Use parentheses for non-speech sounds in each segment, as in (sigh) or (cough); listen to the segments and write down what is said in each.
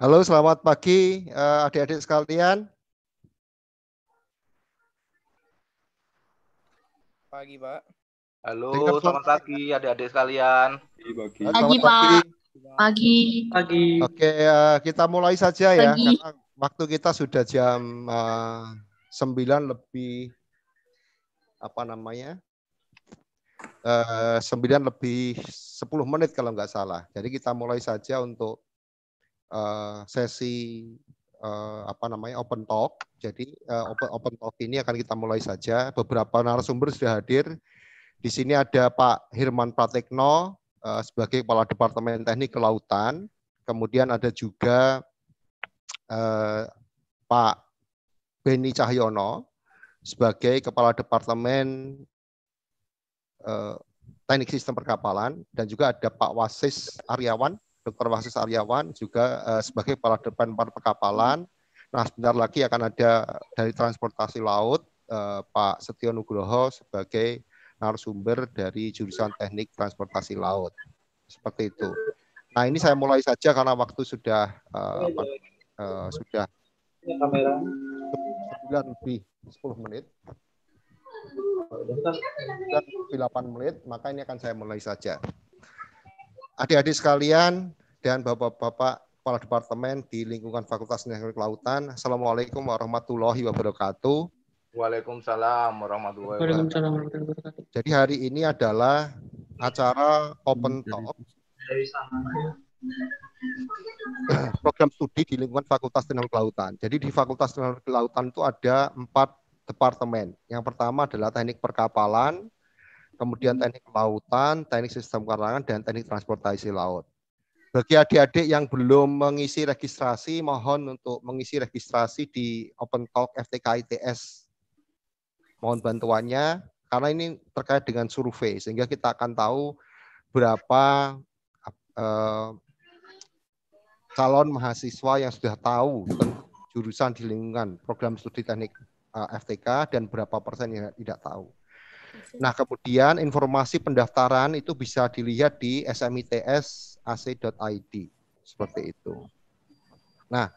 Halo, eh, selamat pagi adik-adik sekalian. Pagi, Pak. Halo, selamat pagi adik-adik sekalian. Pagi, pagi Pak. Pagi. Pagi. Oke, eh, kita mulai saja ya. Karena waktu kita sudah jam uh, eh, 9 lebih apa namanya? Uh, 9 lebih 10 menit kalau nggak salah. Jadi kita mulai saja untuk Eh, sesi uh, apa namanya open talk. Jadi uh, open open talk ini akan kita mulai saja. Beberapa narasumber sudah hadir. Di sini ada Pak Hirman Pratekno uh, sebagai Kepala Departemen Teknik Kelautan. Kemudian ada juga uh, Pak Beni Cahyono sebagai Kepala Departemen Teknik Sistem Perkapalan dan juga ada Pak Wasis Aryawan Dr. Wasis Aryawan juga uh, sebagai kepala depan perkapalan. Nah, sebentar lagi akan ada dari transportasi laut uh, Pak Setio Nugroho sebagai narasumber dari jurusan teknik transportasi laut. Seperti itu. Nah, ini saya mulai saja karena waktu sudah uh, uh, sudah kamera lebih 10 menit. Dan 8 menit, maka ini akan saya mulai saja adik-adik sekalian dan bapak-bapak kepala departemen di lingkungan Fakultas Teknik Kelautan. Assalamualaikum warahmatullahi wabarakatuh. Waalaikumsalam warahmatullahi wabarakatuh. Jadi hari ini adalah acara open talk (clears throat) program studi di lingkungan Fakultas Teknologi Kelautan. Jadi di Fakultas Teknologi Kelautan itu ada empat departemen. Yang pertama adalah teknik perkapalan, kemudian hmm. teknik lautan, teknik sistem karangan, dan teknik transportasi laut. Bagi adik-adik yang belum mengisi registrasi, mohon untuk mengisi registrasi di Open Talk FTK ITS. Mohon bantuannya, karena ini terkait dengan survei, sehingga kita akan tahu berapa eh, calon mahasiswa yang sudah tahu jurusan di lingkungan program studi teknik eh, FTK dan berapa persen yang tidak tahu. Nah, kemudian informasi pendaftaran itu bisa dilihat di smits.ac.id seperti itu. Nah,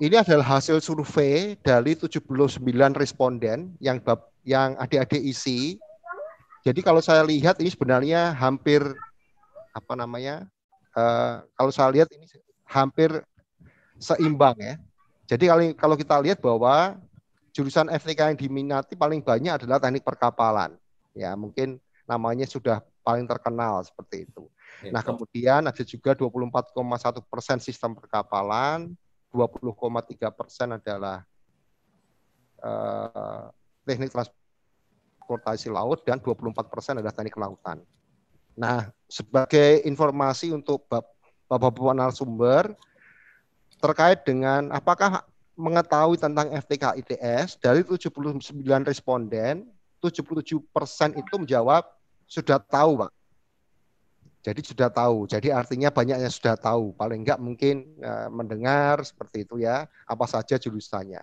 ini adalah hasil survei dari 79 responden yang yang adik-adik isi. Jadi kalau saya lihat ini sebenarnya hampir apa namanya? Uh, kalau saya lihat ini hampir seimbang ya. Jadi kalau kalau kita lihat bahwa jurusan FTK yang diminati paling banyak adalah teknik perkapalan. Ya, mungkin namanya sudah paling terkenal seperti itu. Ya. Nah, kemudian ada juga 24,1 persen sistem perkapalan, 20,3 persen adalah eh, teknik transportasi laut, dan 24 persen adalah teknik kelautan. Nah, sebagai informasi untuk Bapak-Bapak narasumber, terkait dengan apakah mengetahui tentang FTK ITS dari 79 responden, 77 persen itu menjawab sudah tahu, Pak. Jadi sudah tahu. Jadi artinya banyak yang sudah tahu. Paling enggak mungkin eh, mendengar seperti itu ya, apa saja jurusannya.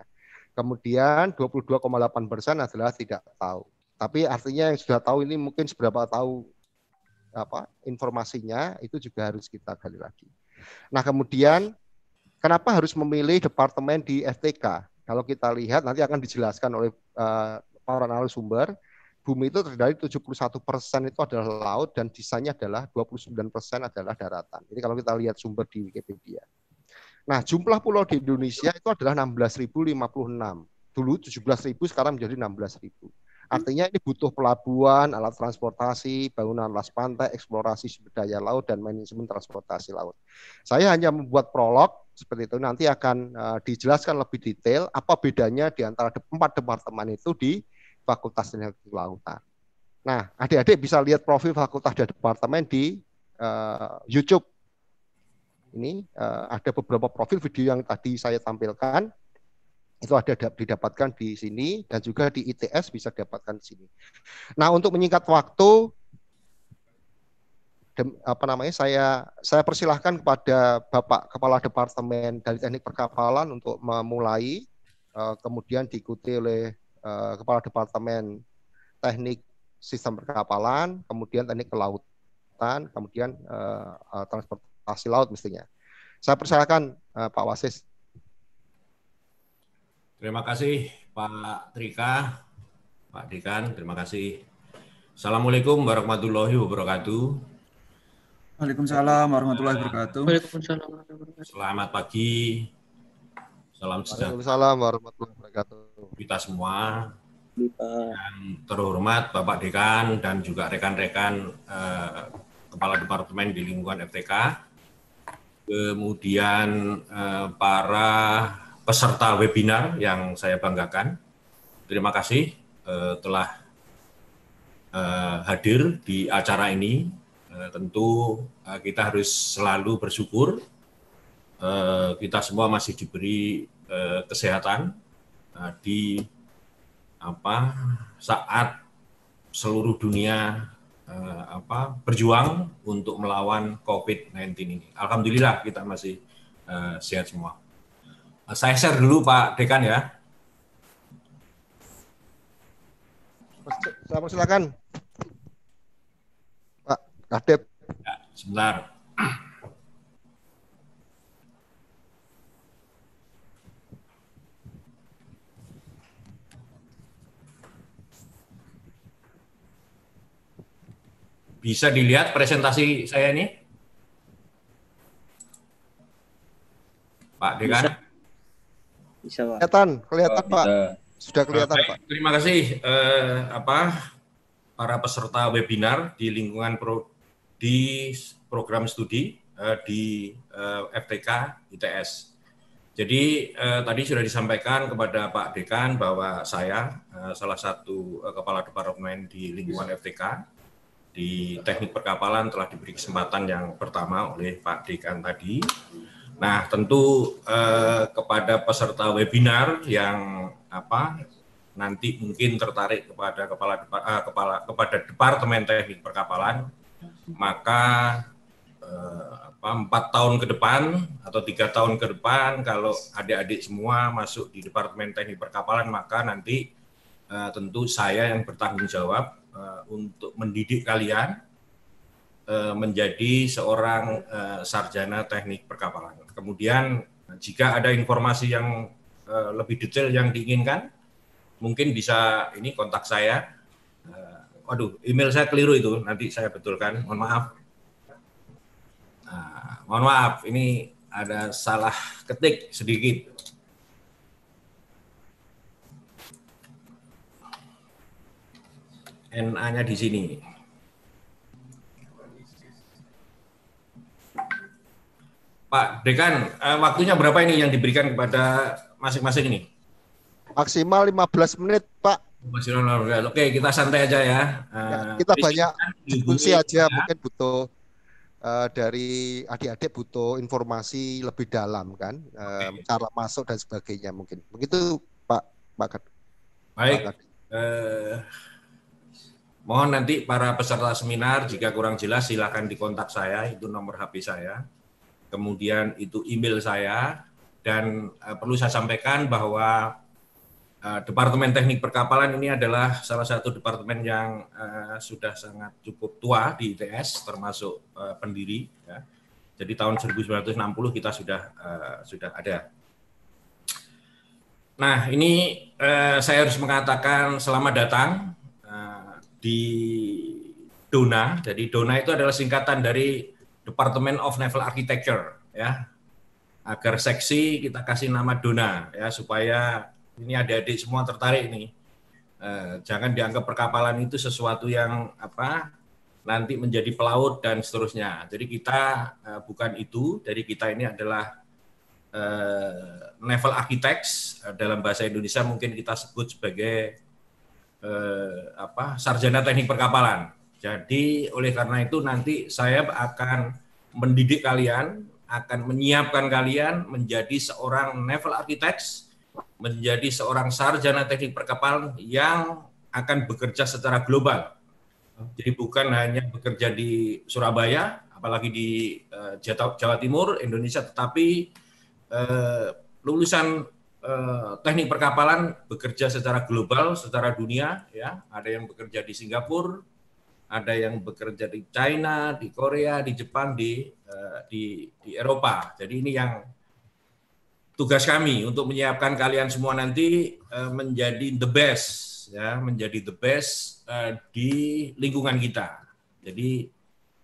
Kemudian 22,8 persen adalah tidak tahu. Tapi artinya yang sudah tahu ini mungkin seberapa tahu apa informasinya itu juga harus kita gali lagi. Nah kemudian Kenapa harus memilih departemen di FTK? Kalau kita lihat nanti akan dijelaskan oleh uh, para narasumber, bumi itu terdiri 71 persen itu adalah laut dan sisanya adalah 29 persen adalah daratan. Jadi kalau kita lihat sumber di Wikipedia. Nah jumlah pulau di Indonesia itu adalah 16.056. Dulu 17.000 sekarang menjadi 16.000. Artinya ini butuh pelabuhan, alat transportasi, bangunan las pantai, eksplorasi sumber daya laut, dan manajemen transportasi laut. Saya hanya membuat prolog seperti itu nanti akan uh, dijelaskan lebih detail apa bedanya di antara empat departemen itu di Fakultas Teknik Kelautan. Nah, adik-adik bisa lihat profil Fakultas dan Departemen di uh, YouTube. Ini uh, ada beberapa profil video yang tadi saya tampilkan itu ada didapatkan di sini dan juga di ITS bisa dapatkan di sini. Nah, untuk menyingkat waktu apa namanya saya saya persilahkan kepada Bapak Kepala Departemen dari Teknik Perkapalan untuk memulai eh, kemudian diikuti oleh eh, Kepala Departemen Teknik Sistem Perkapalan, kemudian Teknik Kelautan, kemudian eh, transportasi laut mestinya. Saya persilahkan Pak Wasis. Terima kasih Pak Trika, Pak Dekan, terima kasih. Assalamualaikum warahmatullahi wabarakatuh. Waalaikumsalam warahmatullahi wabarakatuh. Waalaikumsalam Selamat pagi. Salam sejahtera. Waalaikumsalam warahmatullahi wabarakatuh. Kita semua yang terhormat Bapak Dekan dan juga rekan-rekan eh, kepala departemen di lingkungan FTK. Kemudian eh, para peserta webinar yang saya banggakan. Terima kasih eh, telah eh, hadir di acara ini Nah, tentu eh, kita harus selalu bersyukur eh, kita semua masih diberi eh, kesehatan nah, di apa saat seluruh dunia apa berjuang untuk melawan COVID-19 ini. Alhamdulillah kita masih sehat semua. Saya share dulu Pak Dekan ya. Selamat silakan. Katip. Ya, sebentar. Bisa dilihat presentasi saya ini? Pak Dekan? Bisa, Pak. Kelihatan, kelihatan oh, Pak. Sudah kelihatan Baik, Pak. Terima kasih eh, apa para peserta webinar di lingkungan Pro di program studi uh, di uh, eh, FTK ITS. Jadi uh, tadi sudah disampaikan kepada Pak Dekan bahwa saya uh, salah satu uh, kepala departemen di lingkungan FTK di teknik perkapalan telah diberi kesempatan yang pertama oleh Pak Dekan tadi. Nah, tentu eh, kepada peserta webinar yang apa nanti mungkin tertarik kepada kepala eh, kepala kepada departemen teknik perkapalan maka eh, empat tahun ke depan atau tiga tahun ke depan kalau adik-adik semua masuk di Departemen Teknik Perkapalan maka nanti eh, tentu saya yang bertanggung jawab eh, untuk mendidik kalian eh, menjadi seorang eh, sarjana teknik perkapalan. Kemudian jika ada informasi yang eh, lebih detail yang diinginkan mungkin bisa ini kontak saya waduh, email saya keliru itu, nanti saya betulkan, mohon maaf. Nah, mohon maaf, ini ada salah ketik sedikit. NA-nya di sini. Pak Dekan, eh, waktunya berapa ini yang diberikan kepada masing-masing ini? Maksimal 15 menit, Pak non berat. Oke, kita santai aja ya. ya eh, kita uh, banyak diskusi aja, ya. mungkin butuh uh, dari adik-adik butuh informasi lebih dalam kan, uh, cara masuk dan sebagainya mungkin. Begitu Pak Pak. Baik. Pak mohon nanti para peserta seminar jika kurang jelas silakan dikontak saya, itu nomor HP saya. Kemudian itu email saya dan perlu saya sampaikan bahwa Eh, departemen Teknik Perkapalan ini adalah salah satu departemen yang eh, sudah sangat cukup tua di ITS, termasuk eh, pendiri. Ya. Jadi tahun 1960 kita sudah sudah ada. Nah ini saya harus mengatakan selamat datang di Dona. Jadi Dona itu adalah singkatan dari Department of Naval Architecture ya. Agar seksi kita kasih nama Dona ya supaya ini adik-adik semua tertarik nih. Eh, jangan dianggap perkapalan itu sesuatu yang apa nanti menjadi pelaut dan seterusnya. Jadi kita eh, bukan itu. Jadi kita ini adalah eh, level naval architects dalam bahasa Indonesia mungkin kita sebut sebagai apa sarjana teknik perkapalan. Jadi oleh karena itu nanti saya akan mendidik kalian, akan menyiapkan kalian menjadi seorang naval architects menjadi seorang sarjana teknik perkapalan yang akan bekerja secara global. Jadi bukan hanya bekerja di Surabaya, apalagi di uh, Jawa Timur, Indonesia, tetapi uh, lulusan uh, teknik perkapalan bekerja secara global, secara dunia, ya. Ada yang bekerja di Singapura, ada yang bekerja di China, di Korea, di Jepang, di uh, di di Eropa. Jadi ini yang tugas kami untuk menyiapkan kalian semua nanti eh, menjadi the best ya menjadi the best eh, di lingkungan kita jadi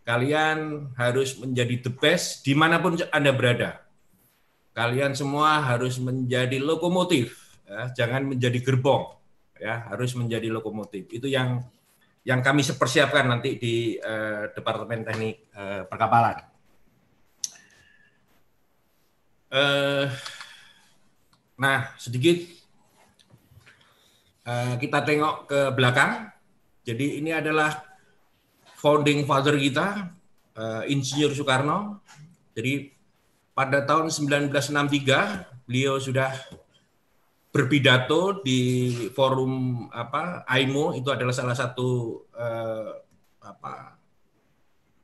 kalian harus menjadi the best dimanapun anda berada kalian semua harus menjadi lokomotif ya. jangan menjadi gerbong ya harus menjadi lokomotif itu yang yang kami persiapkan nanti di uh, departemen teknik uh, perkapalan uh, Nah, sedikit uh, kita tengok ke belakang. Jadi ini adalah founding father kita, uh, Insinyur Soekarno. Jadi pada tahun 1963 beliau sudah berpidato di forum apa AIMO itu adalah salah satu uh, apa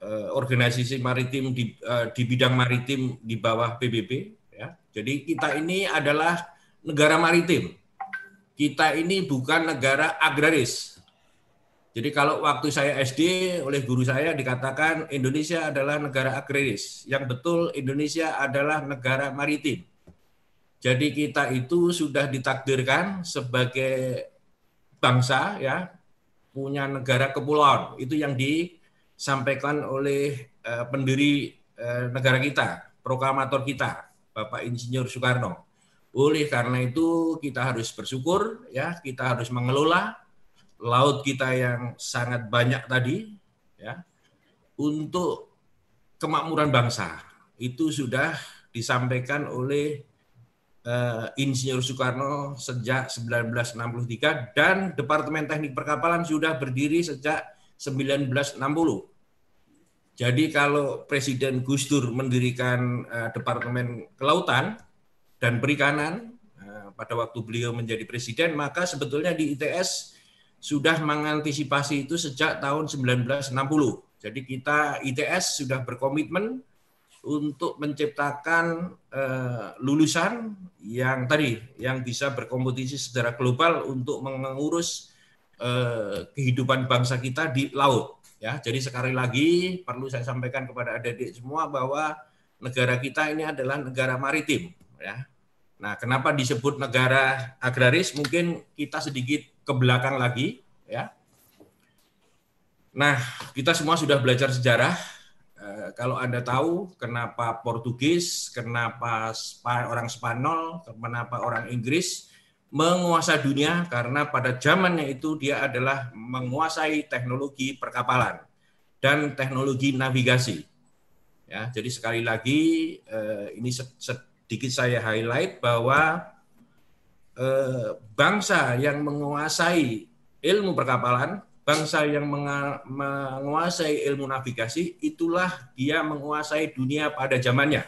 uh, organisasi maritim di uh, di bidang maritim di bawah PBB Ya. Jadi kita ini adalah negara maritim. Kita ini bukan negara agraris. Jadi kalau waktu saya SD oleh guru saya dikatakan Indonesia adalah negara agraris. Yang betul Indonesia adalah negara maritim. Jadi kita itu sudah ditakdirkan sebagai bangsa ya punya negara kepulauan. Itu yang disampaikan oleh eh, pendiri eh, negara kita, proklamator kita Bapak Insinyur Soekarno. Oleh karena itu kita harus bersyukur ya, kita harus mengelola laut kita yang sangat banyak tadi ya untuk kemakmuran bangsa. Itu sudah disampaikan oleh uh, Insinyur Soekarno sejak 1963 dan Departemen Teknik Perkapalan sudah berdiri sejak 1960. Jadi kalau Presiden Gus Dur mendirikan eh, Departemen Kelautan dan Perikanan eh, pada waktu beliau menjadi presiden, maka sebetulnya di ITS sudah mengantisipasi itu sejak tahun 1960. Jadi kita ITS sudah berkomitmen untuk menciptakan eh, lulusan yang tadi yang bisa berkompetisi secara global untuk mengurus kehidupan bangsa kita di laut Ya, jadi sekali lagi perlu saya sampaikan kepada adik-adik semua bahwa negara kita ini adalah negara maritim, ya. Nah, kenapa disebut negara agraris? Mungkin kita sedikit ke belakang lagi, ya. Nah, kita semua sudah belajar sejarah. E, kalau Anda tahu kenapa Portugis, kenapa orang Spanyol, kenapa orang Inggris, menguasai dunia karena pada zamannya itu dia adalah menguasai teknologi perkapalan dan teknologi navigasi. Ya, jadi sekali lagi eh, ini sedikit saya highlight bahwa eh, bangsa yang menguasai ilmu perkapalan, bangsa yang menguasai ilmu navigasi, itulah dia menguasai dunia pada zamannya.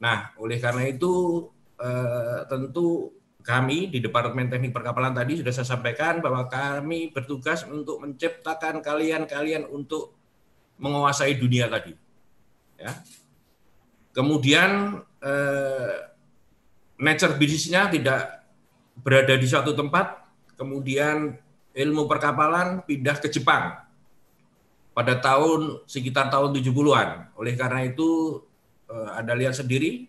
Nah, oleh karena itu eh, tentu kami di Departemen Teknik Perkapalan tadi sudah saya sampaikan bahwa kami bertugas untuk menciptakan kalian-kalian untuk menguasai dunia tadi. Ya. Kemudian eh, nature bisnisnya tidak berada di suatu tempat, kemudian ilmu perkapalan pindah ke Jepang pada tahun sekitar tahun 70-an. Oleh karena itu eh, Anda lihat sendiri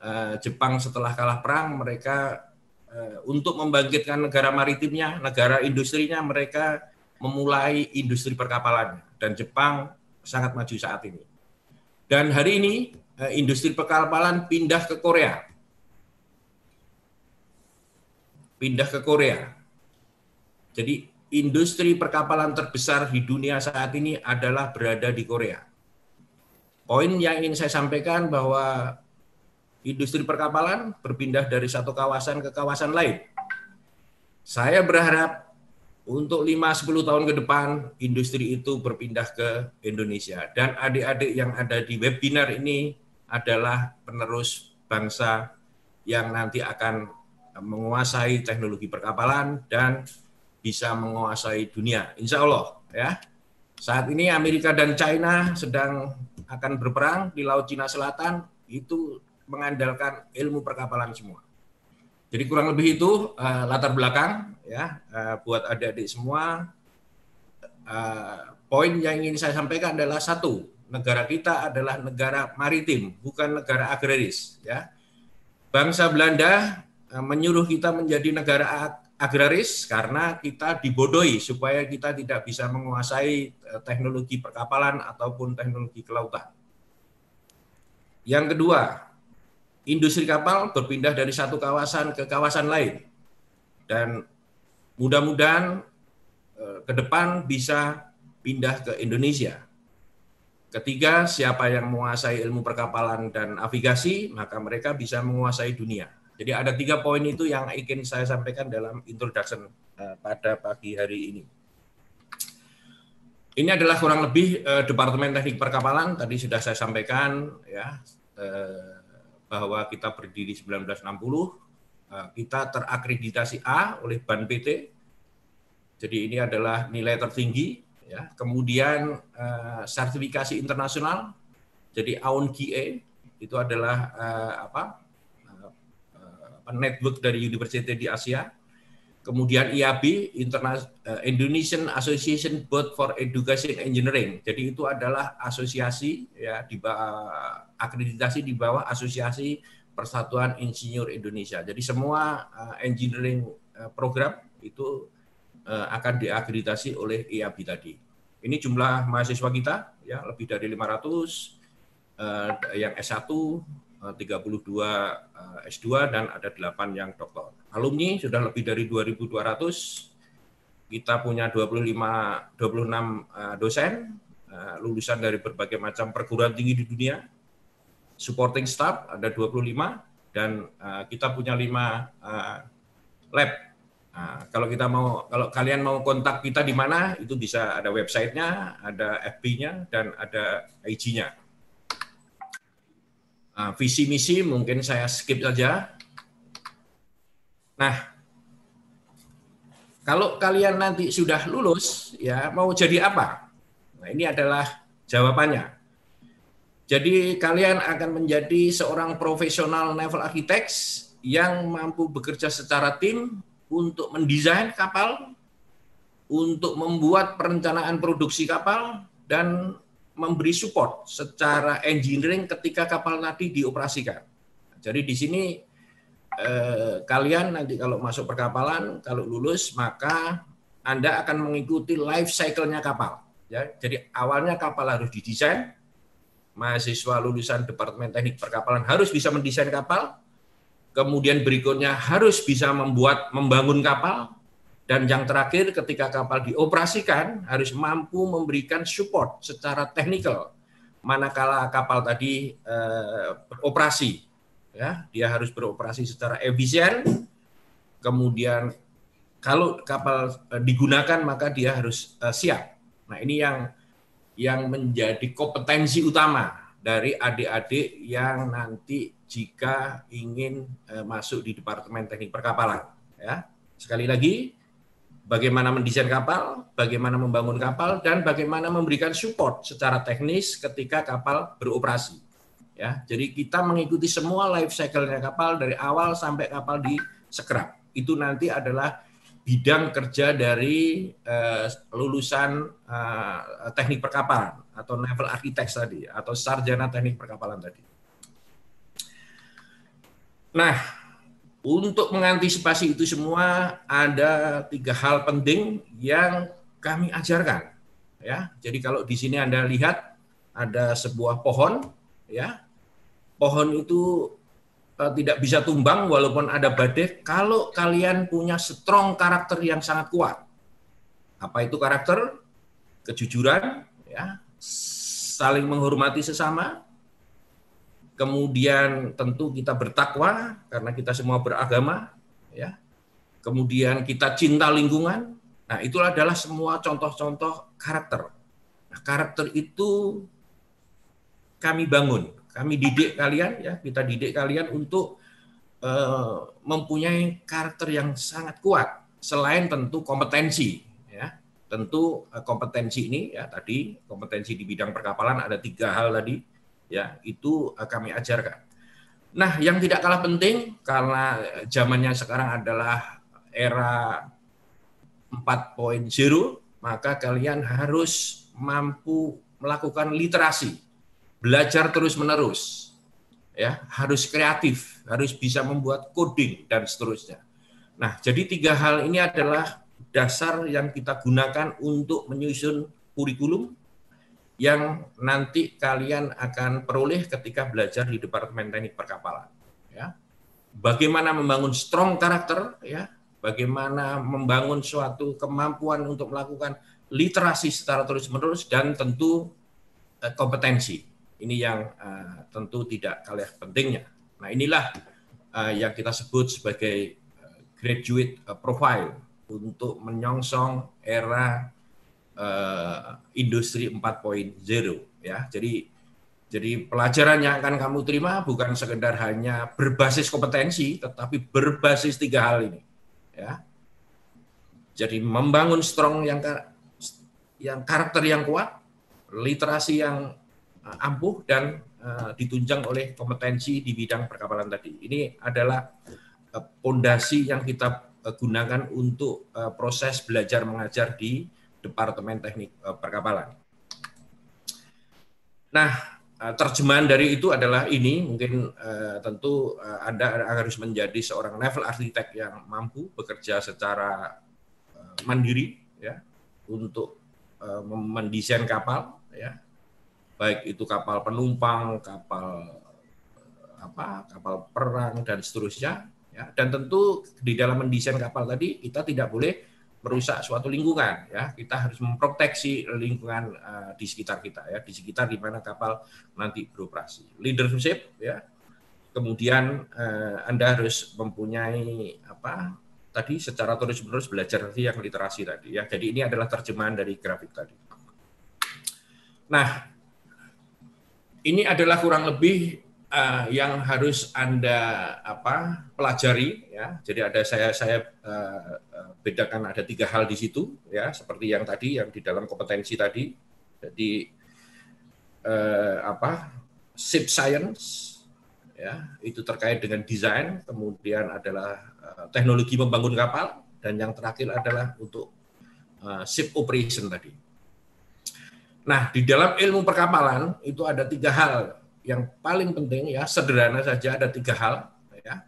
eh, Jepang setelah kalah perang mereka Eh, untuk membangkitkan negara maritimnya, negara industrinya, mereka memulai industri perkapalan dan Jepang sangat maju saat ini. Dan hari ini eh, industri perkapalan pindah ke Korea. Pindah ke Korea. Jadi industri perkapalan terbesar di dunia saat ini adalah berada di Korea. Poin yang ingin saya sampaikan bahwa industri perkapalan berpindah dari satu kawasan ke kawasan lain. Saya berharap untuk 5-10 tahun ke depan industri itu berpindah ke Indonesia. Dan adik-adik yang ada di webinar ini adalah penerus bangsa yang nanti akan menguasai teknologi perkapalan dan bisa menguasai dunia. Insya Allah ya. Saat ini Amerika dan China sedang akan berperang di Laut Cina Selatan. Itu mengandalkan ilmu perkapalan semua. Jadi kurang lebih itu uh, latar belakang ya uh, buat adik-adik semua. Uh, poin yang ingin saya sampaikan adalah satu, negara kita adalah negara maritim, bukan negara agraris ya. Bangsa Belanda uh, menyuruh kita menjadi negara agraris karena kita dibodohi supaya kita tidak bisa menguasai teknologi perkapalan ataupun teknologi kelautan. Yang kedua, industri kapal berpindah dari satu kawasan ke kawasan lain. Dan mudah-mudahan eh, ke depan bisa pindah ke Indonesia. Ketiga, siapa yang menguasai ilmu perkapalan dan navigasi, maka mereka bisa menguasai dunia. Jadi ada tiga poin itu yang ingin saya sampaikan dalam introduction eh, pada pagi hari ini. Ini adalah kurang lebih eh, Departemen Teknik Perkapalan, tadi sudah saya sampaikan ya bahwa kita berdiri 1960, eh, kita terakreditasi A oleh Ban PT. Jadi ini adalah nilai tertinggi. Ya. Kemudian eh, sertifikasi internasional, jadi aun AUNGE itu adalah eh, apa? network dari universitas di Asia kemudian IAB eh, Indonesian Association Board for Education Engineering. Jadi itu adalah asosiasi ya di bawah, akreditasi di bawah Asosiasi Persatuan Insinyur Indonesia. Jadi semua eh, engineering eh, program itu akan diakreditasi oleh IAB tadi. Ini jumlah mahasiswa kita ya lebih dari 500 uh, yang S1, 32 eh, eh, S2 dan ada 8 yang doktor. Alumni sudah lebih dari 2.200. Kita punya 25 26 eh, dosen lulusan dari berbagai macam perguruan tinggi di dunia. Supporting staff ada 25 dan kita punya 5 lab. Nah, kalau kita mau kalau kalian mau kontak kita di mana itu bisa ada websitenya, ada FB-nya dan ada IG-nya Nah, visi misi mungkin saya skip saja. Nah, kalau kalian nanti sudah lulus, ya mau jadi apa? Nah, ini adalah jawabannya. Jadi kalian akan menjadi seorang profesional naval architects yang mampu bekerja secara tim untuk mendesain kapal, untuk membuat perencanaan produksi kapal, dan memberi support secara engineering ketika kapal nadi dioperasikan. Jadi di sini eh, kalian nanti kalau masuk perkapalan, kalau lulus maka Anda akan mengikuti life cycle-nya kapal. Ya, jadi awalnya kapal harus didesain, mahasiswa lulusan Departemen Teknik Perkapalan harus bisa mendesain kapal, kemudian berikutnya harus bisa membuat membangun kapal, dan yang terakhir ketika kapal dioperasikan harus mampu memberikan support secara teknikal manakala kapal tadi eh, beroperasi ya dia harus beroperasi secara efisien kemudian kalau kapal eh, digunakan maka dia harus eh, siap nah ini yang yang menjadi kompetensi utama dari adik-adik yang nanti jika ingin eh, masuk di departemen teknik perkapalan ya sekali lagi bagaimana mendesain kapal, bagaimana membangun kapal, dan bagaimana memberikan support secara teknis ketika kapal beroperasi. Ya, jadi kita mengikuti semua life cycle-nya kapal dari awal sampai kapal di scrap. Itu nanti adalah bidang kerja dari uh, lulusan uh, teknik perkapalan atau naval architect tadi atau sarjana teknik perkapalan tadi. Nah, untuk mengantisipasi itu semua ada tiga hal penting yang kami ajarkan. Ya, jadi kalau di sini Anda lihat ada sebuah pohon, ya, pohon itu eh, tidak bisa tumbang walaupun ada badai kalau kalian punya strong karakter yang sangat kuat. Apa itu karakter? Kejujuran, ya, saling menghormati sesama, kemudian tentu kita bertakwa karena kita semua beragama, ya. Kemudian kita cinta lingkungan. Nah, itulah adalah semua contoh-contoh karakter. Nah, karakter itu kami bangun, kami didik kalian ya, kita didik kalian untuk uh, mempunyai karakter yang sangat kuat selain tentu kompetensi ya. Tentu eh, kompetensi ini ya tadi kompetensi di bidang perkapalan ada tiga hal tadi ya itu eh, kami ajarkan. Nah, yang tidak kalah penting karena eh, zamannya sekarang adalah era 4.0, maka kalian harus mampu melakukan literasi, belajar terus-menerus. Ya, harus kreatif, harus bisa membuat coding dan seterusnya. Nah, jadi tiga hal ini adalah dasar yang kita gunakan untuk menyusun kurikulum yang nanti kalian akan peroleh ketika belajar di Departemen Teknik Perkapalan. Ya. Bagaimana membangun strong karakter, ya. bagaimana membangun suatu kemampuan untuk melakukan literasi secara terus-menerus, dan tentu eh, kompetensi. Ini yang eh, tentu tidak kalah pentingnya. Nah inilah eh, yang kita sebut sebagai eh, graduate eh, profile untuk menyongsong era Eh, industri 4.0 ya. Jadi jadi pelajaran yang akan kamu terima bukan sekedar hanya berbasis kompetensi, tetapi berbasis tiga hal ini. Ya. Jadi membangun strong yang yang karakter yang kuat, literasi yang eh, ampuh dan uh, ditunjang oleh kompetensi di bidang perkapalan tadi. Ini adalah pondasi uh, yang kita gunakan untuk proses belajar mengajar di Departemen Teknik e, Perkapalan. Nah, e, terjemahan dari itu adalah ini mungkin e, tentu Anda harus menjadi seorang level arsitek yang mampu bekerja secara mandiri ya untuk mendesain kapal ya baik itu kapal penumpang, kapal apa, kapal perang dan seterusnya ya dan tentu di dalam mendesain kapal tadi kita tidak boleh merusak suatu lingkungan ya kita harus memproteksi lingkungan uh, di sekitar kita ya di sekitar di mana kapal nanti beroperasi leadership ya kemudian uh, anda harus mempunyai apa tadi secara terus menerus belajar nanti yang literasi tadi ya jadi ini adalah terjemahan dari grafik tadi nah ini adalah kurang lebih uh, yang harus anda apa pelajari ya jadi ada saya saya uh, bedakan ada tiga hal di situ ya seperti yang tadi yang di dalam kompetensi tadi jadi uh, apa SIP science ya itu terkait dengan desain kemudian adalah uh, teknologi membangun kapal dan yang terakhir adalah untuk uh, SIP operation tadi nah di dalam ilmu perkapalan itu ada tiga hal yang paling penting ya sederhana saja ada tiga hal ya.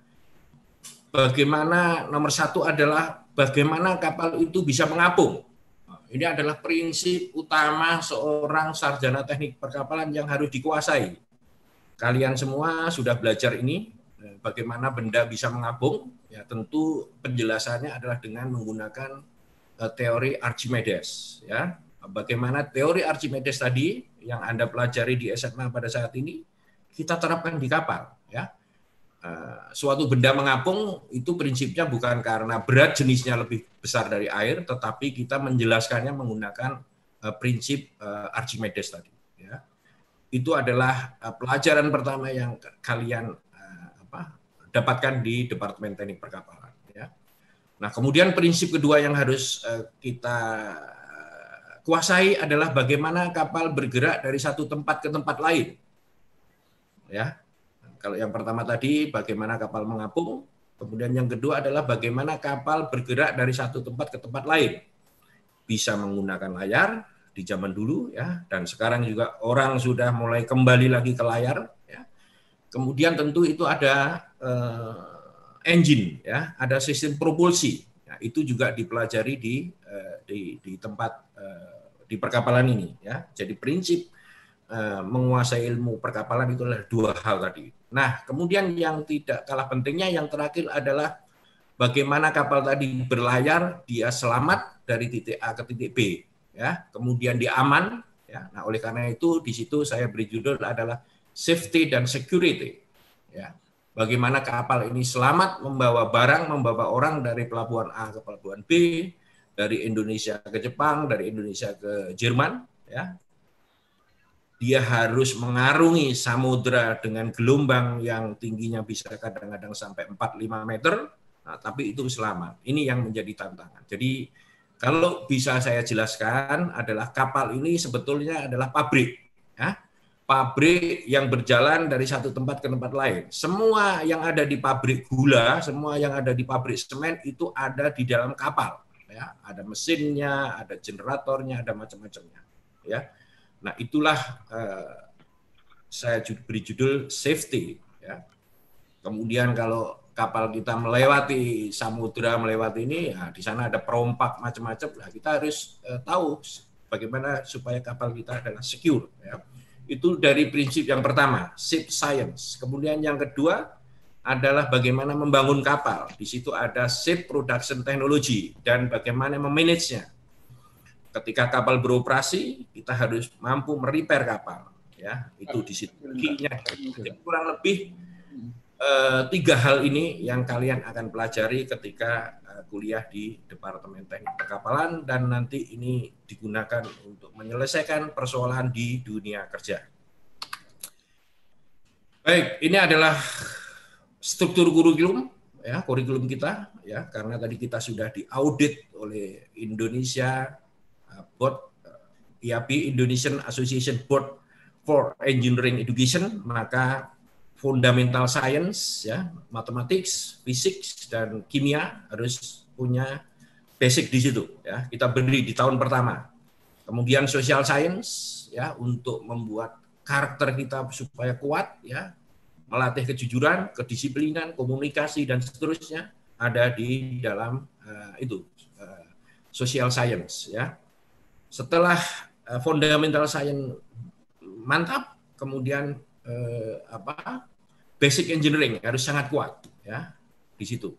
Bagaimana nomor satu adalah bagaimana kapal itu bisa mengapung. Ini adalah prinsip utama seorang sarjana teknik perkapalan yang harus dikuasai. Kalian semua sudah belajar ini bagaimana benda bisa mengapung. Ya tentu penjelasannya adalah dengan menggunakan eh, teori Archimedes ya. Bagaimana teori Archimedes tadi yang Anda pelajari di SMA pada saat ini kita terapkan di kapal ya. Eh, suatu benda mengapung itu prinsipnya bukan karena berat jenisnya lebih besar dari air tetapi kita menjelaskannya menggunakan eh, prinsip eh, Archimedes tadi ya. Itu adalah pelajaran pertama yang kalian apa dapatkan di Departemen Teknik Perkapalan ya. Nah, kemudian prinsip kedua yang harus kita kuasai adalah bagaimana kapal bergerak dari satu tempat ke tempat lain. Ya. Kalau yang pertama tadi bagaimana kapal mengapung, kemudian yang kedua adalah bagaimana kapal bergerak dari satu tempat ke tempat lain. Bisa menggunakan layar di zaman dulu ya dan sekarang juga orang sudah mulai kembali lagi ke layar ya. Kemudian tentu itu ada eh, engine ya, ada sistem propulsi. Nah, itu juga dipelajari di eh, di, di tempat eh, di perkapalan ini ya. Jadi prinsip eh, menguasai ilmu perkapalan itu adalah dua hal tadi. Nah, kemudian yang tidak kalah pentingnya yang terakhir adalah bagaimana kapal tadi berlayar, dia selamat dari titik A ke titik B, ya. Kemudian dia aman, ya. Nah, oleh karena itu di situ saya beri judul adalah safety dan security, ya. Bagaimana kapal ini selamat membawa barang, membawa orang dari pelabuhan A ke pelabuhan B, dari Indonesia ke Jepang, dari Indonesia ke Jerman, ya. Dia harus mengarungi samudra dengan gelombang yang tingginya bisa kadang-kadang sampai 4-5 meter, nah, tapi itu selamat. Ini yang menjadi tantangan. Jadi kalau bisa saya jelaskan adalah kapal ini sebetulnya adalah pabrik, ya. Pabrik yang berjalan dari satu tempat ke tempat lain. Semua yang ada di pabrik gula, semua yang ada di pabrik semen itu ada di dalam kapal ya ada mesinnya ada generatornya ada macam-macamnya ya nah itulah eh, saya beri judul safety ya kemudian kalau kapal kita melewati samudra melewati ini ya di sana ada perompak macam-macam lah kita harus eh, tahu bagaimana supaya kapal kita adalah secure ya itu dari prinsip yang pertama ship science kemudian yang kedua adalah bagaimana membangun kapal. Di situ ada ship production technology dan bagaimana memanagenya. Ketika kapal beroperasi, kita harus mampu merepair kapal. Ya, itu di situ. Jadi kurang lebih eh, tiga hal ini yang kalian akan pelajari ketika eh, kuliah di Departemen Teknik Perkapalan dan nanti ini digunakan untuk menyelesaikan persoalan di dunia kerja. Baik, ini adalah struktur kurikulum ya kurikulum kita ya karena tadi kita sudah diaudit oleh Indonesia uh, Board uh, IAP Indonesian Association Board for Engineering Education maka fundamental science ya matematik fisik dan kimia harus punya basic di situ ya kita beri di tahun pertama kemudian social science ya untuk membuat karakter kita supaya kuat ya melatih kejujuran, kedisiplinan, komunikasi dan seterusnya ada di dalam uh, itu uh, social science ya. Setelah uh, fundamental science mantap, kemudian uh, apa? basic engineering harus sangat kuat ya di situ.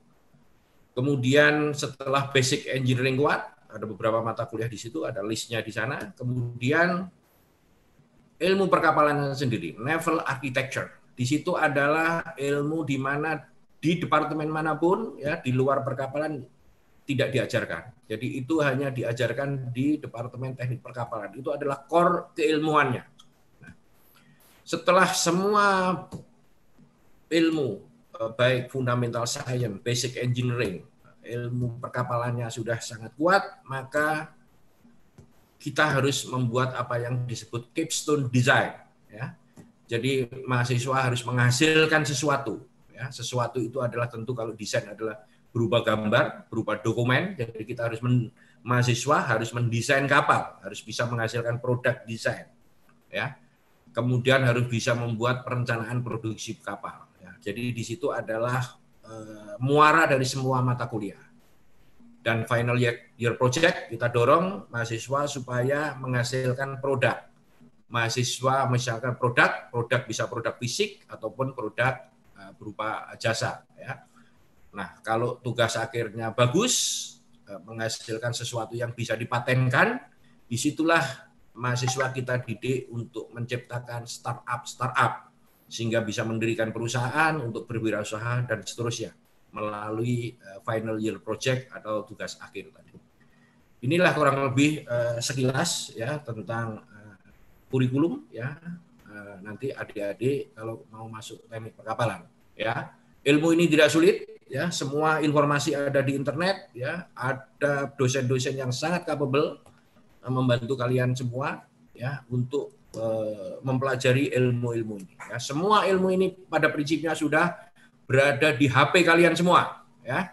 Kemudian setelah basic engineering kuat, ada beberapa mata kuliah di situ, ada listnya di sana. Kemudian ilmu perkapalan sendiri, naval architecture di situ adalah ilmu di mana di departemen manapun ya di luar perkapalan tidak diajarkan. Jadi itu hanya diajarkan di Departemen Teknik Perkapalan. Itu adalah core keilmuannya. Nah, setelah semua ilmu eh, baik fundamental science, basic engineering, ilmu perkapalannya sudah sangat kuat, maka kita harus membuat apa yang disebut capstone design ya. Jadi mahasiswa harus menghasilkan sesuatu. Ya, sesuatu itu adalah tentu kalau desain adalah berupa gambar, berupa dokumen. Jadi kita harus men, mahasiswa harus mendesain kapal, harus bisa menghasilkan produk desain. Ya, kemudian harus bisa membuat perencanaan produksi kapal. Ya, jadi di situ adalah e, muara dari semua mata kuliah. Dan final year, year project kita dorong mahasiswa supaya menghasilkan produk mahasiswa misalkan produk, produk bisa produk fisik ataupun produk eh, berupa jasa ya. Nah, kalau tugas akhirnya bagus, eh, menghasilkan sesuatu yang bisa dipatenkan, disitulah mahasiswa kita didik untuk menciptakan startup startup sehingga bisa mendirikan perusahaan untuk berwirausaha dan seterusnya melalui eh, final year project atau tugas akhir tadi. Inilah kurang lebih sekilas ya tentang kurikulum ya eh, nanti adik-adik kalau mau masuk teknik perkapalan ya ilmu ini tidak sulit ya semua informasi ada di internet ya ada dosen-dosen yang sangat capable eh, membantu kalian semua ya untuk eh, mempelajari ilmu-ilmu ini ya semua ilmu ini pada prinsipnya sudah berada di HP kalian semua ya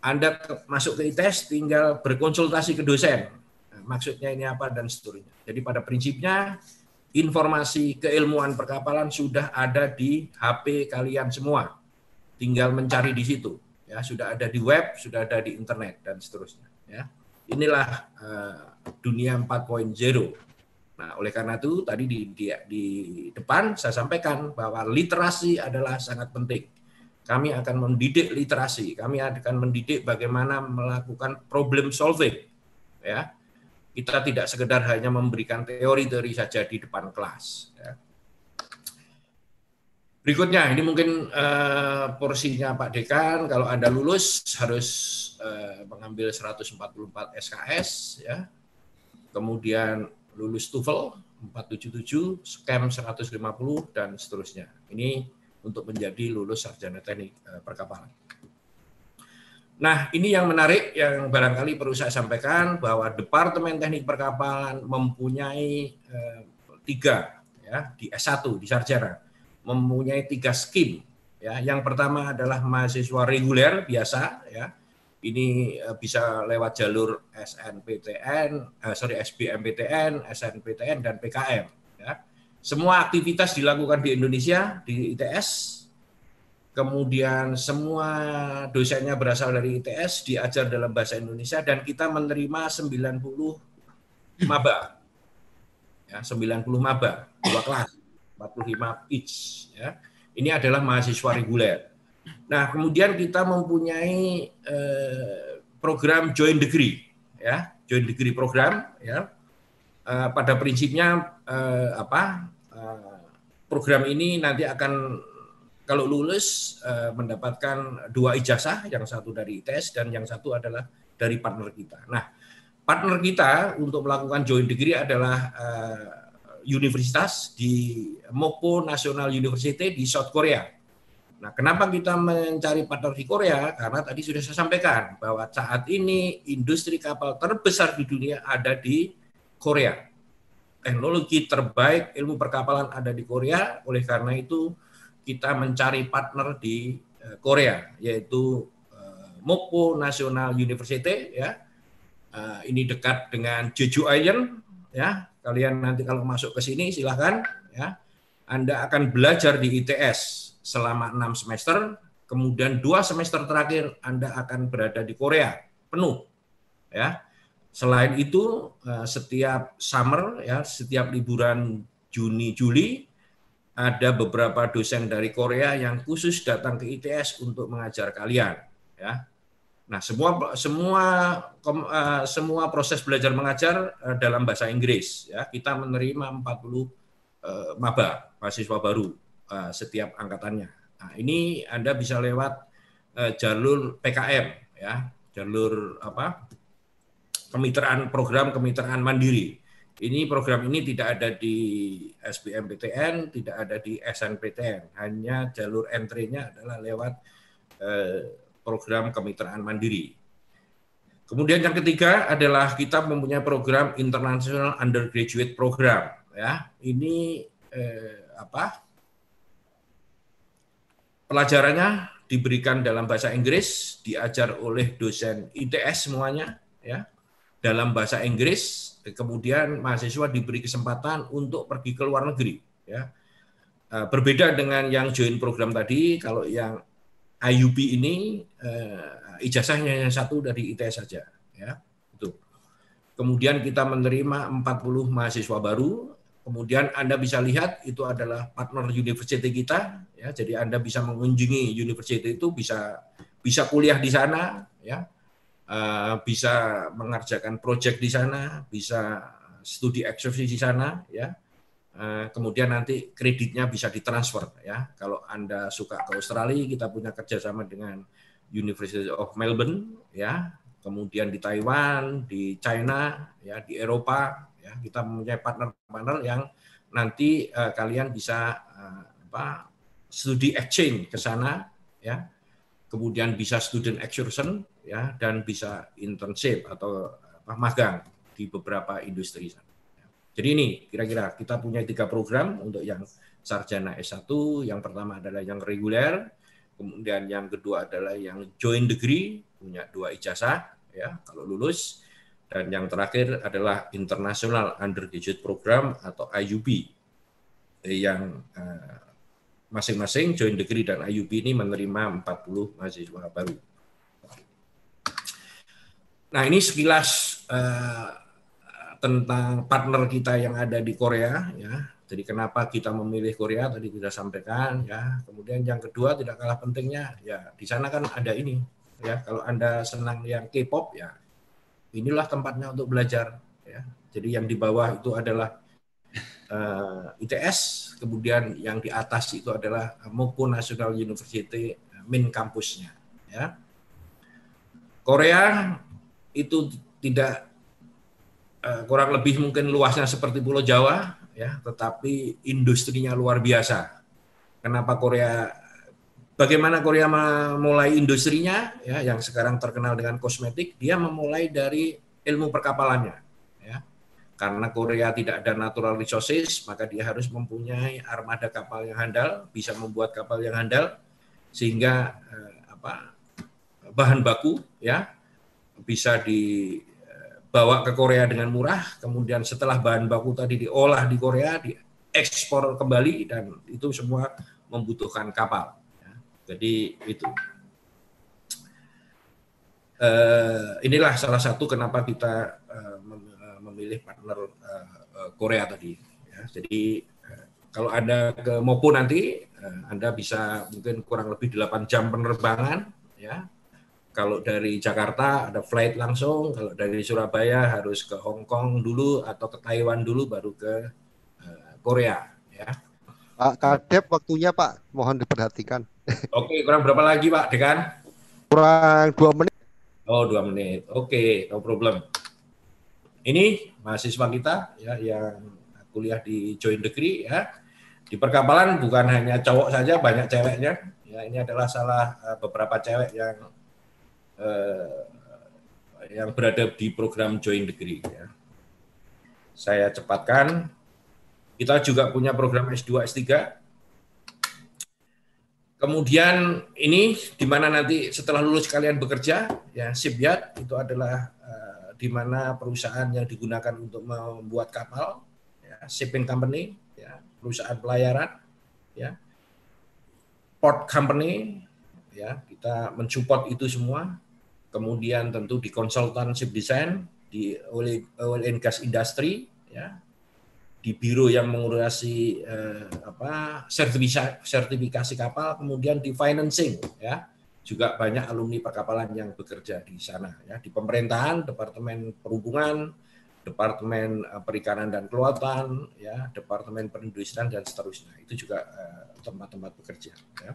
Anda masuk ke ITES tinggal berkonsultasi ke dosen maksudnya ini apa dan seterusnya. Jadi pada prinsipnya informasi keilmuan perkapalan sudah ada di HP kalian semua. Tinggal mencari di situ. Ya, sudah ada di web, sudah ada di internet dan seterusnya, ya. Inilah uh, dunia 4.0. Nah, oleh karena itu tadi di, di di depan saya sampaikan bahwa literasi adalah sangat penting kami akan mendidik literasi, kami akan mendidik bagaimana melakukan problem solving, ya, kita tidak sekedar hanya memberikan teori-teori saja di depan kelas. Ya. Berikutnya, ini mungkin uh, porsinya Pak Dekan, kalau Anda lulus harus uh, mengambil 144 SKS, ya. kemudian lulus TOEFL 477, SKEM 150, dan seterusnya. Ini untuk menjadi lulus sarjana teknik uh, perkapalan. Nah, ini yang menarik yang barangkali perlu saya sampaikan bahwa Departemen Teknik Perkapalan mempunyai eh, tiga ya di S1 di sarjana mempunyai tiga skim ya. Yang pertama adalah mahasiswa reguler biasa ya. Ini eh, bisa lewat jalur SNPTN, eh, sorry SBMPTN, SNPTN dan PKM ya. Semua aktivitas dilakukan di Indonesia di ITS kemudian semua dosennya berasal dari ITS, diajar dalam bahasa Indonesia, dan kita menerima 90 maba. Ya, 90 maba, dua kelas, 45 each. Ya. Ini adalah mahasiswa reguler. Nah, kemudian kita mempunyai eh, program joint degree, ya, joint degree program, ya. Eh, pada prinsipnya eh, apa? program ini nanti akan kalau lulus eh, mendapatkan dua ijazah, yang satu dari ITS e dan yang satu adalah dari partner kita. Nah, partner kita untuk melakukan joint degree adalah eh, universitas di Mopo National University di South Korea. Nah, kenapa kita mencari partner di Korea? Karena tadi sudah saya sampaikan bahwa saat ini industri kapal terbesar di dunia ada di Korea. Teknologi terbaik ilmu perkapalan ada di Korea, oleh karena itu kita mencari partner di eh, Korea yaitu Mopo eh, Mokpo National University ya. Eh, ini dekat dengan Jeju Island ya. Kalian nanti kalau masuk ke sini silahkan ya. Anda akan belajar di ITS selama enam semester, kemudian dua semester terakhir Anda akan berada di Korea penuh. Ya. Selain itu, setiap summer ya, setiap liburan Juni Juli ada beberapa dosen dari Korea yang khusus datang ke ITS untuk mengajar kalian ya. Nah, semua semua eh, semua proses belajar mengajar eh, dalam bahasa Inggris ya. Kita menerima 40 eh, maba, mahasiswa baru setiap angkatannya. Nah, ini Anda bisa lewat jalur PKM ya, jalur apa? kemitraan program kemitraan mandiri ini program ini tidak ada di SBMPTN, tidak ada di SNPTN, hanya jalur entry-nya adalah lewat eh, program kemitraan mandiri. Kemudian yang ketiga adalah kita mempunyai program International Undergraduate Program ya. Ini eh, apa? Pelajarannya diberikan dalam bahasa Inggris, diajar oleh dosen ITS semuanya ya. Dalam bahasa Inggris kemudian mahasiswa diberi kesempatan untuk pergi ke luar negeri ya eh, berbeda dengan yang join program tadi kalau yang IUP ini eh, ijazahnya yang satu dari ITS saja ya itu kemudian kita menerima 40 mahasiswa baru kemudian Anda bisa lihat itu adalah partner university kita ya jadi Anda bisa mengunjungi university itu bisa bisa kuliah di sana ya Eh, bisa mengerjakan proyek di sana, bisa studi eksersis di sana, ya. Eh, kemudian nanti kreditnya bisa ditransfer, ya. Kalau anda suka ke Australia, kita punya kerjasama dengan University of Melbourne, ya. Kemudian di Taiwan, di China, ya, di Eropa, ya. Kita punya partner-partner yang nanti uh, kalian bisa uh, apa, studi exchange ke sana, ya kemudian bisa student excursion ya dan bisa internship atau apa, magang di beberapa industri. Jadi ini kira-kira kita punya tiga program untuk yang sarjana S1, yang pertama adalah yang reguler, kemudian yang kedua adalah yang joint degree punya dua ijazah ya kalau lulus dan yang terakhir adalah International Undergraduate Program atau IUP yang eh, masing-masing Joint Degree dan IUB ini menerima 40 mahasiswa baru. Nah ini sekilas eh, tentang partner kita yang ada di Korea ya. Jadi kenapa kita memilih Korea tadi kita sampaikan ya. Kemudian yang kedua tidak kalah pentingnya ya di sana kan ada ini ya. Kalau anda senang yang K-pop ya inilah tempatnya untuk belajar ya. Jadi yang di bawah itu adalah uh, eh, ITS, kemudian yang di atas itu adalah Moko National University eh, main kampusnya. Ya. Korea itu tidak uh, kurang lebih mungkin luasnya seperti Pulau Jawa, ya, tetapi industrinya luar biasa. Kenapa Korea? Bagaimana Korea memulai industrinya, ya, yang sekarang terkenal dengan kosmetik, dia memulai dari ilmu perkapalannya karena Korea tidak ada natural resources, maka dia harus mempunyai armada kapal yang handal, bisa membuat kapal yang handal, sehingga eh, apa bahan baku ya bisa dibawa ke Korea dengan murah. Kemudian setelah bahan baku tadi diolah di Korea, diekspor kembali dan itu semua membutuhkan kapal. Ya. Jadi itu. eh, inilah salah satu kenapa kita eh, memilih partner uh, uh, Korea tadi. Ya, jadi uh, kalau Anda ke Mopo nanti, uh, Anda bisa mungkin kurang lebih 8 jam penerbangan. ya. Kalau dari Jakarta ada flight langsung, kalau dari Surabaya harus ke Hong Kong dulu atau ke Taiwan dulu baru ke uh, Korea. Ya. Pak Kadep waktunya Pak, mohon diperhatikan. (laughs) Oke, kurang berapa lagi Pak Dekan? Kurang dua menit. Oh, dua menit. Oke, okay, no problem ini mahasiswa kita ya yang kuliah di join degree ya di perkapalan bukan hanya cowok saja banyak ceweknya ya ini adalah salah eh, beberapa cewek yang eh, yang berada di program join degree ya saya cepatkan kita juga punya program S2 S3 kemudian ini di mana nanti setelah lulus kalian bekerja ya shipyard itu adalah di mana perusahaan yang digunakan untuk membuat kapal, ya, shipping company, ya, perusahaan pelayaran, ya, port company, ya, kita mensupport itu semua. Kemudian tentu di konsultan ship design, di oil, and gas industry, ya, di biro yang mengurasi eh, apa sertifikasi, sertifikasi kapal, kemudian di financing, ya, juga banyak alumni perkapalan yang bekerja di sana ya di pemerintahan departemen perhubungan departemen eh, perikanan dan kelautan ya departemen perindustrian dan seterusnya itu juga eh, tempat-tempat bekerja ya.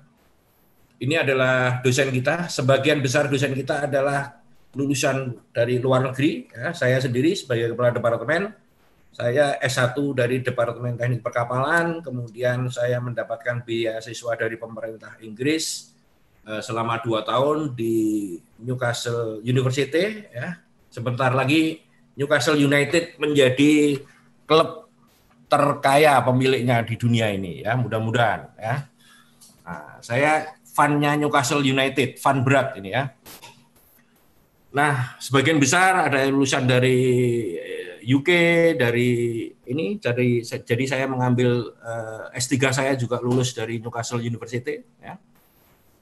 ini adalah dosen kita sebagian besar dosen kita adalah lulusan dari luar negeri ya. saya sendiri sebagai kepala departemen saya S1 dari Departemen Teknik Perkapalan, kemudian saya mendapatkan beasiswa dari pemerintah Inggris, Eh, selama dua tahun di Newcastle University ya sebentar lagi Newcastle United menjadi klub terkaya pemiliknya di dunia ini ya mudah-mudahan ya nah, saya fannya Newcastle United fan berat ini ya nah sebagian besar ada lulusan dari eh, UK dari ini jadi jadi saya mengambil uh, eh, S3 saya juga lulus dari Newcastle University ya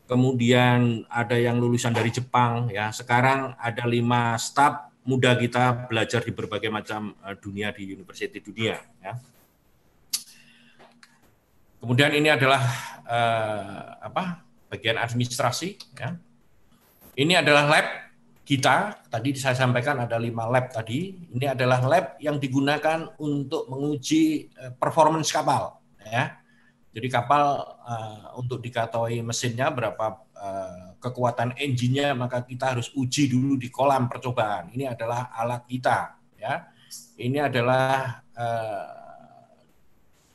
kemudian ada yang lulusan dari Jepang ya. Sekarang ada lima staf muda kita belajar di berbagai macam eh, dunia di universitas dunia ya. Kemudian ini adalah eh, apa? bagian administrasi ya. Ini adalah lab kita tadi saya sampaikan ada lima lab tadi. Ini adalah lab yang digunakan untuk menguji eh, performance kapal ya jadi kapal uh, untuk diketahui mesinnya berapa uh, kekuatan engine-nya maka kita harus uji dulu di kolam percobaan. Ini adalah alat kita ya. Ini adalah uh,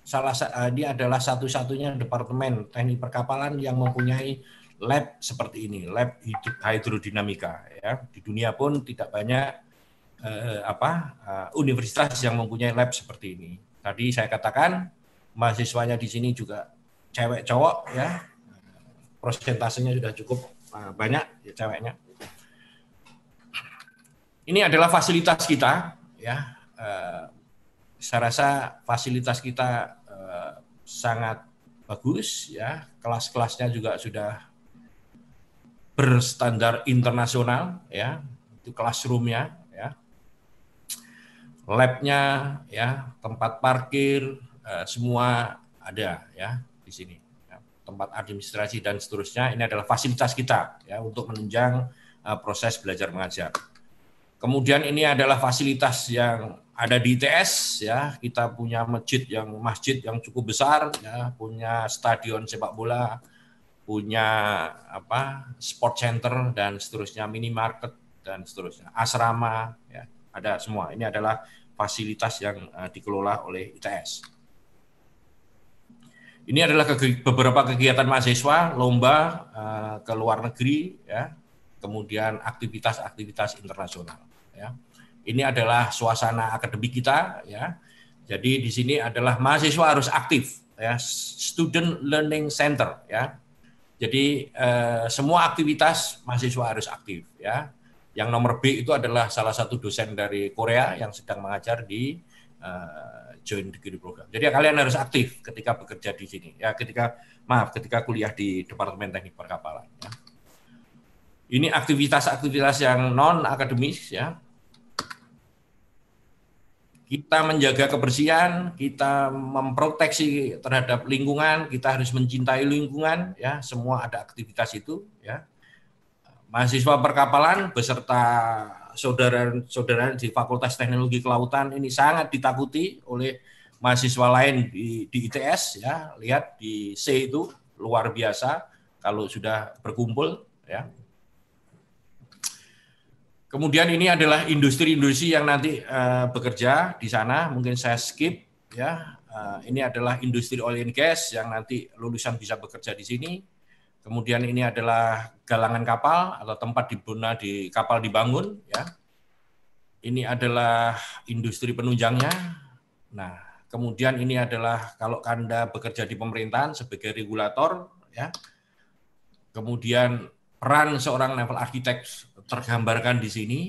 salah uh, ini adalah satu-satunya departemen teknik perkapalan yang mempunyai lab seperti ini, lab hidrodinamika ya. Di dunia pun tidak banyak uh, apa uh, universitas yang mempunyai lab seperti ini. Tadi saya katakan mahasiswanya di sini juga cewek cowok ya prosentasenya sudah cukup eh, banyak ya ceweknya ini adalah fasilitas kita ya eh, saya rasa fasilitas kita eh, sangat bagus ya kelas-kelasnya juga sudah berstandar internasional ya itu classroomnya ya labnya ya tempat parkir Eh, semua ada ya di sini ya, tempat administrasi dan seterusnya ini adalah fasilitas kita ya untuk menunjang eh, proses belajar mengajar kemudian ini adalah fasilitas yang ada di ITS ya kita punya masjid yang masjid yang cukup besar ya punya stadion sepak bola punya apa sport center dan seterusnya minimarket dan seterusnya asrama ya ada semua ini adalah fasilitas yang uh, dikelola oleh ITS ini adalah ke beberapa kegiatan mahasiswa, lomba uh, ke luar negeri, ya, kemudian aktivitas-aktivitas internasional. Ya. Ini adalah suasana akademik kita, ya. Jadi di sini adalah mahasiswa harus aktif, ya, Student Learning Center, ya. Jadi uh, semua aktivitas mahasiswa harus aktif, ya. Yang nomor B itu adalah salah satu dosen dari Korea yang sedang mengajar di uh, join degree program. Jadi ya, kalian harus aktif ketika bekerja di sini. Ya, ketika maaf, ketika kuliah di Departemen Teknik Perkapalan. Ya. Ini aktivitas-aktivitas yang non akademis ya. Kita menjaga kebersihan, kita memproteksi terhadap lingkungan, kita harus mencintai lingkungan ya, semua ada aktivitas itu ya. Mahasiswa perkapalan beserta saudara-saudara di Fakultas Teknologi Kelautan ini sangat ditakuti oleh mahasiswa lain di, di ITS ya lihat di C itu luar biasa kalau sudah berkumpul ya Kemudian ini adalah industri-industri yang nanti uh, bekerja di sana. Mungkin saya skip ya. Uh, ini adalah industri oil and gas yang nanti lulusan bisa bekerja di sini. Kemudian ini adalah galangan kapal atau tempat dibuna di kapal dibangun ya. Ini adalah industri penunjangnya. Nah, kemudian ini adalah kalau Anda bekerja di pemerintahan sebagai regulator ya. Kemudian peran seorang level arsitek tergambarkan di sini.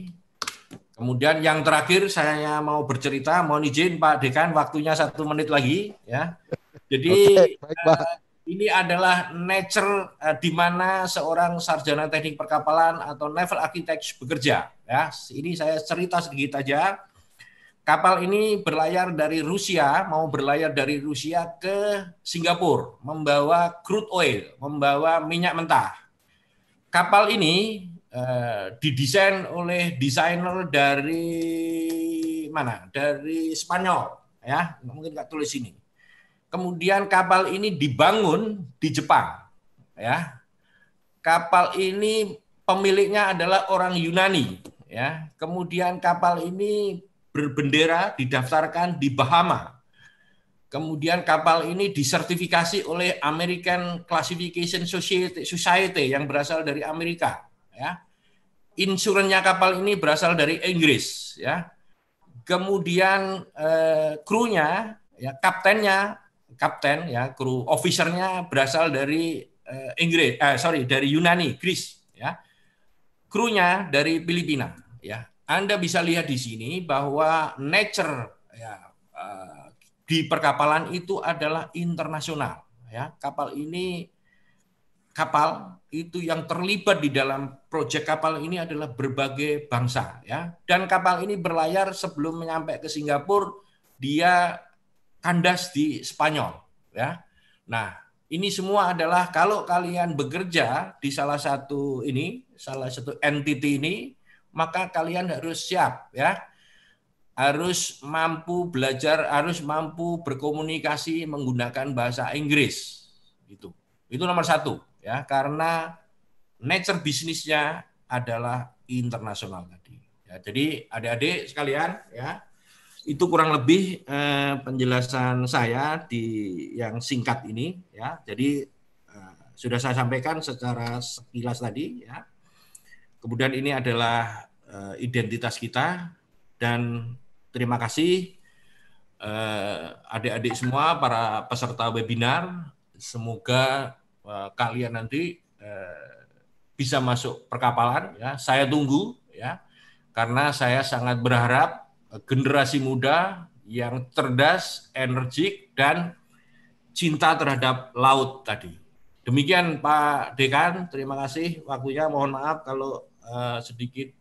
Kemudian yang terakhir saya mau bercerita, mohon izin Pak Dekan, waktunya satu menit lagi ya. Jadi Oke, baik, Pak. Eh, ini adalah nature uh, di mana seorang sarjana teknik perkapalan atau naval architect bekerja. Ya, ini saya cerita sedikit aja. Kapal ini berlayar dari Rusia, mau berlayar dari Rusia ke Singapura, membawa crude oil, membawa minyak mentah. Kapal ini eh, didesain oleh desainer dari mana? Dari Spanyol, ya. Mungkin nggak tulis ini. Kemudian kapal ini dibangun di Jepang. Ya. Kapal ini pemiliknya adalah orang Yunani, ya. Kemudian kapal ini berbendera didaftarkan di Bahama. Kemudian kapal ini disertifikasi oleh American Classification Society, Society yang berasal dari Amerika, ya. Insurannya kapal ini berasal dari Inggris, ya. Kemudian eh, krunya, ya kaptennya kapten ya kru officernya berasal dari uh, Inggris uh, sorry dari Yunani Greece ya krunya dari Filipina ya Anda bisa lihat di sini bahwa nature ya uh, di perkapalan itu adalah internasional ya kapal ini kapal itu yang terlibat di dalam proyek kapal ini adalah berbagai bangsa ya dan kapal ini berlayar sebelum menyampai ke Singapura dia kandas di Spanyol ya. Nah, ini semua adalah kalau kalian bekerja di salah satu ini, salah satu entity ini, maka kalian harus siap ya. Harus mampu belajar, harus mampu berkomunikasi menggunakan bahasa Inggris. Itu. Itu nomor satu ya, karena nature bisnisnya adalah internasional tadi. Ya, jadi adik-adik sekalian ya, itu kurang lebih eh, penjelasan saya di yang singkat ini ya. Jadi eh, sudah saya sampaikan secara sekilas tadi ya. Kemudian ini adalah eh, identitas kita dan terima kasih eh, adik-adik eh, semua para peserta webinar. Semoga eh, kalian nanti eh, bisa masuk perkapalan ya. Saya tunggu ya. Karena saya sangat berharap generasi muda yang cerdas, energik, dan cinta terhadap laut tadi. Demikian Pak Dekan, terima kasih waktunya. Mohon maaf kalau uh, sedikit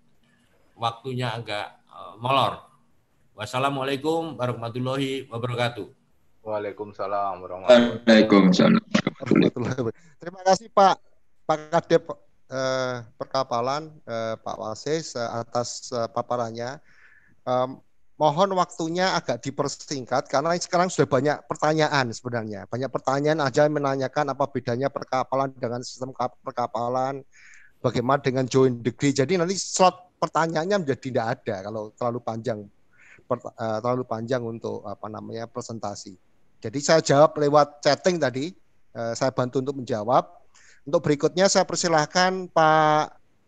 waktunya agak uh, molor. Wassalamualaikum warahmatullahi wabarakatuh. Waalaikumsalam warahmatullahi wabarakatuh. Terima kasih Pak Pak Kadep eh, Perkapalan eh, Pak Wasis eh, atas eh, paparannya um, mohon waktunya agak dipersingkat karena sekarang sudah banyak pertanyaan sebenarnya. Banyak pertanyaan aja menanyakan apa bedanya perkapalan dengan sistem perkapalan, bagaimana dengan join degree. Jadi nanti slot pertanyaannya menjadi tidak ada kalau terlalu panjang per, uh, eh, terlalu panjang untuk apa namanya presentasi. Jadi saya jawab lewat chatting tadi, uh, saya bantu untuk menjawab. Untuk berikutnya saya persilahkan Pak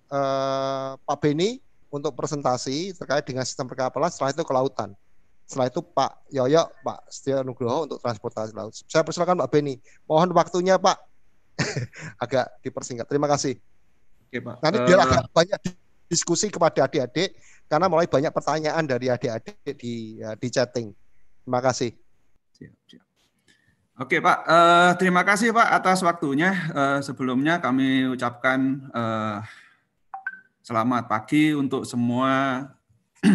uh, Pak Beni untuk presentasi terkait dengan sistem perkapalan, setelah itu kelautan. Setelah itu Pak Yoyo, Pak Setia Nugroho untuk transportasi laut. Saya persilakan Pak Beni. Mohon waktunya Pak (laughs) agak dipersingkat. Terima kasih. Oke, Pak. Nanti eh, biar uh... agak banyak diskusi kepada adik-adik karena mulai banyak pertanyaan dari adik-adik di ya, di chatting. Terima kasih. Oke Pak, uh, terima kasih Pak atas waktunya. Uh, sebelumnya kami ucapkan uh, Selamat pagi untuk semua (clears throat)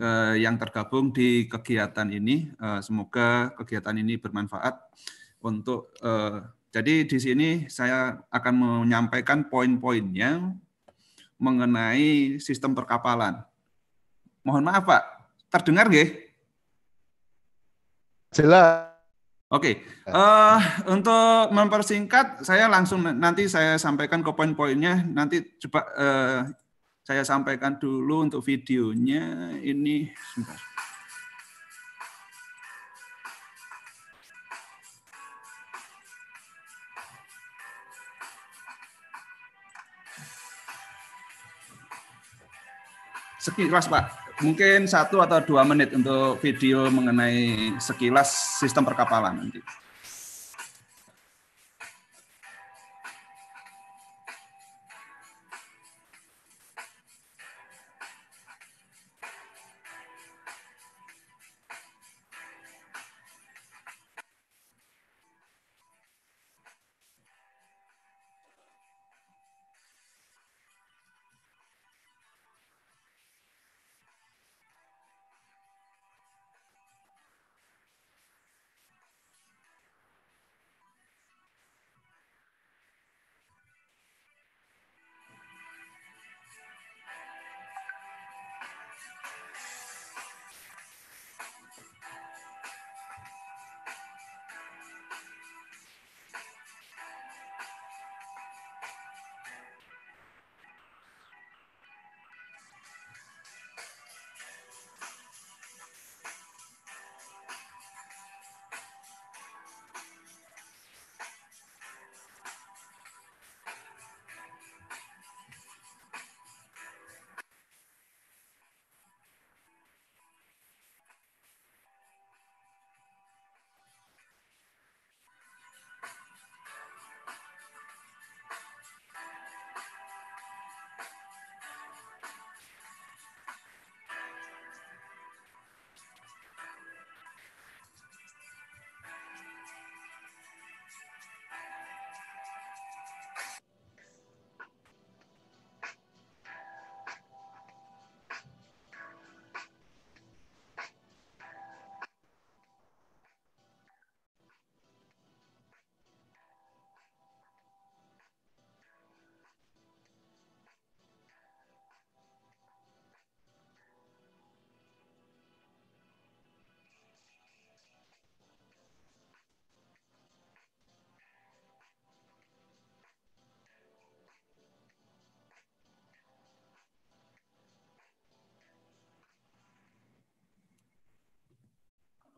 eh, yang tergabung di kegiatan ini. Eh, semoga kegiatan ini bermanfaat untuk eh, jadi di sini saya akan menyampaikan poin-poinnya mengenai sistem perkapalan. Mohon maaf Pak, terdengar nggih? Jelas. Oke, okay. Ya. uh, eh, untuk mempersingkat, saya langsung nanti saya sampaikan ke poin-poinnya. Nanti coba uh, saya sampaikan dulu untuk videonya. Ini, sebentar. Sekilas, Pak mungkin satu atau dua menit untuk video mengenai sekilas sistem perkapalan nanti.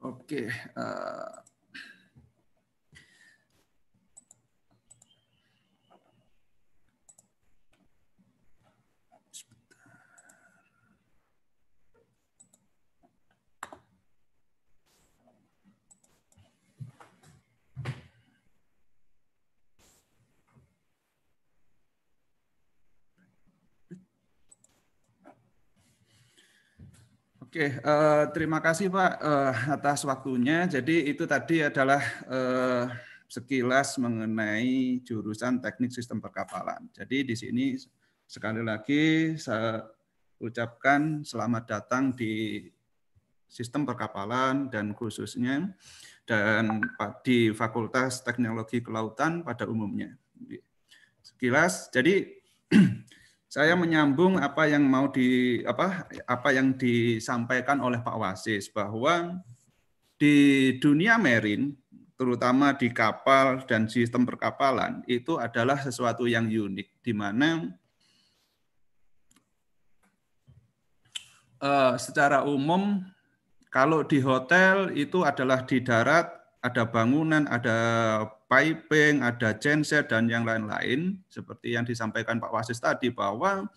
Oke, okay. Eh, Oke, uh, terima kasih Pak uh, atas waktunya. Jadi itu tadi adalah uh, sekilas mengenai jurusan teknik sistem perkapalan. Jadi di sini sekali lagi saya ucapkan selamat datang di sistem perkapalan dan khususnya dan di Fakultas Teknologi Kelautan pada umumnya. Sekilas, jadi (clears throat) saya menyambung apa yang mau di apa apa yang disampaikan oleh Pak Wasis bahwa di dunia Marin terutama di kapal dan sistem perkapalan itu adalah sesuatu yang unik di mana uh, secara umum kalau di hotel itu adalah di darat ada bangunan ada piping, ada genset, dan yang lain-lain. Seperti yang disampaikan Pak Wasis tadi bahwa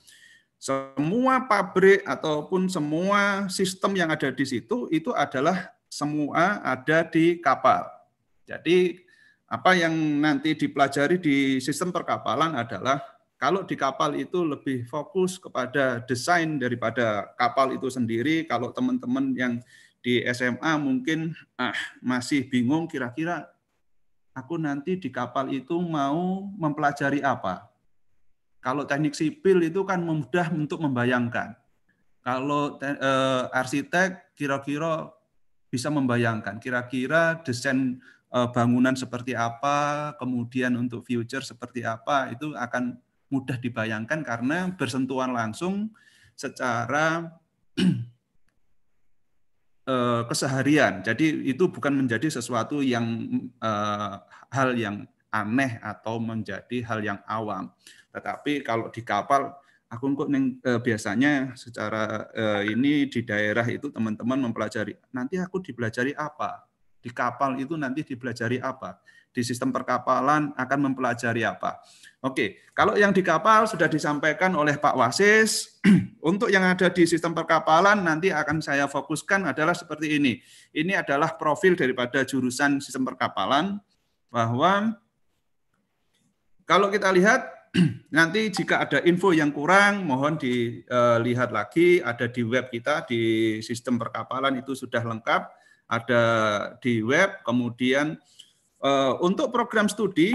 semua pabrik ataupun semua sistem yang ada di situ itu adalah semua ada di kapal. Jadi apa yang nanti dipelajari di sistem perkapalan adalah kalau di kapal itu lebih fokus kepada desain daripada kapal itu sendiri. Kalau teman-teman yang di SMA mungkin ah, masih bingung kira-kira aku nanti di kapal itu mau mempelajari apa. Kalau teknik sipil itu kan mudah untuk membayangkan. Kalau eh, arsitek kira-kira bisa membayangkan, kira-kira desain eh, bangunan seperti apa, kemudian untuk future seperti apa, itu akan mudah dibayangkan karena bersentuhan langsung secara (clears throat) Eh, keseharian. Jadi itu bukan menjadi sesuatu yang eh, hal yang aneh atau menjadi hal yang awam. Tetapi kalau di kapal aku kok neng eh, biasanya secara eh, ini di daerah itu teman-teman mempelajari nanti aku dipelajari apa? Di kapal itu nanti dipelajari apa? di sistem perkapalan akan mempelajari apa. Oke, kalau yang di kapal sudah disampaikan oleh Pak Wasis, (clears throat) untuk yang ada di sistem perkapalan nanti akan saya fokuskan adalah seperti ini. Ini adalah profil daripada jurusan sistem perkapalan bahwa kalau kita lihat (clears throat) nanti jika ada info yang kurang mohon dilihat lagi ada di web kita di sistem perkapalan itu sudah lengkap ada di web kemudian Eh, untuk program studi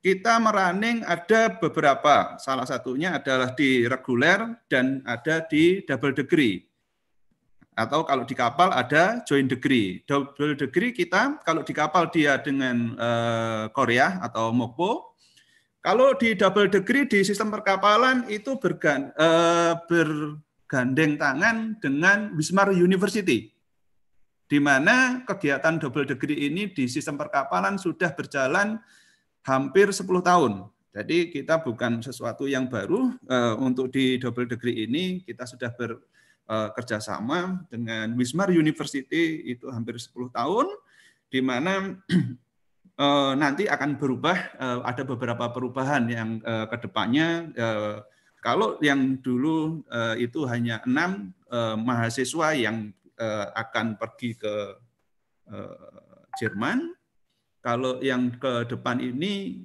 kita meraning ada beberapa. Salah satunya adalah di reguler dan ada di double degree. Atau kalau di kapal ada joint degree. Double degree kita kalau di kapal dia dengan eh, Korea atau Mokpo, kalau di double degree di sistem perkapalan itu bergan, uh, bergandeng tangan dengan Wismar University. Di mana kegiatan double degree ini di sistem perkapalan sudah berjalan hampir 10 tahun. Jadi kita bukan sesuatu yang baru eh, untuk di double degree ini kita sudah bekerja eh, sama dengan Wismar University itu hampir 10 tahun di mana (clears throat) eh, nanti akan berubah ada beberapa perubahan yang kedepannya kalau yang dulu itu hanya enam mahasiswa yang uh, akan pergi ke uh, Jerman. Kalau yang ke depan ini,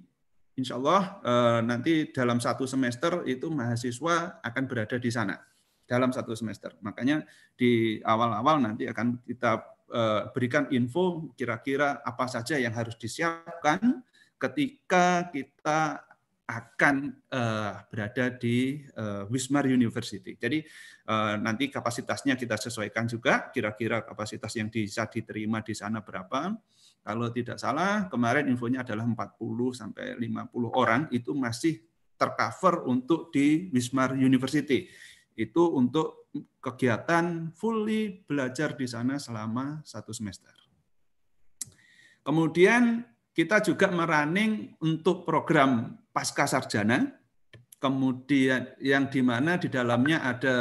insya Allah uh, nanti dalam satu semester itu mahasiswa akan berada di sana dalam satu semester. Makanya di awal-awal nanti akan kita uh, berikan info kira-kira apa saja yang harus disiapkan ketika kita akan uh, berada di uh, Wismar University. Jadi Eh, nanti kapasitasnya kita sesuaikan juga kira-kira kapasitas yang bisa diterima di sana berapa. Kalau tidak salah kemarin infonya adalah 40 sampai 50 orang itu masih tercover untuk di Wismar University. Itu untuk kegiatan fully belajar di sana selama satu semester. Kemudian kita juga merunning untuk program pasca sarjana kemudian yang di mana di dalamnya ada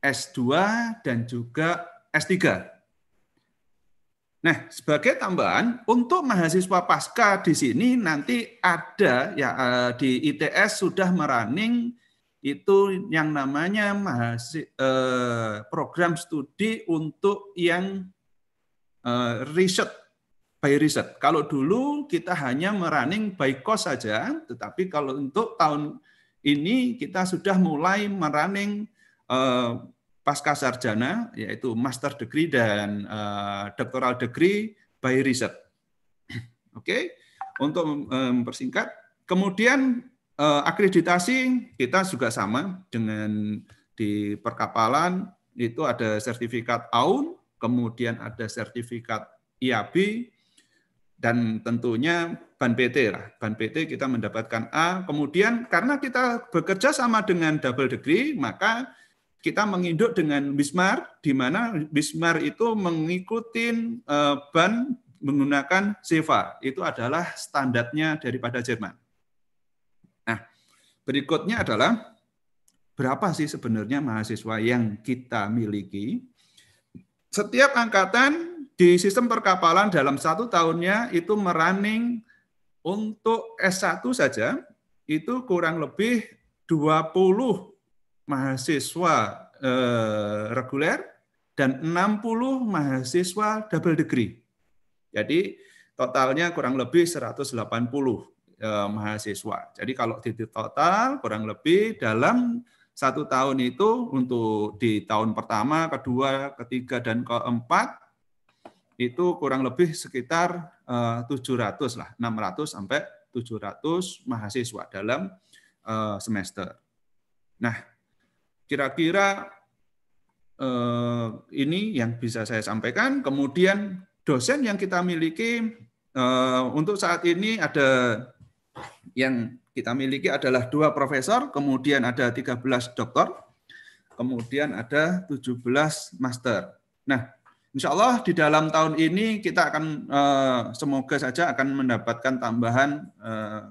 S2 dan juga S3. Nah, sebagai tambahan untuk mahasiswa pasca di sini nanti ada ya eh, di ITS sudah meraning itu yang namanya mahasiswa eh, program studi untuk yang eh, riset by riset. Kalau dulu kita hanya merunning by cost saja, tetapi kalau untuk tahun ini kita sudah mulai merunning eh, pasca sarjana, yaitu master degree dan uh, doctoral degree by riset. (clears throat) Oke, okay? untuk eh, mempersingkat. Kemudian akreditasi kita juga sama dengan di perkapalan itu ada sertifikat AUN, kemudian ada sertifikat IAB, dan tentunya Ban PT lah. Ban PT kita mendapatkan A. Kemudian karena kita bekerja sama dengan double degree, maka kita menginduk dengan Bismar, di mana Bismar itu mengikuti eh, Ban menggunakan SEVA. Itu adalah standarnya daripada Jerman. Nah, berikutnya adalah berapa sih sebenarnya mahasiswa yang kita miliki. Setiap angkatan di sistem perkapalan dalam satu tahunnya itu merunning untuk S1 saja itu kurang lebih 20 mahasiswa eh, reguler dan 60 mahasiswa double degree. Jadi totalnya kurang lebih 180 eh, mahasiswa. Jadi kalau di total kurang lebih dalam satu tahun itu untuk di tahun pertama, kedua, ketiga, dan keempat itu kurang lebih sekitar 700 eh, lah, 600 sampai 700 mahasiswa dalam eh, semester. Nah, kira-kira eh, ini yang bisa saya sampaikan. Kemudian dosen yang kita miliki untuk saat ini ada yang kita miliki adalah dua profesor, kemudian ada 13 doktor, kemudian ada 17 master. Nah, Insya Allah di dalam tahun ini kita akan eh, semoga saja akan mendapatkan tambahan eh,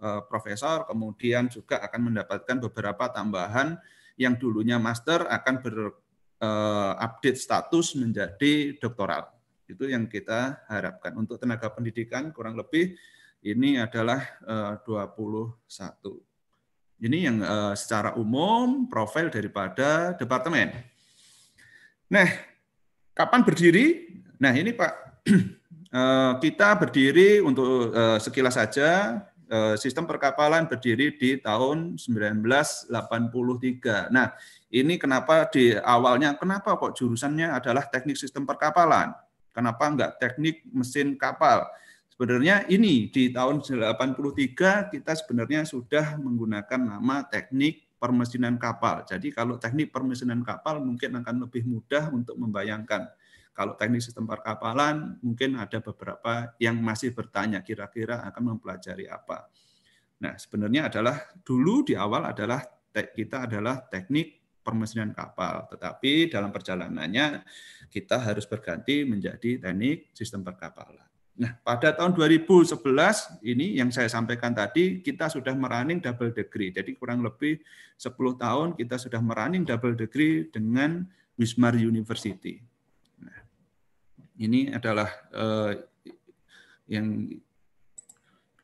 eh, profesor, kemudian juga akan mendapatkan beberapa tambahan yang dulunya master akan berupdate status menjadi doktoral. Itu yang kita harapkan. Untuk tenaga pendidikan kurang lebih ini adalah 21. Ini yang secara umum profil daripada departemen. Nah, Kapan berdiri? Nah ini Pak, (clears throat) eh, kita berdiri untuk eh, sekilas saja, eh, sistem perkapalan berdiri di tahun 1983. Nah, ini kenapa di awalnya, kenapa kok jurusannya adalah teknik sistem perkapalan? Kenapa enggak teknik mesin kapal? Sebenarnya ini di tahun 83 kita sebenarnya sudah menggunakan nama teknik permesinan kapal. Jadi kalau teknik permesinan kapal mungkin akan lebih mudah untuk membayangkan. Kalau teknik sistem perkapalan mungkin ada beberapa yang masih bertanya kira-kira akan mempelajari apa. Nah, sebenarnya adalah dulu di awal adalah kita adalah teknik permesinan kapal, tetapi dalam perjalanannya kita harus berganti menjadi teknik sistem perkapalan. Nah, pada tahun 2011 ini yang saya sampaikan tadi, kita sudah meraning double degree. Jadi kurang lebih 10 tahun kita sudah meraning double degree dengan Wismar University. Nah, ini adalah eh, yang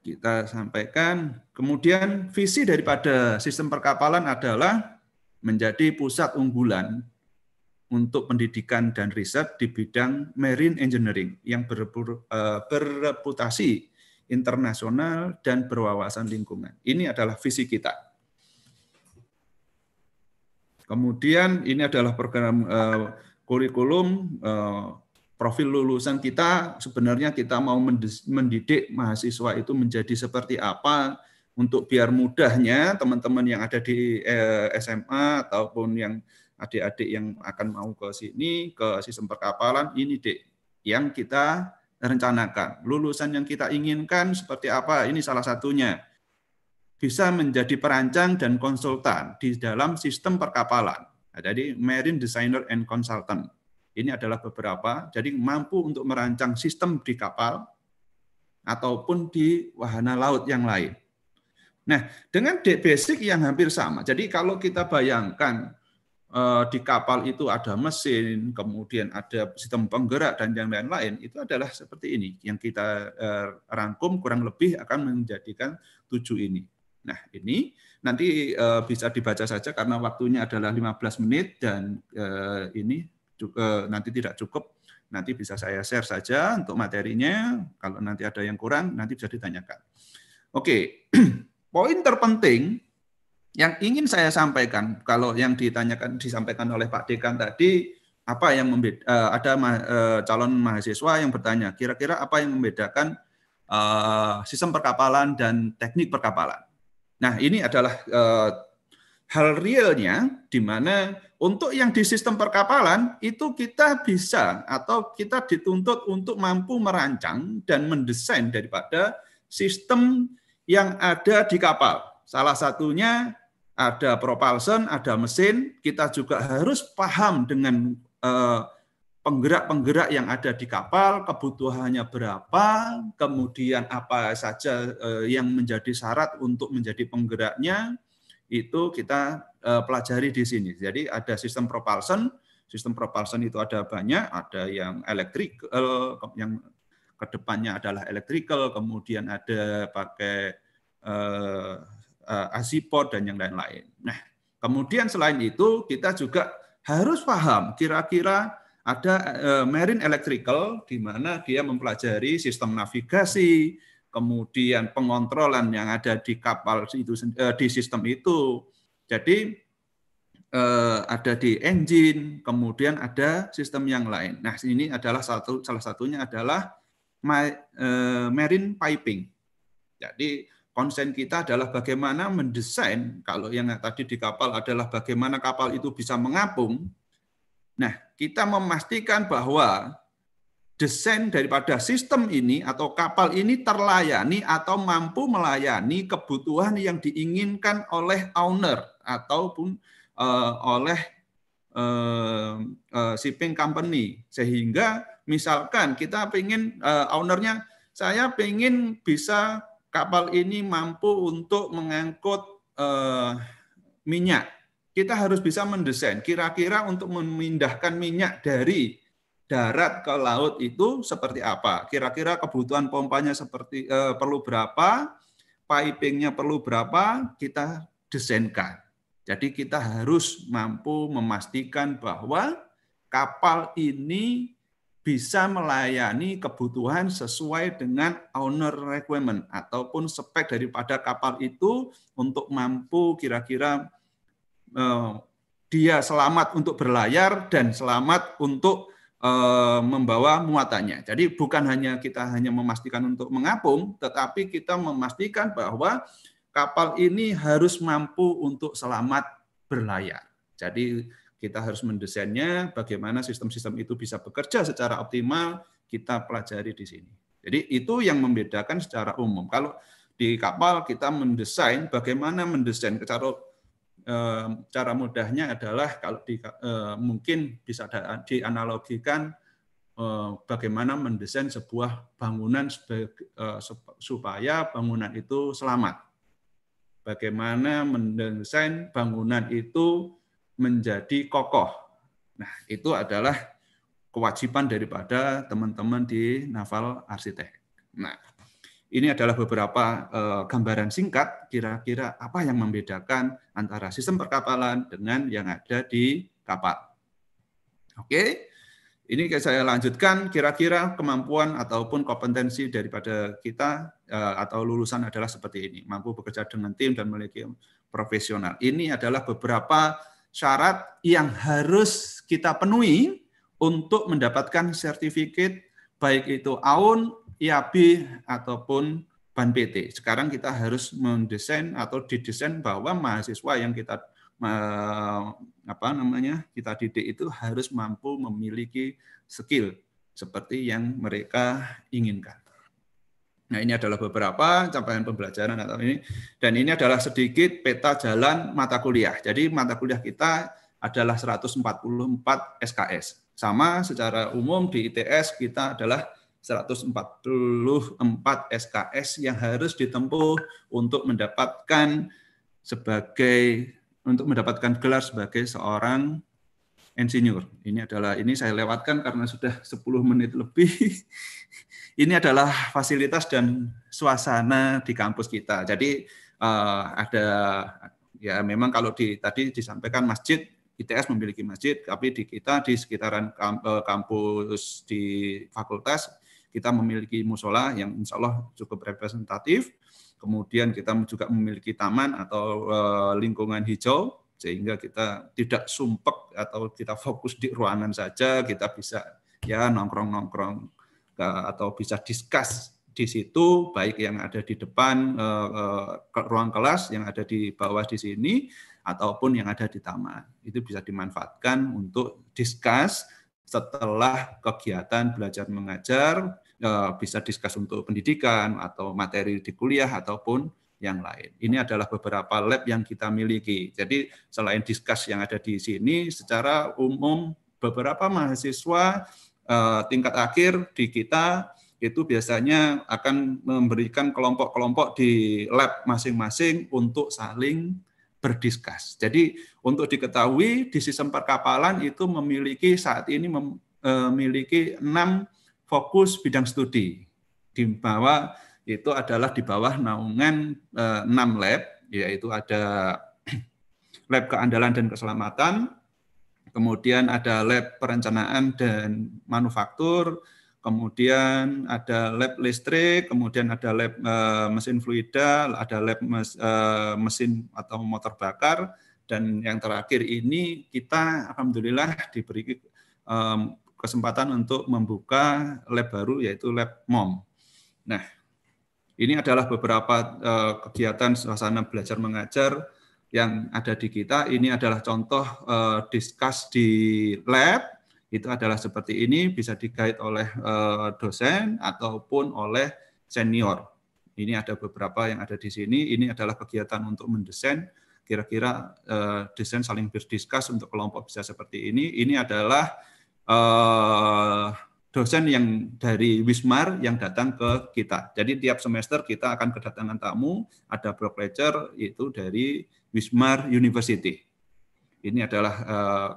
kita sampaikan. Kemudian visi daripada sistem perkapalan adalah menjadi pusat unggulan untuk pendidikan dan riset di bidang marine engineering yang eh, bereputasi internasional dan berwawasan lingkungan. Ini adalah visi kita. Kemudian ini adalah program eh, kurikulum eh, profil lulusan kita sebenarnya kita mau mendidik mahasiswa itu menjadi seperti apa untuk biar mudahnya teman-teman yang ada di SMA ataupun yang adik-adik yang akan mau ke sini ke sistem perkapalan ini dek yang kita rencanakan lulusan yang kita inginkan seperti apa ini salah satunya bisa menjadi perancang dan konsultan di dalam sistem perkapalan nah, jadi marine designer and consultant ini adalah beberapa jadi mampu untuk merancang sistem di kapal ataupun di wahana laut yang lain. Nah, dengan basic yang hampir sama. Jadi kalau kita bayangkan Eh, di kapal itu ada mesin, kemudian ada sistem penggerak dan yang lain-lain, itu adalah seperti ini yang kita eh, rangkum kurang lebih akan menjadikan tujuh ini. Nah, ini nanti eh, bisa dibaca saja karena waktunya adalah 15 menit dan ini juga nanti tidak cukup. Nanti bisa saya share saja untuk materinya. Kalau nanti ada yang kurang, nanti bisa ditanyakan. Oke, (clears throat) poin terpenting yang ingin saya sampaikan, kalau yang ditanyakan disampaikan oleh Pak Dekan tadi, apa yang membeda, eh, ada eh, calon mahasiswa yang bertanya, kira-kira apa yang membedakan eh, sistem perkapalan dan teknik perkapalan? Nah, ini adalah hal realnya di mana untuk yang di sistem perkapalan itu kita bisa atau kita dituntut untuk mampu merancang dan mendesain daripada sistem yang ada di kapal. Salah satunya ada propulsion, ada mesin, kita juga harus paham dengan eh, penggerak-penggerak yang ada di kapal, kebutuhannya berapa, kemudian apa saja eh, yang menjadi syarat untuk menjadi penggeraknya, itu kita eh, pelajari di sini. Jadi ada sistem propulsion, sistem propulsion itu ada banyak, ada yang elektrik, yang kedepannya adalah elektrikal, kemudian ada pakai Eh, Azipod dan yang lain-lain. Nah, kemudian selain itu kita juga harus paham kira-kira ada eh, marine electrical di mana dia mempelajari sistem navigasi, kemudian pengontrolan yang ada di kapal itu eh, di sistem itu. Jadi ada di engine, kemudian ada sistem yang lain. Nah, ini adalah satu salah satunya adalah marine piping. Jadi konsen kita adalah bagaimana mendesain, kalau yang tadi di kapal adalah bagaimana kapal itu bisa mengapung, nah kita memastikan bahwa desain daripada sistem ini atau kapal ini terlayani atau mampu melayani kebutuhan yang diinginkan oleh owner ataupun uh, oleh uh, uh, shipping company. Sehingga misalkan kita ingin uh, ownernya, saya ingin bisa kapal ini mampu untuk mengangkut uh, minyak. Kita harus bisa mendesain kira-kira untuk memindahkan minyak dari darat ke laut itu seperti apa. Kira-kira kebutuhan pompanya seperti uh, perlu berapa, pipingnya perlu berapa, kita desainkan. Jadi kita harus mampu memastikan bahwa kapal ini bisa melayani kebutuhan sesuai dengan owner requirement ataupun spek daripada kapal itu untuk mampu kira-kira eh, dia selamat untuk berlayar dan selamat untuk eh, membawa muatannya. Jadi bukan hanya kita hanya memastikan untuk mengapung, tetapi kita memastikan bahwa kapal ini harus mampu untuk selamat berlayar. Jadi kita harus mendesainnya, bagaimana sistem-sistem itu bisa bekerja secara optimal, kita pelajari di sini. Jadi itu yang membedakan secara umum. Kalau di kapal kita mendesain, bagaimana mendesain cara eh, cara mudahnya adalah kalau di, eh, mungkin bisa dianalogikan eh, bagaimana mendesain sebuah bangunan supaya bangunan itu selamat. Bagaimana mendesain bangunan itu menjadi kokoh. Nah, itu adalah kewajiban daripada teman-teman di Naval Arsitek. Nah, ini adalah beberapa eh, gambaran singkat kira-kira apa yang membedakan antara sistem perkapalan dengan yang ada di kapal. Oke. Ini saya lanjutkan kira-kira kemampuan ataupun kompetensi daripada kita eh, atau lulusan adalah seperti ini, mampu bekerja dengan tim dan memiliki profesional. Ini adalah beberapa syarat yang harus kita penuhi untuk mendapatkan sertifikat baik itu AUN, IAB ataupun BAN PT. Sekarang kita harus mendesain atau didesain bahwa mahasiswa yang kita apa namanya kita didik itu harus mampu memiliki skill seperti yang mereka inginkan. Nah, ini adalah beberapa capaian pembelajaran atau ini dan ini adalah sedikit peta jalan mata kuliah. Jadi mata kuliah kita adalah 144 SKS. Sama secara umum di ITS kita adalah 144 SKS yang harus ditempuh untuk mendapatkan sebagai untuk mendapatkan gelar sebagai seorang insinyur. Ini adalah ini saya lewatkan karena sudah 10 menit lebih. (laughs) ini adalah fasilitas dan suasana di kampus kita. Jadi uh, ada ya memang kalau di tadi disampaikan masjid ITS memiliki masjid, tapi di kita di sekitaran eh, kampus di fakultas kita memiliki musola yang insya Allah cukup representatif. Kemudian kita juga memiliki taman atau eh, lingkungan hijau sehingga kita tidak sumpek atau kita fokus di ruangan saja kita bisa ya nongkrong-nongkrong eh, atau bisa diskus di situ baik yang ada di depan eh, eh ruang kelas yang ada di bawah di sini ataupun yang ada di taman itu bisa dimanfaatkan untuk diskus setelah kegiatan belajar mengajar eh, bisa diskus untuk pendidikan atau materi di kuliah ataupun yang lain. Ini adalah beberapa lab yang kita miliki. Jadi selain diskus yang ada di sini, secara umum beberapa mahasiswa eh, tingkat akhir di kita itu biasanya akan memberikan kelompok-kelompok di lab masing-masing untuk saling berdiskus. Jadi untuk diketahui di sistem perkapalan itu memiliki saat ini memiliki eh, enam fokus bidang studi di bawah itu adalah di bawah naungan eh, enam lab, yaitu ada (clears throat) lab keandalan dan keselamatan, kemudian ada lab perencanaan dan manufaktur, kemudian ada lab listrik, kemudian ada lab eh, mesin fluida, ada lab mes, eh, mesin atau motor bakar, dan yang terakhir ini kita alhamdulillah diberi kesempatan untuk membuka lab baru yaitu lab MOM. Nah, ini adalah beberapa eh, kegiatan suasana belajar mengajar yang ada di kita. Ini adalah contoh uh, diskus di lab. Itu adalah seperti ini, bisa digait oleh eh, dosen ataupun oleh senior. Ini ada beberapa yang ada di sini. Ini adalah kegiatan untuk mendesain. Kira-kira desain saling berdiskus untuk kelompok bisa seperti ini. Ini adalah dosen yang dari Wismar yang datang ke kita. Jadi tiap semester kita akan kedatangan tamu, ada block lecture itu dari Wismar University. Ini adalah uh,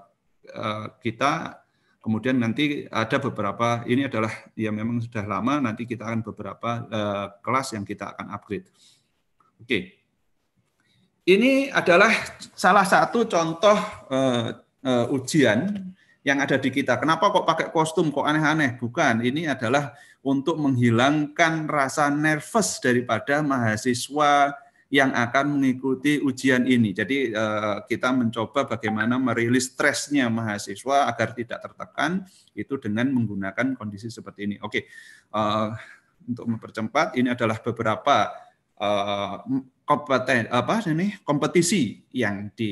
uh, kita kemudian nanti ada beberapa ini adalah yang memang sudah lama nanti kita akan beberapa uh, kelas yang kita akan upgrade. Oke. Okay. Ini adalah salah satu contoh uh, uh, ujian yang ada di kita. Kenapa kok pakai kostum, kok aneh-aneh? Bukan, ini adalah untuk menghilangkan rasa nervous daripada mahasiswa yang akan mengikuti ujian ini. Jadi eh, kita mencoba bagaimana merilis stresnya mahasiswa agar tidak tertekan itu dengan menggunakan kondisi seperti ini. Oke, eh, untuk mempercepat ini adalah beberapa eh, kompeten kompetisi yang di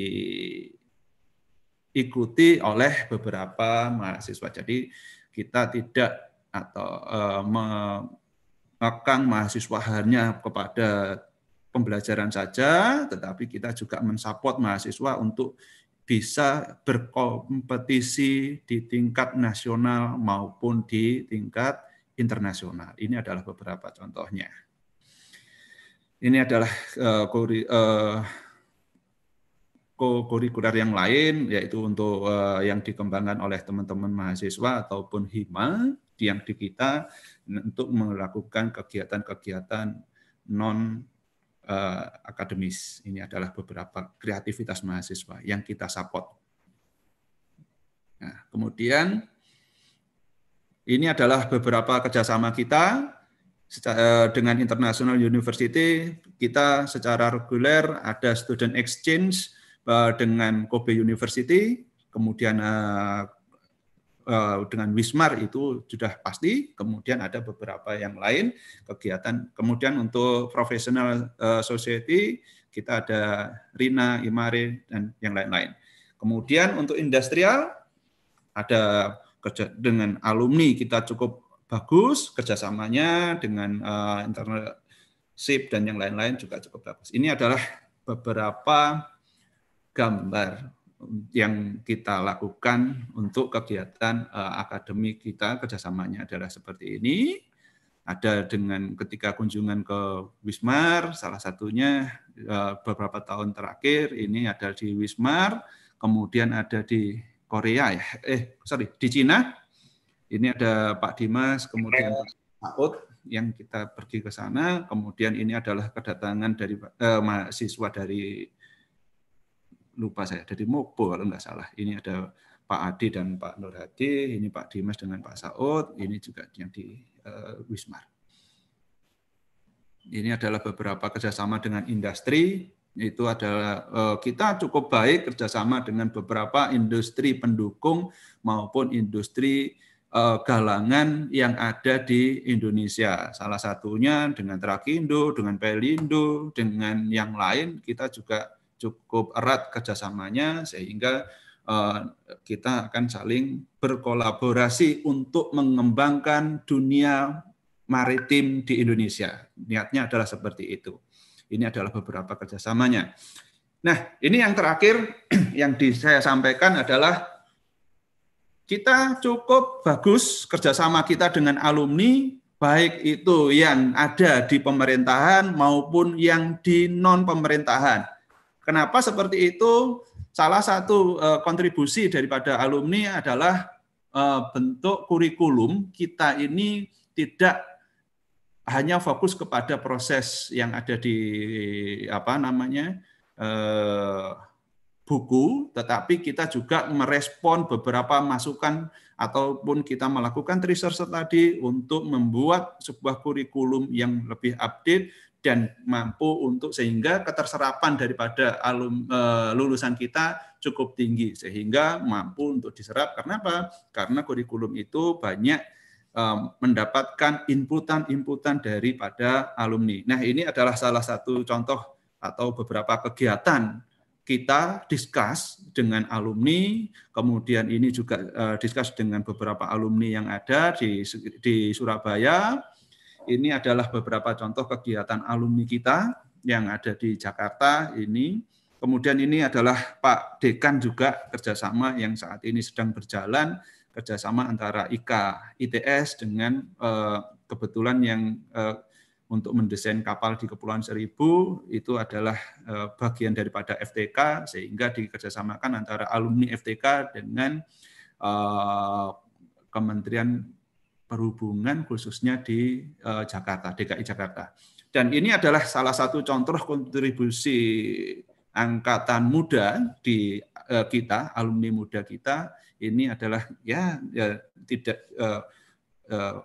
diikuti oleh beberapa mahasiswa. Jadi kita tidak atau uh, mengekang mahasiswa hanya kepada pembelajaran saja, tetapi kita juga mensupport mahasiswa untuk bisa berkompetisi di tingkat nasional maupun di tingkat internasional. Ini adalah beberapa contohnya. Ini adalah uh, kuri, uh, kurikuler yang lain yaitu untuk uh, yang dikembangkan oleh teman-teman mahasiswa ataupun hima yang di kita untuk melakukan kegiatan-kegiatan non uh, akademis ini adalah beberapa kreativitas mahasiswa yang kita support. Nah, kemudian ini adalah beberapa kerjasama kita eh, dengan International University. Kita secara reguler ada student exchange Eh, dengan Kobe University, kemudian eh, eh, dengan Wismar itu sudah pasti, kemudian ada beberapa yang lain kegiatan. Kemudian untuk professional society kita ada Rina, Imare dan yang lain-lain. Kemudian untuk industrial ada kerja dengan alumni kita cukup bagus kerjasamanya dengan internal SIP dan yang lain-lain juga cukup bagus. Ini adalah beberapa gambar yang kita lakukan untuk kegiatan uh, akademik kita kerjasamanya adalah seperti ini. Ada dengan ketika kunjungan ke Wismar, salah satunya uh, beberapa tahun terakhir ini ada di Wismar, kemudian ada di Korea ya, eh sorry di Cina. Ini ada Pak Dimas, kemudian Pak Ut yang kita pergi ke sana. Kemudian ini adalah kedatangan dari eh, mahasiswa dari lupa saya dari Mopo kalau nggak salah. Ini ada Pak Adi dan Pak Nur Hadi, ini Pak Dimas dengan Pak Saud, ini juga yang di uh, Wismar. Ini adalah beberapa kerjasama dengan industri. Itu adalah eh, kita cukup baik kerjasama dengan beberapa industri pendukung maupun industri eh, galangan yang ada di Indonesia. Salah satunya dengan Trakindo, dengan Pelindo, dengan yang lain kita juga cukup erat kerjasamanya sehingga eh, kita akan saling berkolaborasi untuk mengembangkan dunia maritim di Indonesia. Niatnya adalah seperti itu. Ini adalah beberapa kerjasamanya. Nah, ini yang terakhir (clears throat) yang saya sampaikan adalah kita cukup bagus kerjasama kita dengan alumni, baik itu yang ada di pemerintahan maupun yang di non-pemerintahan Kenapa seperti itu? Salah satu eh, kontribusi daripada alumni adalah eh, bentuk kurikulum kita ini tidak hanya fokus kepada proses yang ada di apa namanya eh, buku, tetapi kita juga merespon beberapa masukan ataupun kita melakukan research tadi untuk membuat sebuah kurikulum yang lebih update dan mampu untuk sehingga keterserapan daripada alum, e, lulusan kita cukup tinggi sehingga mampu untuk diserap. Karena apa? Karena kurikulum itu banyak e, mendapatkan inputan-inputan daripada alumni. Nah, ini adalah salah satu contoh atau beberapa kegiatan kita diskus dengan alumni, kemudian ini juga e, eh, diskus dengan beberapa alumni yang ada di di Surabaya ini adalah beberapa contoh kegiatan alumni kita yang ada di Jakarta ini. Kemudian ini adalah Pak Dekan juga kerjasama yang saat ini sedang berjalan kerjasama antara IK ITS dengan eh, kebetulan yang eh, untuk mendesain kapal di Kepulauan Seribu itu adalah eh, bagian daripada FTK sehingga dikerjasamakan antara alumni FTK dengan eh, Kementerian perhubungan khususnya di eh, Jakarta, DKI Jakarta. Dan ini adalah salah satu contoh kontribusi angkatan muda di eh, kita, alumni muda kita ini adalah ya, ya tidak uh, uh,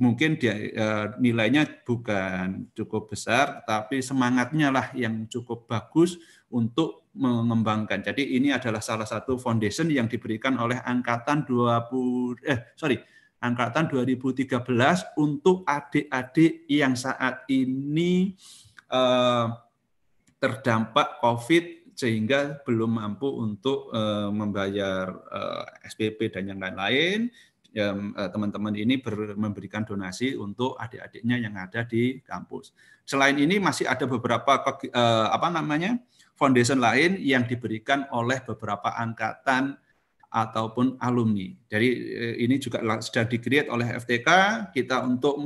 mungkin dia uh, nilainya bukan cukup besar, tapi semangatnya lah yang cukup bagus untuk mengembangkan. Jadi ini adalah salah satu foundation yang diberikan oleh angkatan 20 eh sorry angkatan 2013 untuk adik-adik yang saat ini eh, terdampak COVID sehingga belum mampu untuk eh, membayar eh, SPP dan yang lain-lain teman-teman ini memberikan donasi untuk adik-adiknya yang ada di kampus. Selain ini masih ada beberapa apa namanya foundation lain yang diberikan oleh beberapa angkatan ataupun alumni. Jadi eh, ini juga sudah dikreat oleh FTK kita untuk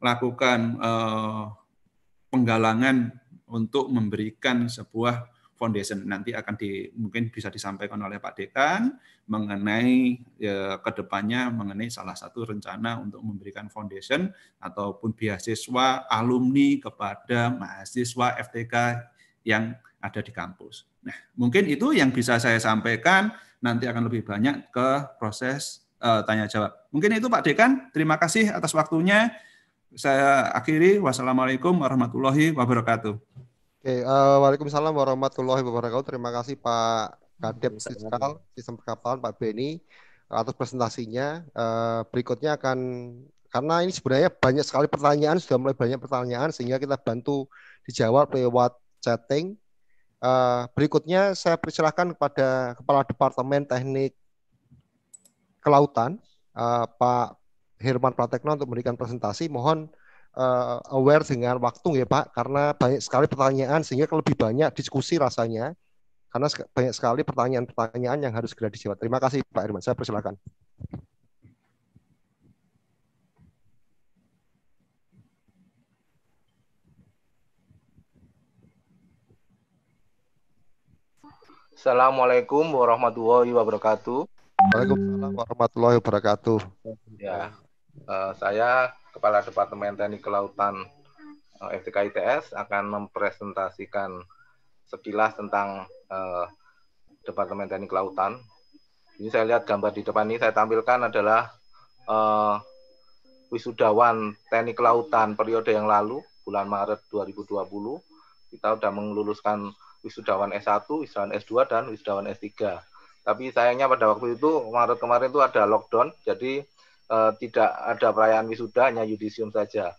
melakukan eh, penggalangan untuk memberikan sebuah foundation nanti akan di, mungkin bisa disampaikan oleh Pak Dekan mengenai ya, kedepannya mengenai salah satu rencana untuk memberikan foundation ataupun beasiswa alumni kepada mahasiswa FTK yang ada di kampus. Nah, mungkin itu yang bisa saya sampaikan nanti akan lebih banyak ke proses uh, eh, tanya jawab. Mungkin itu Pak Dekan, terima kasih atas waktunya. Saya akhiri. Wassalamualaikum warahmatullahi wabarakatuh. Oke, uh, Waalaikumsalam warahmatullahi wabarakatuh. Terima kasih Pak Kadep Siskal, Sistem Perkapalan Pak Beni atas presentasinya. Uh, berikutnya akan karena ini sebenarnya banyak sekali pertanyaan, sudah mulai banyak pertanyaan sehingga kita bantu dijawab lewat chatting. Eh, berikutnya saya persilahkan kepada Kepala Departemen Teknik Kelautan uh, Pak Herman Pratekno untuk memberikan presentasi. Mohon uh, aware dengan waktu ya Pak, karena banyak sekali pertanyaan sehingga lebih banyak diskusi rasanya. Karena banyak sekali pertanyaan-pertanyaan yang harus segera dijawab. Terima kasih Pak Herman. Saya persilahkan. Assalamualaikum warahmatullahi wabarakatuh. Waalaikumsalam warahmatullahi wabarakatuh. Ya, uh, saya Kepala Departemen Teknik Kelautan uh, eh, FTK akan mempresentasikan sekilas tentang uh, Departemen Teknik Kelautan. Ini saya lihat gambar di depan ini saya tampilkan adalah uh, wisudawan Teknik Kelautan periode yang lalu bulan Maret 2020 kita sudah mengeluluskan wisudawan S1, wisudawan S2, dan wisudawan S3. Tapi sayangnya pada waktu itu, Maret kemarin itu ada lockdown, jadi eh, tidak ada perayaan wisuda, hanya yudisium saja.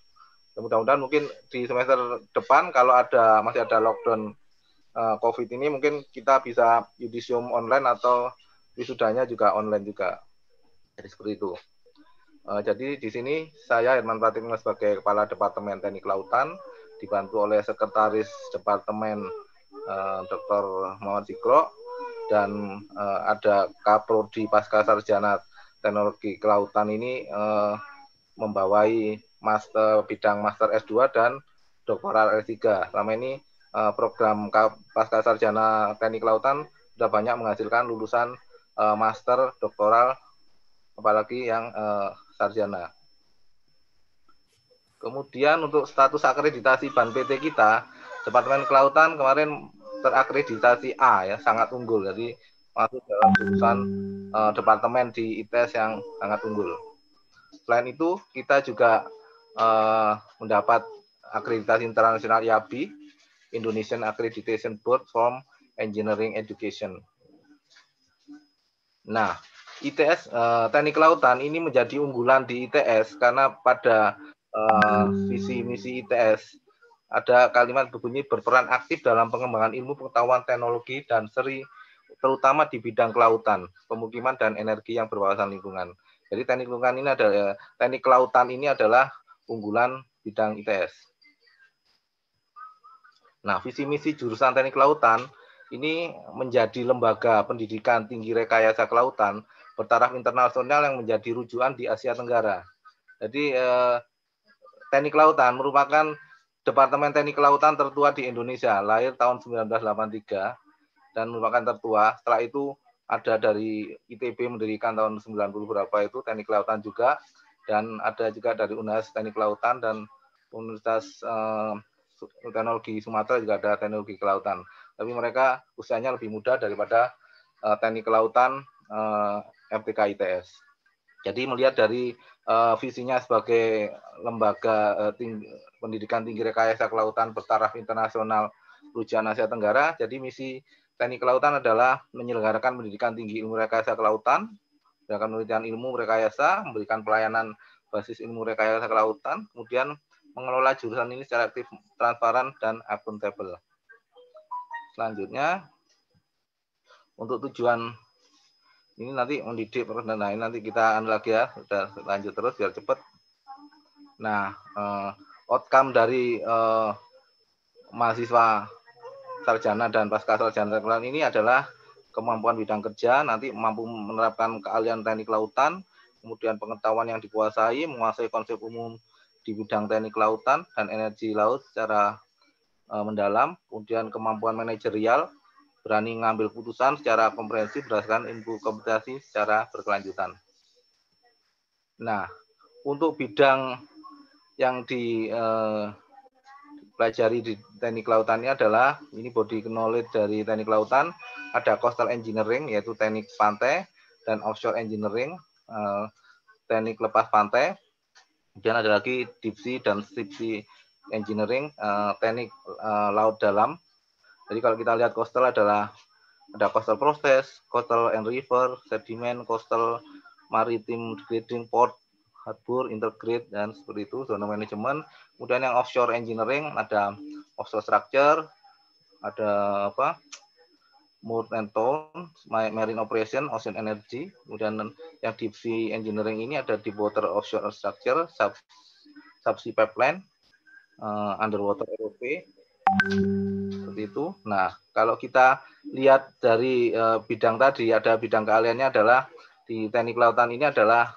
Ya, mudah-mudahan mungkin di semester depan kalau ada masih ada lockdown eh, COVID ini, mungkin kita bisa yudisium online atau wisudanya juga online juga. Jadi seperti itu. Eh, jadi di sini saya Herman Pratikno sebagai Kepala Departemen Teknik Lautan dibantu oleh Sekretaris Departemen Eh, doktor Dr. Muhammad Sikro dan uh, ada Kaprodi Pasca Sarjana Teknologi Kelautan ini uh, membawai master bidang master S2 dan doktoral S3. Selama ini uh, program Pasca Sarjana Teknik Kelautan sudah banyak menghasilkan lulusan uh, master, doktoral apalagi yang uh, sarjana. Kemudian untuk status akreditasi BAN PT kita, Departemen Kelautan kemarin terakreditasi A ya sangat unggul jadi masuk dalam jurusan uh, departemen di ITS yang sangat unggul. Selain itu kita juga uh, mendapat akreditasi internasional IABI Indonesian Accreditation Board from Engineering Education. Nah, ITS uh, eh, teknik lautan ini menjadi unggulan di ITS karena pada uh, visi misi ITS ada kalimat berbunyi berperan aktif dalam pengembangan ilmu pengetahuan teknologi dan seri terutama di bidang kelautan, pemukiman dan energi yang berwawasan lingkungan. Jadi teknik lingkungan ini adalah eh, teknik kelautan ini adalah unggulan bidang ITS. Nah, visi misi jurusan teknik kelautan ini menjadi lembaga pendidikan tinggi rekayasa kelautan bertaraf internasional yang menjadi rujukan di Asia Tenggara. Jadi eh, teknik kelautan merupakan Departemen Teknik Kelautan tertua di Indonesia, lahir tahun 1983 dan merupakan tertua. Setelah itu ada dari ITB mendirikan tahun 90 berapa itu Teknik Kelautan juga dan ada juga dari Unas Teknik Kelautan dan Universitas eh, Teknologi Sumatera juga ada Teknologi Kelautan. Tapi mereka usianya lebih muda daripada eh, Teknik Kelautan eh, FTK ITS. Jadi melihat dari uh, visinya sebagai lembaga uh, ting pendidikan tinggi rekayasa kelautan bertaraf internasional rujukan Asia Tenggara, jadi misi Teknik Kelautan adalah menyelenggarakan pendidikan tinggi ilmu rekayasa kelautan, menyelenggarakan penelitian ilmu rekayasa, memberikan pelayanan basis ilmu rekayasa kelautan, kemudian mengelola jurusan ini secara aktif, transparan, dan akuntabel. Selanjutnya, untuk tujuan ini nanti mendidik terus dan nah, lain nanti kita anu lagi ya sudah lanjut terus biar cepet nah uh, outcome dari uh, mahasiswa sarjana dan pasca sarjana kelautan ini adalah kemampuan bidang kerja nanti mampu menerapkan keahlian teknik lautan kemudian pengetahuan yang dikuasai menguasai konsep umum di bidang teknik lautan dan energi laut secara uh, mendalam kemudian kemampuan manajerial berani mengambil putusan secara komprehensif berdasarkan input komputasi secara berkelanjutan. Nah, untuk bidang yang dipelajari eh, di teknik lautan ini adalah ini body knowledge dari teknik lautan, ada coastal engineering yaitu teknik pantai dan offshore engineering eh, teknik lepas pantai. Dan ada lagi deep sea dan deep sea engineering eh, teknik laut dalam jadi kalau kita lihat coastal adalah ada coastal process, coastal and river, sediment, coastal maritime degrading, port, harbor, intergrade, dan seperti itu, zona management. Kemudian yang offshore engineering, ada offshore structure, ada apa moor and tone, marine operation, ocean energy, kemudian yang deep sea engineering ini ada deep water offshore structure, sub, subsea pipeline, eh, underwater ROV, seperti itu. Nah, kalau kita lihat dari uh, bidang tadi, ada bidang keahliannya adalah di teknik lautan ini adalah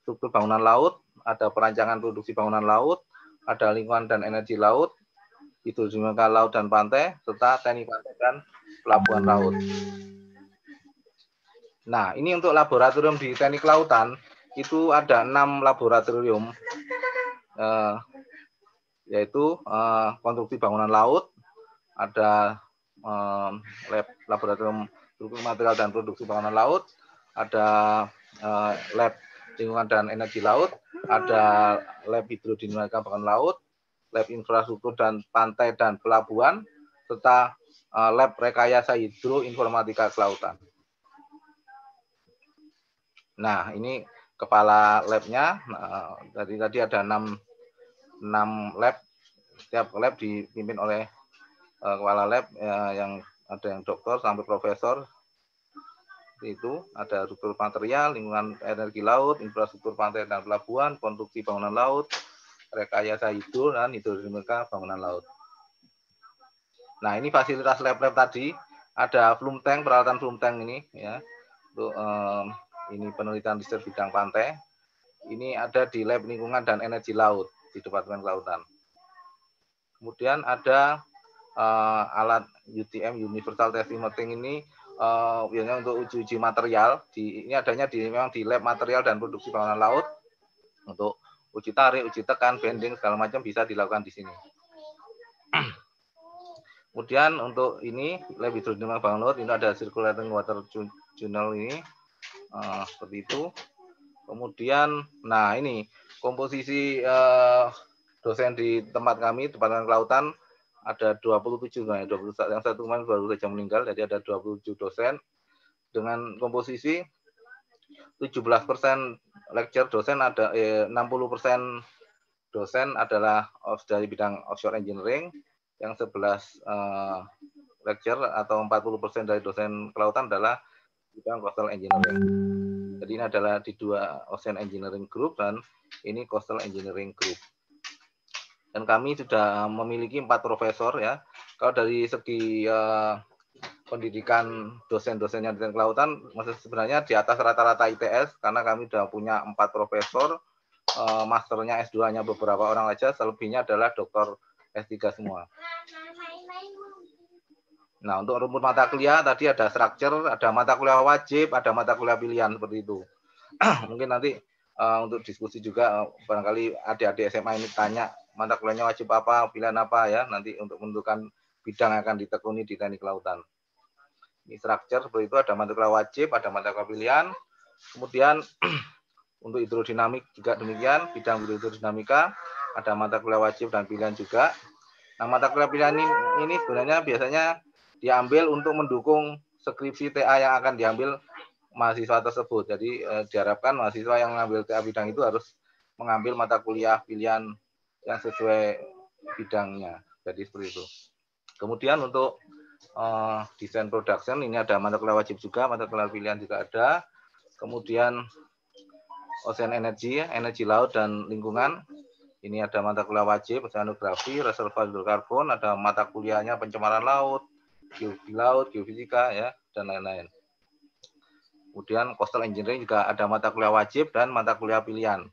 struktur bangunan laut, ada perancangan produksi bangunan laut, ada lingkungan dan energi laut, itu juga kan laut dan pantai, serta teknik pantai dan pelabuhan laut. Nah, ini untuk laboratorium di teknik lautan itu ada enam laboratorium, eh, yaitu eh, konstruksi bangunan laut, ada um, lab laboratorium struktur material dan produksi bangunan laut, ada uh, lab lingkungan dan energi laut, ada lab hidrodinamika bangunan laut, lab infrastruktur dan pantai dan pelabuhan, serta uh, lab rekayasa hidroinformatika kelautan. Nah, ini kepala labnya. Nah, tadi tadi ada enam enam lab. Setiap lab dipimpin oleh uh, kepala lab ya, yang ada yang doktor sampai profesor itu ada struktur material, lingkungan energi laut, infrastruktur pantai dan pelabuhan, konstruksi bangunan laut, rekayasa hidro dan hidrodinamika bangunan laut. Nah ini fasilitas lab-lab tadi ada flum tank peralatan flum tank ini ya untuk um, ini penelitian riset bidang pantai. Ini ada di lab lingkungan dan energi laut di Departemen Kelautan. Kemudian ada uh, alat UTM Universal Testing Machine ini uh, biasanya untuk uji-uji material. Di, ini adanya di memang di lab material dan produksi bangunan laut untuk uji tarik, uji tekan, bending segala macam bisa dilakukan di sini. (clears throat) Kemudian untuk ini lab hidrodinamik bangunan laut ini ada circulating water journal ini uh, seperti itu. Kemudian, nah ini komposisi uh, dosen di tempat kami, Departemen Kelautan, ada 27 nah 20 yang satu kemarin baru saja meninggal, jadi ada 27 dosen dengan komposisi 17 persen lecture dosen ada eh, 60 persen dosen adalah dari bidang offshore engineering, yang 11 eh, lecture atau 40 persen dari dosen kelautan adalah bidang coastal engineering. Jadi ini adalah di dua ocean engineering group dan ini coastal engineering group dan kami sudah memiliki empat profesor ya. Kalau dari segi uh, pendidikan dosen-dosennya dosen kelautan sebenarnya di atas rata-rata ITS karena kami sudah punya empat profesor, uh, masternya S2-nya beberapa orang aja, selebihnya adalah dokter S3 semua. Nah, untuk rumput mata kuliah tadi ada structure, ada mata kuliah wajib, ada mata kuliah pilihan seperti itu. (clears throat) Mungkin nanti uh, untuk diskusi juga uh, barangkali adik-adik SMA ini tanya mata kuliahnya wajib apa, pilihan apa ya nanti untuk menentukan bidang yang akan ditekuni di teknik kelautan. Ini structure seperti itu ada mata kuliah wajib, ada mata kuliah pilihan. Kemudian (clears throat) untuk hidrodinamik juga demikian, bidang hidrodinamika ada mata kuliah wajib dan pilihan juga. Nah, mata kuliah pilihan ini, ini sebenarnya biasanya diambil untuk mendukung skripsi TA yang akan diambil mahasiswa tersebut. Jadi eh, diharapkan mahasiswa yang mengambil TA bidang itu harus mengambil mata kuliah pilihan yang sesuai bidangnya. Jadi seperti itu. Kemudian untuk uh, desain production ini ada mata kuliah wajib juga, mata kuliah pilihan juga ada. Kemudian ocean energy, energi laut dan lingkungan. Ini ada mata kuliah wajib, oceanografi, reservoir hidrokarbon, ada mata kuliahnya pencemaran laut, geologi laut, geofisika ya dan lain-lain. Kemudian coastal engineering juga ada mata kuliah wajib dan mata kuliah pilihan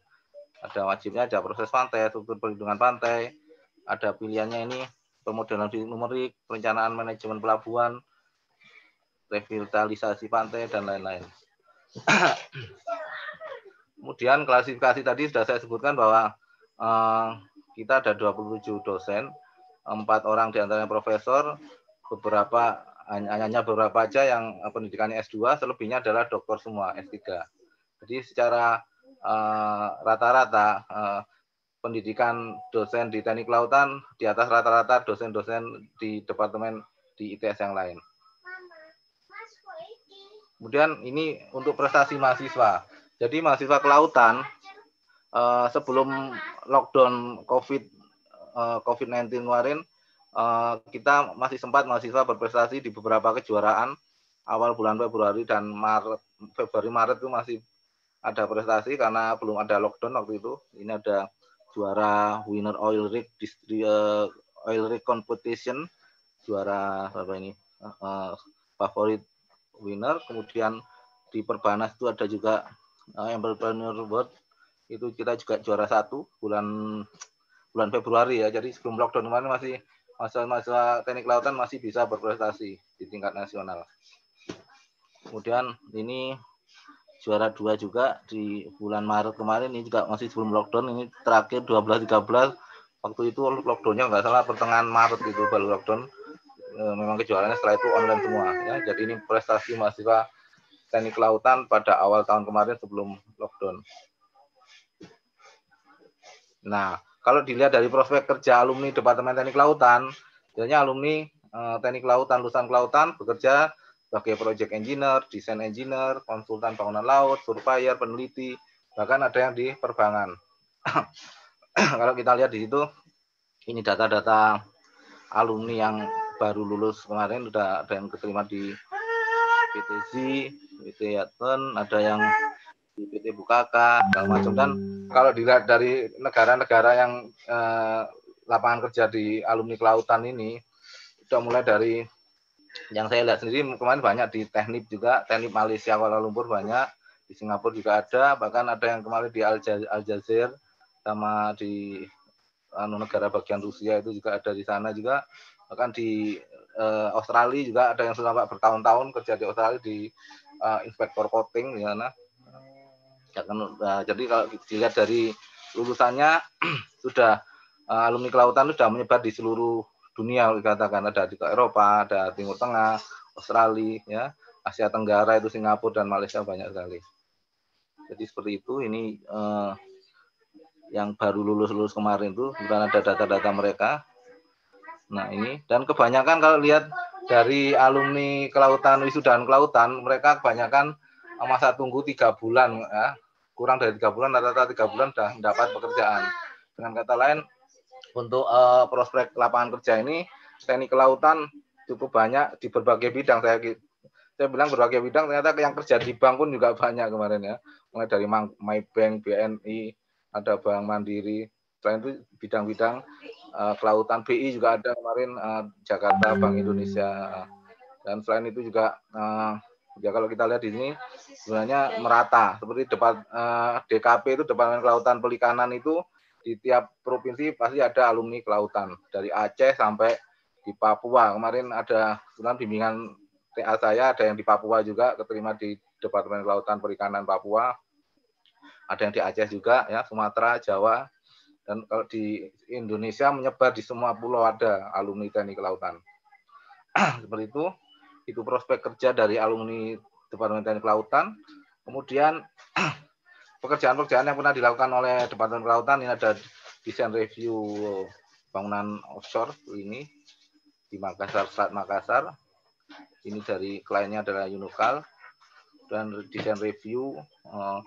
ada wajibnya ada proses pantai struktur perlindungan pantai ada pilihannya ini pemodelan numerik perencanaan manajemen pelabuhan revitalisasi pantai dan lain-lain (clears throat) kemudian klasifikasi tadi sudah saya sebutkan bahwa eh, kita ada 27 dosen empat orang diantaranya profesor beberapa hanya beberapa aja yang eh, pendidikannya S2, selebihnya adalah doktor semua S3. Jadi secara Eh, rata-rata uh, uh, pendidikan dosen di teknik lautan di atas rata-rata dosen-dosen di departemen di ITS yang lain. Kemudian ini untuk prestasi mahasiswa. Jadi mahasiswa kelautan uh, sebelum lockdown COVID uh, COVID-19 kemarin uh, kita masih sempat mahasiswa berprestasi di beberapa kejuaraan awal bulan Februari dan Maret Februari Maret itu masih ada prestasi karena belum ada lockdown waktu itu. Ini ada juara winner oil rig eh, oil rig competition juara apa ini uh, eh, eh, favorit winner kemudian di perbanas itu ada juga uh, entrepreneur world itu kita juga juara satu bulan bulan Februari ya jadi sebelum lockdown kemarin masih masa-masa teknik lautan masih bisa berprestasi di tingkat nasional kemudian ini juara dua juga di bulan Maret kemarin ini juga masih sebelum lockdown ini terakhir 12-13 waktu itu lockdownnya nggak salah pertengahan Maret itu baru lockdown e, memang kejuaraannya setelah itu online semua ya jadi ini prestasi mahasiswa teknik lautan pada awal tahun kemarin sebelum lockdown nah kalau dilihat dari prospek kerja alumni Departemen Teknik Lautan, biasanya alumni eh, Teknik Lautan, lulusan Kelautan bekerja sebagai project engineer, design engineer, konsultan bangunan laut, surveyor, peneliti, bahkan ada yang di perbankan. (coughs) Kalau kita lihat di situ, ini data-data alumni yang baru lulus kemarin sudah ada yang keterima di PTZ, PT Yaten, ada yang di PT Bukaka, segala macam. Dan kalau dilihat dari negara-negara yang eh, lapangan kerja di alumni kelautan ini, sudah mulai dari yang saya lihat sendiri kemarin banyak di teknik juga teknik Malaysia Kuala Lumpur banyak di Singapura juga ada bahkan ada yang kemarin di Aljazair sama di anu negara bagian Rusia itu juga ada di sana juga bahkan di uh, Australia juga ada yang selama bertahun-tahun kerja di Australia di uh, inspektor coating di sana ya kan nah, jadi kalau dilihat dari lulusannya (clears throat) sudah uh, alumni kelautan sudah menyebar di seluruh dunia dikatakan ada di Eropa, ada Timur Tengah, Australia, ya, Asia Tenggara itu Singapura dan Malaysia banyak sekali. Jadi seperti itu ini eh, yang baru lulus-lulus kemarin itu bukan ada data-data mereka. Nah, ini dan kebanyakan kalau lihat dari alumni kelautan dan kelautan mereka kebanyakan masa tunggu tiga bulan ya kurang dari tiga bulan rata-rata tiga bulan sudah mendapat pekerjaan dengan kata lain untuk uh, prospek lapangan kerja ini teknik kelautan cukup banyak di berbagai bidang saya saya bilang berbagai bidang ternyata yang kerja di bank pun juga (laughs) banyak kemarin ya mulai dari MyBank, BNI, ada Bank Mandiri, selain itu bidang-bidang uh, kelautan BI juga ada kemarin uh, Jakarta Bank Indonesia dan selain itu juga uh, ya kalau kita lihat di sini sebenarnya merata seperti depan uh, DKP itu depan Kelautan Pelikanan itu di tiap provinsi pasti ada alumni kelautan dari Aceh sampai di Papua. Kemarin ada kebetulan bimbingan TA saya ada yang di Papua juga keterima di Departemen Kelautan Perikanan Papua. Ada yang di Aceh juga ya, Sumatera, Jawa. Dan kalau di Indonesia menyebar di semua pulau ada alumni Teknik Kelautan. (clears throat) Seperti itu, itu prospek kerja dari alumni Departemen Teknik Kelautan. Kemudian (clears throat) pekerjaan-pekerjaan yang pernah dilakukan oleh Departemen Kelautan ini ada desain review bangunan offshore ini di Makassar, saat Makassar. Ini dari kliennya adalah Unocal dan desain review eh,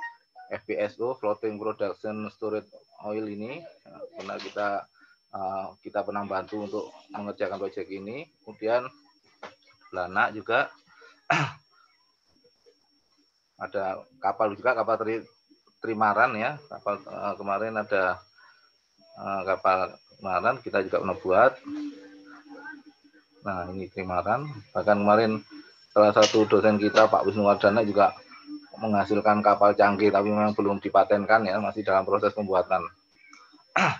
FPSO Floating Production Storage Oil ini eh, pernah kita eh, kita pernah bantu untuk mengerjakan proyek ini. Kemudian Lana juga (clears throat) ada kapal juga kapal teri trimaran ya kapal uh, kemarin ada uh, kapal trimaran kita juga pernah buat nah ini trimaran bahkan kemarin salah satu dosen kita Pak Wisnu Wardana juga menghasilkan kapal canggih tapi memang belum dipatenkan ya masih dalam proses pembuatan (clears throat)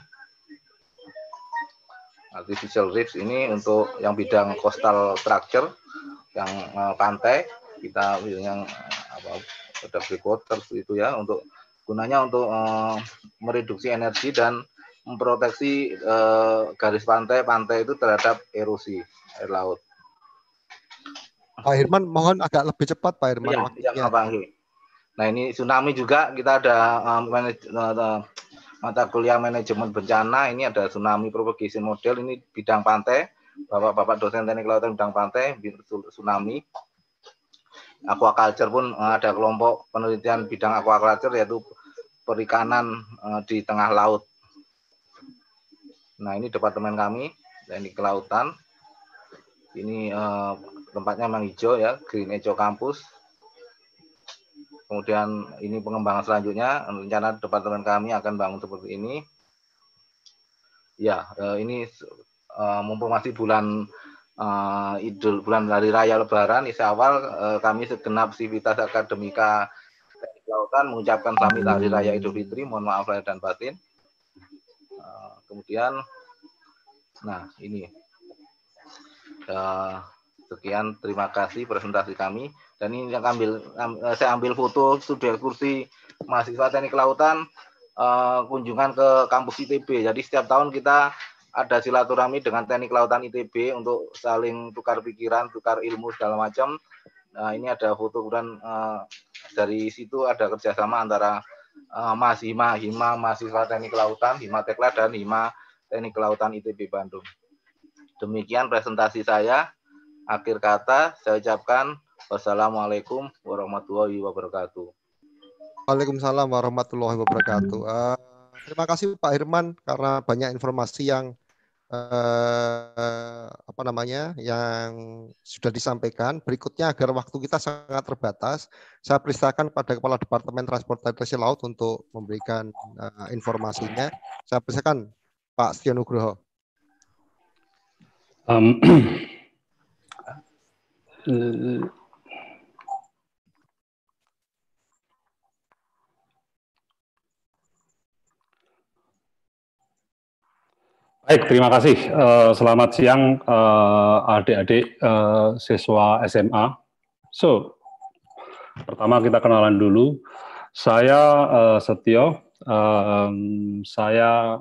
artificial reefs ini untuk yang bidang coastal structure yang eh, pantai kita yang apa ada itu ya untuk gunanya untuk uh, mereduksi energi dan memproteksi uh, garis pantai pantai itu terhadap erosi air laut. Pak Herman, mohon agak lebih cepat Pak Herman. Ya, ya, Nah ini tsunami juga kita ada um, manaj- uh, mata kuliah manajemen bencana ini ada tsunami propagation model ini bidang pantai bapak-bapak dosen teknik kelautan bidang pantai tsunami aquaculture pun ada kelompok penelitian bidang aquaculture yaitu perikanan eh, di tengah laut. Nah ini departemen kami ini kelautan. Ini uh, tempatnya memang hijau ya, Green Eco Campus. Kemudian ini pengembangan selanjutnya, rencana departemen kami akan bangun seperti ini. Ya, eh, ini mumpung masih bulan uh, Idul, bulan hari raya Lebaran, Ini awal uh, kami segenap sivitas akademika Lautan mengucapkan kami hmm. hari raya Idul Fitri, mohon maaf lahir dan batin. Eh, kemudian, nah ini eh, sekian terima kasih presentasi kami dan ini yang ambil eh, saya ambil foto studio kursi mahasiswa teknik kelautan kunjungan ke kampus ITB. Jadi setiap tahun kita ada silaturahmi dengan teknik kelautan ITB untuk saling tukar pikiran, tukar ilmu segala macam. Nah, ini ada foto kemudian uh, dari situ ada kerjasama antara uh, Mas Hima, Hima mahasiswa teknik kelautan, Hima Tekla dan Hima teknik kelautan ITB Bandung. Demikian presentasi saya. Akhir kata saya ucapkan wassalamualaikum warahmatullahi wabarakatuh. Waalaikumsalam warahmatullahi wabarakatuh. Uh, terima kasih Pak Herman karena banyak informasi yang eh, apa namanya yang sudah disampaikan. Berikutnya agar waktu kita sangat terbatas, saya perintahkan pada Kepala Departemen Transportasi Laut untuk memberikan eh, informasinya. Saya perintahkan Pak Stianugroho. Um, (clears throat) Baik, terima kasih. Eh, selamat siang eh, adik-adik eh, siswa SMA. So, pertama kita kenalan dulu. Saya Setio, saya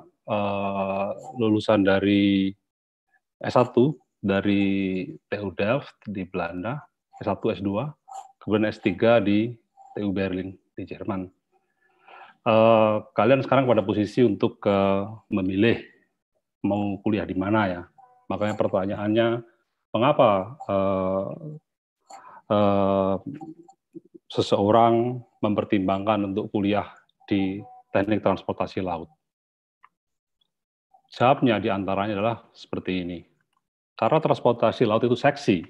lulusan dari S1 dari TU Delft di Belanda, S1, S2, kemudian S3 di TU Berlin di Jerman. kalian sekarang pada posisi untuk memilih mau kuliah di mana ya. Makanya pertanyaannya, mengapa uh, uh, seseorang mempertimbangkan untuk kuliah di teknik transportasi laut? Jawabnya diantaranya adalah seperti ini. Karena transportasi laut itu seksi.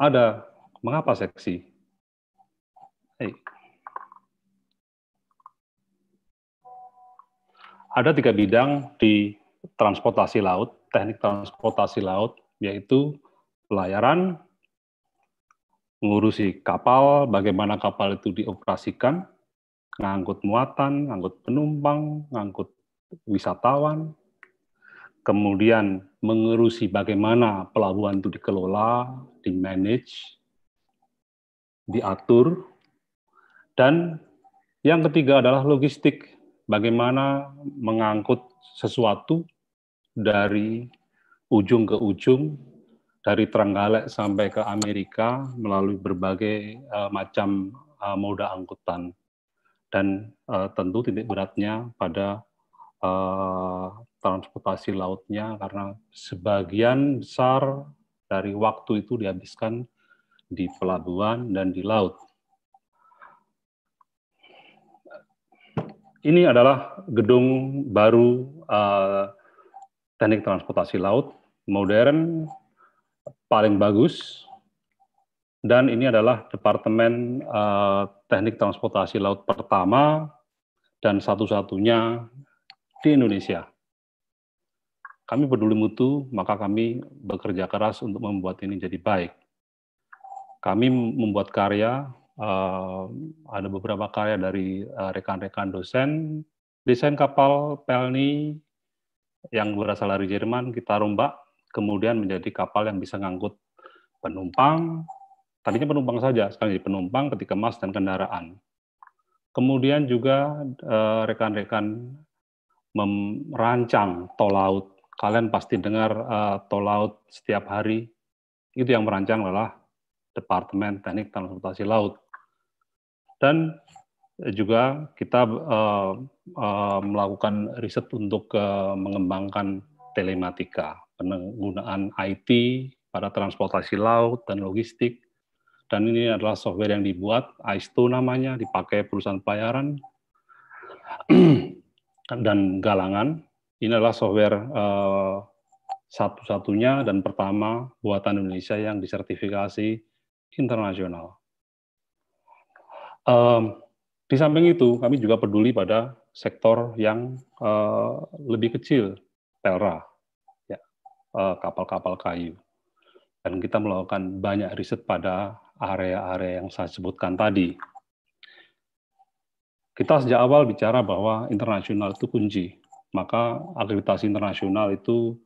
Ada, mengapa seksi? ada tiga bidang di transportasi laut, teknik transportasi laut, yaitu pelayaran, mengurusi kapal, bagaimana kapal itu dioperasikan, ngangkut muatan, ngangkut penumpang, ngangkut wisatawan, kemudian mengurusi bagaimana pelabuhan itu dikelola, di manage, diatur, dan yang ketiga adalah logistik bagaimana mengangkut sesuatu dari ujung ke ujung dari Trenggalek sampai ke Amerika melalui berbagai uh, macam uh, moda angkutan dan uh, tentu titik beratnya pada uh, transportasi lautnya karena sebagian besar dari waktu itu dihabiskan di pelabuhan dan di laut. ini adalah gedung baru uh, teknik transportasi laut modern paling bagus dan ini adalah departemen uh, teknik transportasi laut pertama dan satu-satunya di Indonesia. Kami peduli mutu, maka kami bekerja keras untuk membuat ini jadi baik. Kami membuat karya Ehm, ada beberapa karya dari eh, rekan-rekan dosen, desain kapal Pelni yang berasal dari Jerman kita rombak, kemudian menjadi kapal yang bisa ngangkut penumpang, tadinya penumpang saja, sekarang jadi penumpang, ketika mas dan kendaraan. Kemudian juga eh, rekan-rekan merancang tol laut. Kalian pasti dengar uh, tol laut setiap hari. Itu yang merancang adalah Departemen Teknik Transportasi Laut dan eh, juga kita uh, uh, melakukan riset untuk uh, mengembangkan telematika, penggunaan IT pada transportasi laut dan logistik. Dan ini adalah software yang dibuat, AISTO namanya, dipakai perusahaan pelayaran (clears throat) dan galangan. Ini adalah software uh, satu-satunya dan pertama buatan Indonesia yang disertifikasi internasional. Um, di samping itu, kami juga peduli pada sektor yang uh, lebih kecil, Pelra, ya, uh, kapal-kapal kayu. Dan kita melakukan banyak riset pada area-area yang saya sebutkan tadi. Kita sejak awal bicara bahwa internasional itu kunci, maka aktivitas internasional itu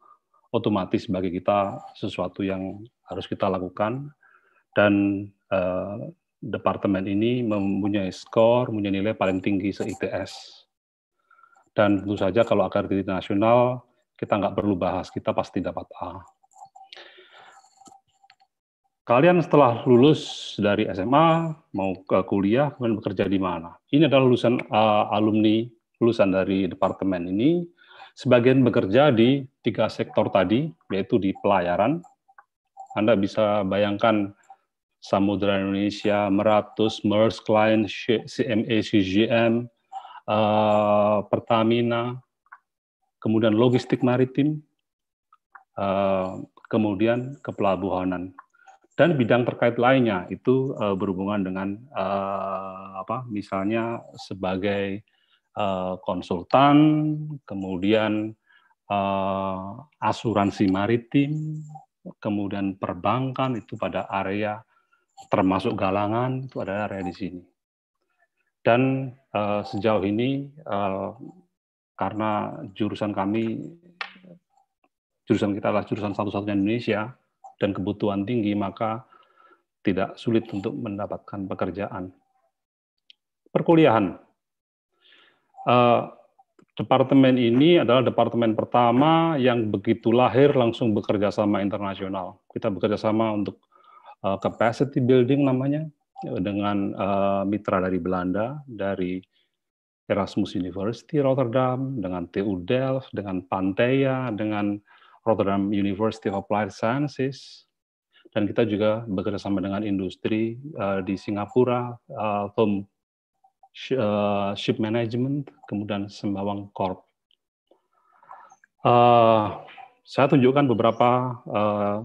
otomatis bagi kita sesuatu yang harus kita lakukan dan uh, departemen ini mempunyai skor, punya nilai paling tinggi se-ITS. Dan tentu saja kalau akreditasi nasional, kita nggak perlu bahas, kita pasti dapat A. Kalian setelah lulus dari SMA, mau ke kuliah, kemudian bekerja di mana? Ini adalah lulusan uh, alumni, lulusan dari departemen ini. Sebagian bekerja di tiga sektor tadi, yaitu di pelayaran. Anda bisa bayangkan Samudra Indonesia, Meratus, MERS, Klien, CMA, CGM, uh, eh, Pertamina, kemudian logistik maritim, uh, kemudian kepelabuhanan. Dan bidang terkait lainnya itu uh, berhubungan dengan uh, apa misalnya sebagai uh, konsultan, kemudian uh, asuransi maritim, kemudian perbankan itu pada area termasuk galangan itu adalah area di sini. Dan uh, sejauh ini uh, karena jurusan kami jurusan kita adalah jurusan satu-satunya Indonesia dan kebutuhan tinggi maka tidak sulit untuk mendapatkan pekerjaan. Perkuliahan. Uh, departemen ini adalah departemen pertama yang begitu lahir langsung bekerja sama internasional. Kita bekerja sama untuk uh, capacity building namanya eh, dengan uh, mitra dari Belanda, dari Erasmus University Rotterdam, dengan TU Delft, dengan Pantea, dengan Rotterdam University of Applied Sciences, dan kita juga bekerja sama dengan industri uh, di Singapura, uh, Tom uh, Ship Management, kemudian Sembawang Corp. Uh, saya tunjukkan beberapa uh,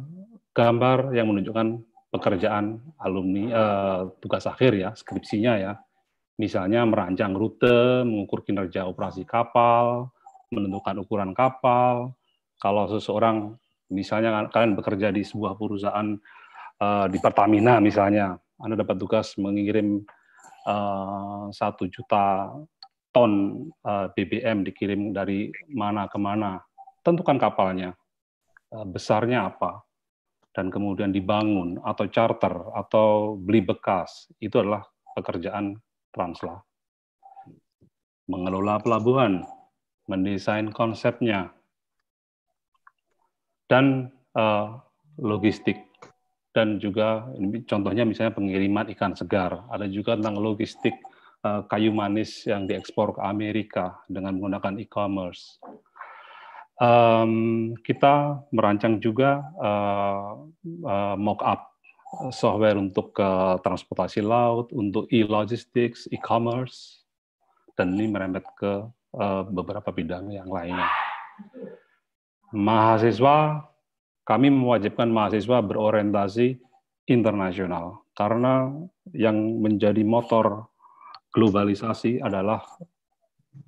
gambar yang menunjukkan pekerjaan alumni eh, tugas akhir ya skripsinya ya misalnya merancang rute mengukur kinerja operasi kapal menentukan ukuran kapal kalau seseorang misalnya kan kalian bekerja di sebuah perusahaan eh, di Pertamina misalnya anda dapat tugas mengirim eh, satu eh, juta ton eh, BBM dikirim dari mana ke mana tentukan kapalnya eh, besarnya apa dan kemudian dibangun atau charter atau beli bekas itu adalah pekerjaan Transla. Mengelola pelabuhan, mendesain konsepnya, dan uh, logistik dan juga contohnya misalnya pengiriman ikan segar ada juga tentang logistik uh, kayu manis yang diekspor ke Amerika dengan menggunakan e-commerce um, kita merancang juga uh, eh, uh, eh, mock up eh, software untuk uh, transportasi laut, untuk e-logistics, e-commerce, dan ini merembet ke uh, beberapa bidang yang lainnya. Mahasiswa, kami mewajibkan mahasiswa berorientasi internasional karena yang menjadi motor globalisasi adalah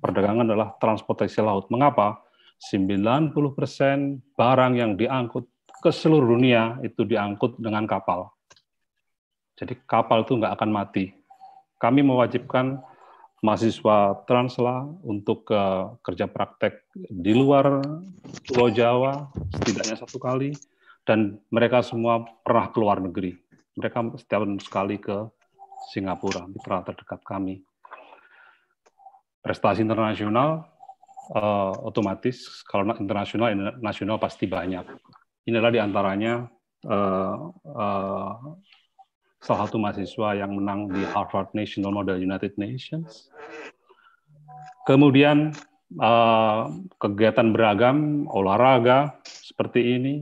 perdagangan adalah transportasi laut. Mengapa? 90% barang yang diangkut ke seluruh dunia itu diangkut dengan kapal. Jadi kapal itu nggak akan mati. Kami mewajibkan mahasiswa Transla untuk ke eh, kerja praktek di luar Pulau Jawa setidaknya satu kali dan mereka semua pernah ke luar negeri. Mereka setiap sekali ke Singapura, mitra terdekat kami. Prestasi internasional uh, otomatis kalau internasional nasional pasti banyak. Inilah diantaranya uh, uh, salah satu mahasiswa yang menang di Harvard National Model United Nations. Kemudian uh, kegiatan beragam, olahraga seperti ini,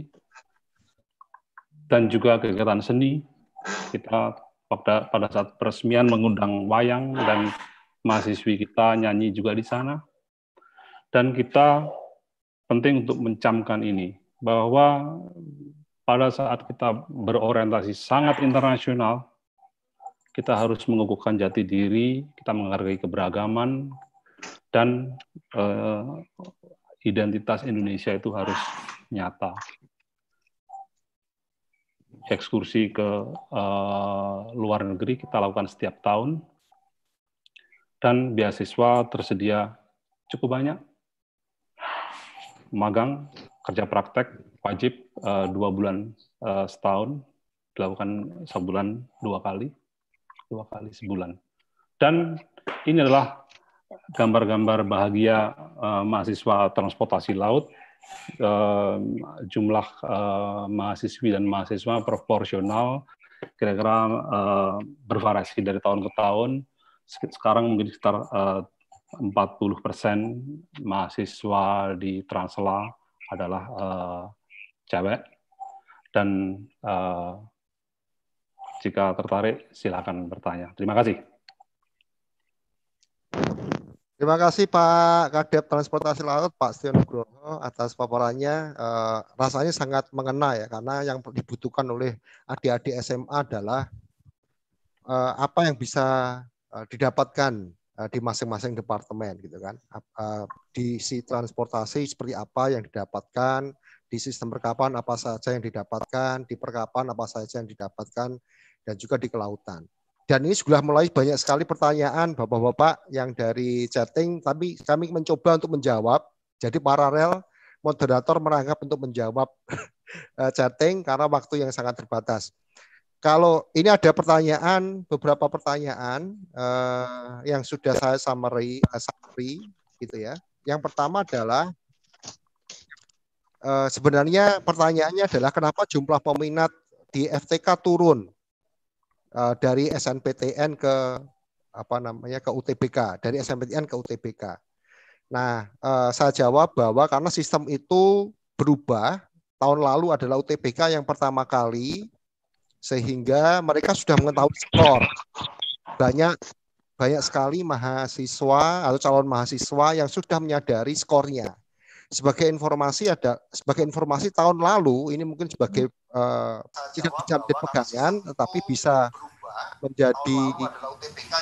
dan juga kegiatan seni. Kita pada pada saat peresmian mengundang wayang dan mahasiswi kita nyanyi juga di sana dan kita penting untuk mencamkan ini bahwa pada saat kita berorientasi sangat internasional kita harus mengukuhkan jati diri, kita menghargai keberagaman dan uh, identitas Indonesia itu harus nyata. Ekskursi ke uh, luar negeri kita lakukan setiap tahun dan beasiswa tersedia cukup banyak magang, kerja praktek wajib eh, dua bulan eh, setahun dilakukan sebulan dua kali, dua kali sebulan. Dan ini adalah gambar-gambar bahagia uh, mahasiswa transportasi laut. Uh, jumlah uh, mahasiswi dan mahasiswa proporsional kira-kira uh, bervariasi dari tahun ke tahun. Sekarang mungkin sekitar uh, 40 persen mahasiswa di Transla adalah uh, cewek dan uh, jika tertarik silakan bertanya. Terima kasih. Terima kasih Pak Kadep Transportasi Laut Pak Setia Nugroho atas paparannya. Uh, rasanya sangat mengena ya karena yang dibutuhkan oleh adik-adik SMA adalah uh, apa yang bisa uh, didapatkan Eh, di masing-masing departemen gitu kan eh, di si transportasi seperti apa yang didapatkan di sistem perkapan apa saja yang didapatkan di perkapan apa saja yang didapatkan dan juga di kelautan dan ini sudah mulai banyak sekali pertanyaan bapak-bapak yang dari chatting tapi kami mencoba untuk menjawab jadi paralel moderator merangkap untuk menjawab (laughs) eh, chatting karena waktu yang sangat terbatas kalau ini ada pertanyaan, beberapa pertanyaan uh, yang sudah saya summary, uh, summary gitu ya. Yang pertama adalah uh, sebenarnya pertanyaannya adalah kenapa jumlah peminat di FTK turun uh, dari SNPTN ke apa namanya ke UTBK, dari SNPTN ke UTBK. Nah, uh, saya jawab bahwa karena sistem itu berubah. Tahun lalu adalah UTBK yang pertama kali sehingga mereka sudah mengetahui skor banyak banyak sekali mahasiswa atau calon mahasiswa yang sudah menyadari skornya. Sebagai informasi ada sebagai informasi tahun lalu ini mungkin sebagai uh, tidak bisa pegangan tetapi bisa menjadi UTPK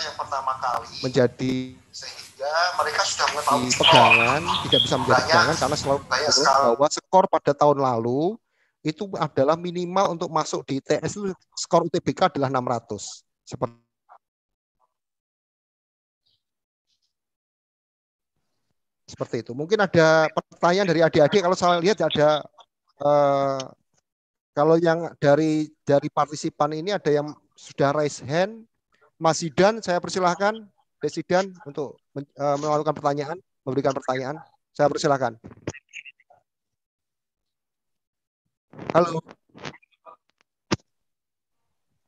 menjadi sehingga mereka sudah mengetahui pegangan tidak bisa menjadi pegangan karena selalu banyak bahwa skor pada tahun lalu itu adalah minimal untuk masuk di TS. itu skor UTBK adalah 600. Seperti seperti itu. Mungkin ada pertanyaan dari adik-adik kalau saya lihat ada uh, kalau yang dari dari partisipan ini ada yang sudah raise hand. Mas Sidan, saya persilahkan Desidan untuk uh, melakukan pertanyaan, memberikan pertanyaan. Saya persilahkan. Halo.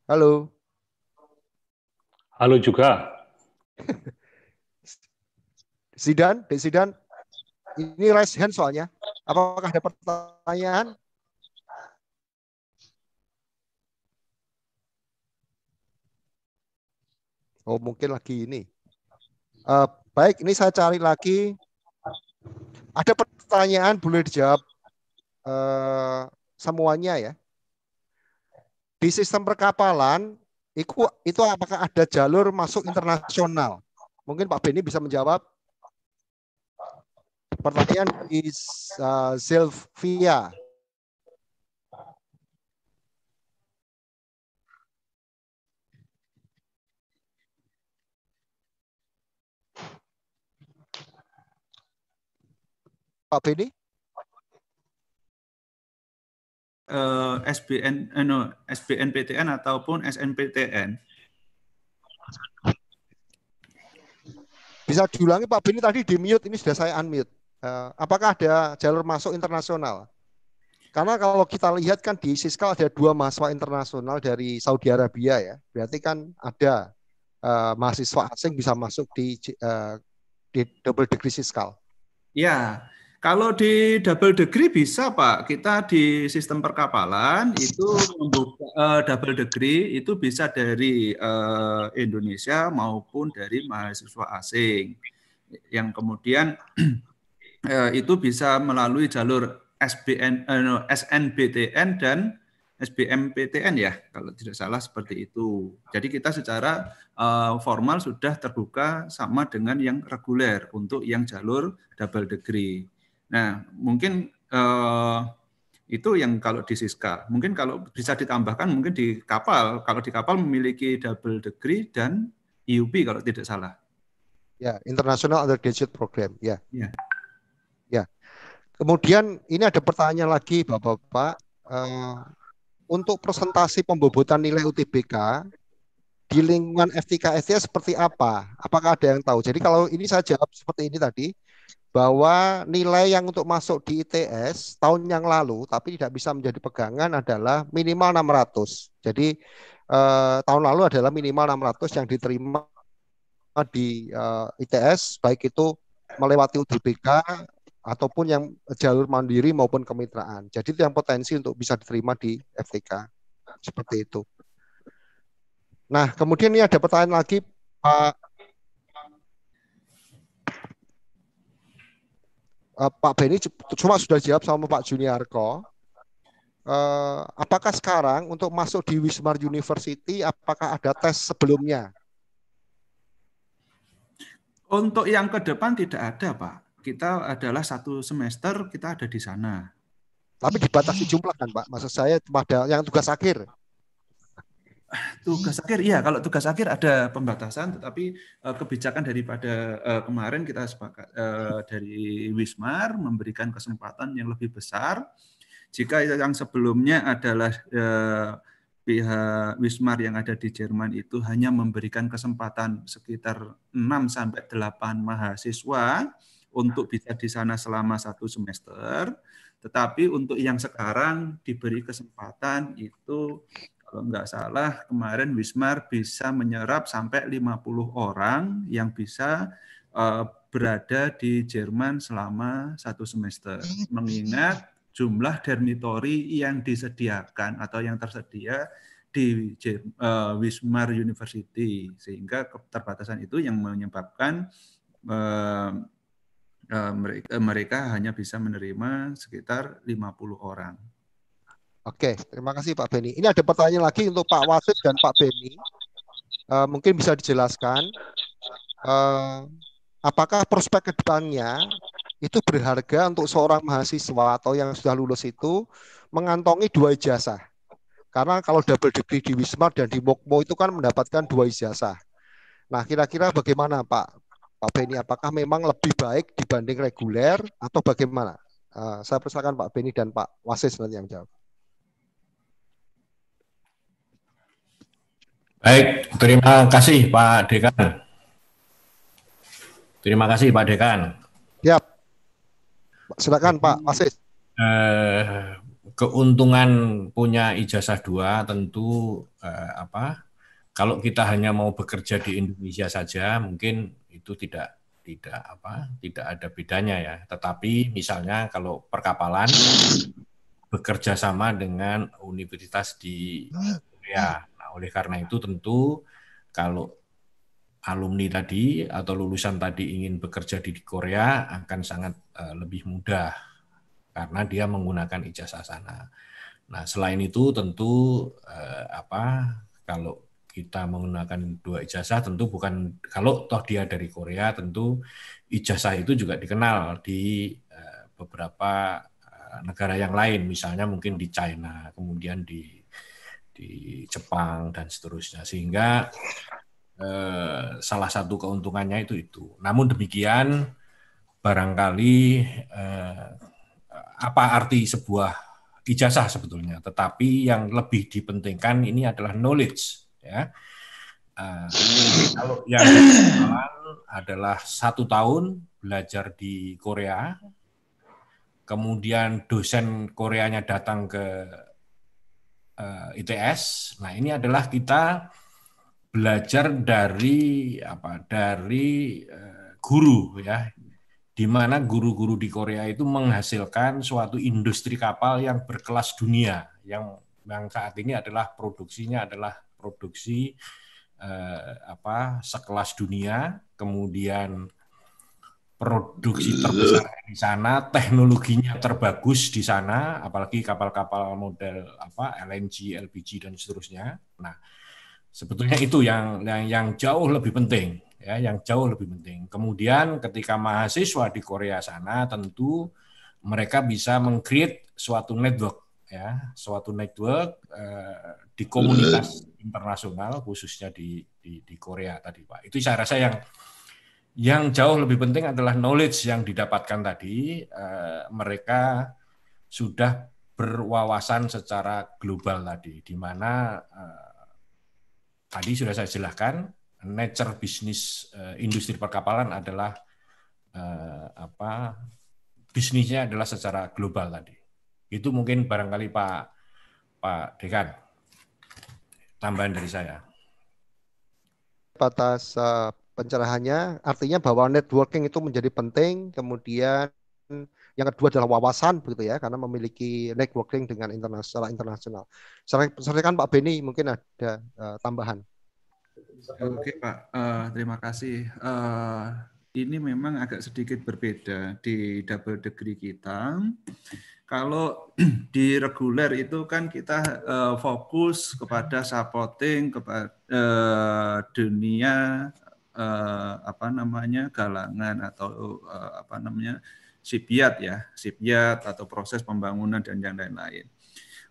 Halo. Halo juga. Sidan, (laughs) Dek Sidan. Ini raise hand soalnya. Apakah ada pertanyaan? Oh, mungkin lagi ini. Uh, baik, ini saya cari lagi. Ada pertanyaan boleh dijawab uh, semuanya ya. Di sistem perkapalan itu, itu apakah ada jalur masuk internasional? Mungkin Pak Beni bisa menjawab. Pertanyaan di uh, Sylvia. Pak Beni? uh, eh, SBN uh, eh, no, SBNPTN ataupun SNPTN. Bisa diulangi Pak Beni tadi di mute ini sudah saya unmute. Uh, apakah ada jalur masuk internasional? Karena kalau kita lihat kan di Siskal ada dua mahasiswa internasional dari Saudi Arabia ya. Berarti kan ada uh, mahasiswa asing bisa masuk di uh, di double degree Siskal. Ya, kalau di double degree bisa Pak, kita di sistem perkapalan itu membuka uh, double degree itu bisa dari uh, Indonesia maupun dari mahasiswa asing. Yang kemudian uh, (clears throat) itu bisa melalui jalur SBN uh, no, SNBTN dan SBMPTN ya kalau tidak salah seperti itu. Jadi kita secara uh, formal sudah terbuka sama dengan yang reguler untuk yang jalur double degree. Nah, mungkin eh, itu yang kalau di Siska. Mungkin kalau bisa ditambahkan mungkin di kapal, kalau di kapal memiliki double degree dan IUP, e kalau tidak salah. Ya, International Undergraduate Program, ya. Ya. ya. Kemudian ini ada pertanyaan lagi Bapak-bapak. Uh, untuk presentasi pembobotan nilai UTBK di lingkungan FTK STS seperti apa? Apakah ada yang tahu? Jadi kalau ini saya jawab seperti ini tadi, bahwa nilai yang untuk masuk di ITS tahun yang lalu tapi tidak bisa menjadi pegangan adalah minimal 600. Jadi eh, tahun lalu adalah minimal 600 yang diterima di eh, ITS baik itu melewati UDBK ataupun yang jalur mandiri maupun kemitraan. Jadi itu yang potensi untuk bisa diterima di FTK. Seperti itu. Nah, kemudian ini ada pertanyaan lagi Pak Eh, Pak Beni cuma sudah jawab sama Pak Juniarko. Eh, apakah sekarang untuk masuk di Wismar University apakah ada tes sebelumnya? Untuk yang ke depan tidak ada, Pak. Kita adalah satu semester kita ada di sana. Tapi dibatasi jumlah kan, Pak? Maksud saya ada yang tugas akhir tugas akhir ya kalau tugas akhir ada pembatasan tetapi uh, kebijakan daripada uh, kemarin kita sepakat uh, dari Wismar memberikan kesempatan yang lebih besar jika yang sebelumnya adalah uh, pihak Wismar yang ada di Jerman itu hanya memberikan kesempatan sekitar 6 sampai 8 mahasiswa untuk bisa di sana selama satu semester tetapi untuk yang sekarang diberi kesempatan itu kalau nggak salah kemarin Wismar bisa menyerap sampai 50 orang yang bisa uh, berada di Jerman selama satu semester. Mengingat jumlah dormitory yang disediakan atau yang tersedia di uh, Wismar University sehingga keterbatasan itu yang menyebabkan uh, uh, mereka, mereka hanya bisa menerima sekitar 50 orang. Oke, terima kasih Pak Beni. Ini ada pertanyaan lagi untuk Pak Wasit dan Pak Beni. Uh, eh, mungkin bisa dijelaskan uh, apakah prospek kedepannya itu berharga untuk seorang mahasiswa atau yang sudah lulus itu mengantongi dua ijazah. Karena kalau double degree di Wisma dan di Mokmo itu kan mendapatkan dua ijazah. Nah, kira-kira bagaimana Pak? Pak Beni, apakah memang lebih baik dibanding reguler atau bagaimana? Uh, saya persilakan Pak Beni dan Pak Wasit nanti yang jawab. Baik, terima kasih Pak Dekan. Terima kasih Pak Dekan. Ya, Silakan Pak Masis. Eh, keuntungan punya ijazah dua tentu eh, apa? Kalau kita hanya mau bekerja di Indonesia saja, mungkin itu tidak tidak apa tidak ada bedanya ya. Tetapi misalnya kalau perkapalan bekerja sama dengan universitas di Korea oleh karena itu tentu kalau alumni tadi atau lulusan tadi ingin bekerja di Korea akan sangat eh, lebih mudah karena dia menggunakan ijazah sana. Nah, selain itu tentu eh, apa kalau kita menggunakan dua ijazah tentu bukan kalau toh dia dari Korea tentu ijazah itu juga dikenal di eh, beberapa negara yang lain misalnya mungkin di China kemudian di di Jepang dan seterusnya sehingga eh, salah satu keuntungannya itu itu. Namun demikian barangkali eh, apa arti sebuah ijazah sebetulnya, tetapi yang lebih dipentingkan ini adalah knowledge ya. Uh, kalau yang adalah satu tahun belajar di Korea, kemudian dosen Koreanya datang ke Eh, ITS. Nah, ini adalah kita belajar dari apa? Dari eh, guru ya. Di mana guru-guru di Korea itu menghasilkan suatu industri kapal yang berkelas dunia yang yang saat ini adalah produksinya adalah produksi eh, apa sekelas dunia, kemudian produksi terbesar di sana, teknologinya terbagus di sana, apalagi kapal-kapal model apa LNG, LPG dan seterusnya. Nah, sebetulnya itu yang yang, yang jauh lebih penting, ya, yang jauh lebih penting. Kemudian ketika mahasiswa di Korea sana tentu mereka bisa mengcreate suatu network, ya, suatu network eh, di komunitas internasional khususnya di, di di Korea tadi, Pak. Itu saya rasa yang yang jauh lebih penting adalah knowledge yang didapatkan tadi. Eh, mereka sudah berwawasan secara global tadi, di mana eh, tadi sudah saya jelaskan nature bisnis eh, industri perkapalan adalah apa bisnisnya adalah secara global tadi. Itu mungkin barangkali Pak Pak Dekan tambahan dari saya. Batas pencerahannya artinya bahwa networking itu menjadi penting kemudian yang kedua adalah wawasan begitu ya karena memiliki networking dengan internasional internasional. Silakan Pak Beni mungkin ada uh, tambahan. Ya, oke Pak, uh, terima kasih. Uh, ini memang agak sedikit berbeda di double degree kita. Kalau (clears throat) di reguler itu kan kita uh, fokus kepada supporting kepada uh, dunia uh, apa namanya galangan atau uh, apa namanya sipiat ya, sipiat atau proses pembangunan dan yang lain-lain.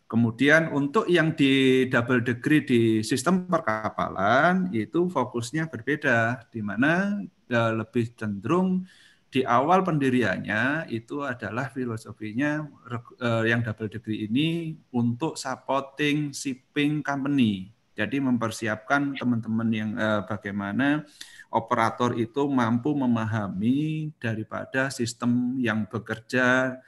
Kemudian untuk yang di double degree di sistem perkapalan itu fokusnya berbeda, di mana uh, lebih cenderung di awal pendiriannya itu adalah filosofinya yang double degree ini untuk supporting shipping company jadi mempersiapkan teman-teman yang eh, bagaimana operator itu mampu memahami daripada sistem yang bekerja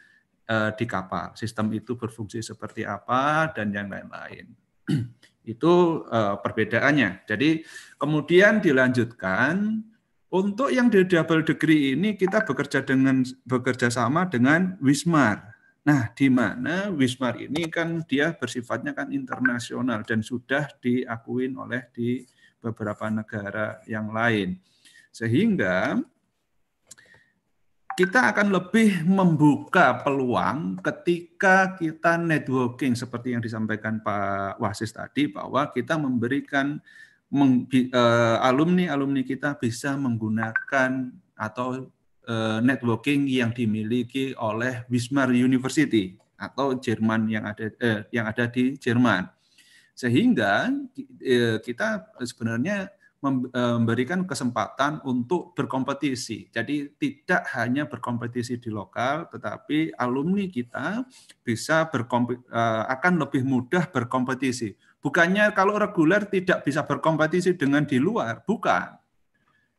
eh, di kapal. Sistem itu berfungsi seperti apa dan yang lain-lain. (clears throat) itu eh, perbedaannya. Jadi kemudian dilanjutkan untuk yang di double degree ini kita bekerja dengan bekerja sama dengan Wismar Nah, di mana Wismar ini kan dia bersifatnya kan internasional dan sudah diakuin oleh di beberapa negara yang lain. Sehingga kita akan lebih membuka peluang ketika kita networking seperti yang disampaikan Pak Wasis tadi bahwa kita memberikan eh, alumni alumni kita bisa menggunakan atau Eh, networking yang dimiliki oleh Wismar University atau Jerman yang ada eh, yang ada di Jerman. Sehingga eh, kita sebenarnya eh, memberikan kesempatan untuk berkompetisi. Jadi tidak hanya berkompetisi di lokal, tetapi alumni kita bisa eh, akan lebih mudah berkompetisi. Bukannya kalau reguler tidak bisa berkompetisi dengan di luar, bukan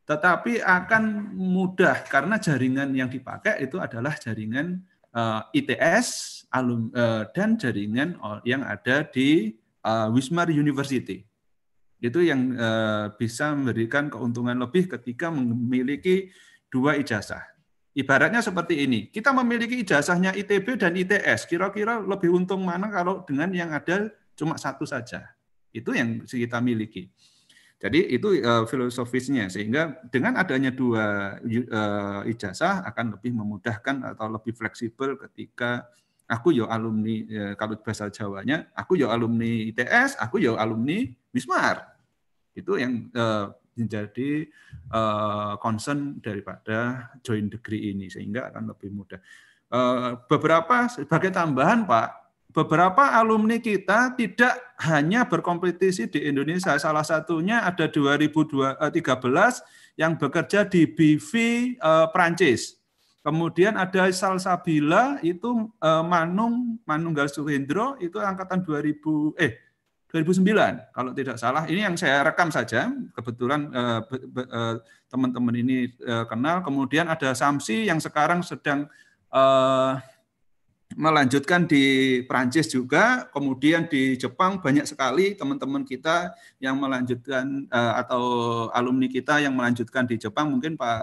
tetapi akan mudah karena jaringan yang dipakai itu adalah jaringan uh, eh, ITS alum, uh, dan jaringan yang ada di uh, eh, Wismar University. Itu yang uh, bisa memberikan keuntungan lebih ketika memiliki dua ijazah. Ibaratnya seperti ini, kita memiliki ijazahnya ITB dan ITS, kira-kira lebih untung mana kalau dengan yang ada cuma satu saja. Itu yang kita miliki. Jadi itu uh, filosofisnya sehingga dengan adanya dua uh, ijazah akan lebih memudahkan atau lebih fleksibel ketika aku yo ya alumni uh, kalau bahasa Jawanya aku yo ya alumni ITS, aku yo ya alumni Bismar, Itu yang uh, menjadi uh, concern daripada joint degree ini sehingga akan lebih mudah. Uh, beberapa sebagai tambahan Pak beberapa alumni kita tidak hanya berkompetisi di Indonesia. Salah satunya ada 2013 eh, yang bekerja di BV eh, Prancis. Kemudian ada Salsabila itu eh, Manung Manunggal Suhendro itu angkatan 2000 eh 2009 kalau tidak salah. Ini yang saya rekam saja, kebetulan eh, eh, teman-teman eh, ini kenal. Kemudian ada Samsi yang sekarang sedang eh, melanjutkan di Prancis juga, kemudian di Jepang banyak sekali teman-teman kita yang melanjutkan eh, atau alumni kita yang melanjutkan di Jepang mungkin Pak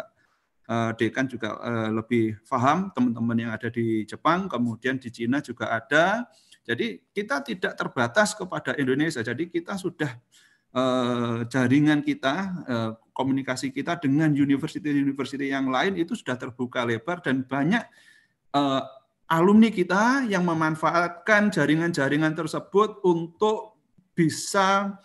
eh, Dekan juga eh, lebih paham teman-teman yang ada di Jepang, kemudian di Cina juga ada. Jadi kita tidak terbatas kepada Indonesia. Jadi kita sudah jaringan kita, komunikasi kita dengan universitas-universitas yang lain itu sudah terbuka lebar dan banyak alumni kita yang memanfaatkan jaringan-jaringan tersebut untuk bisa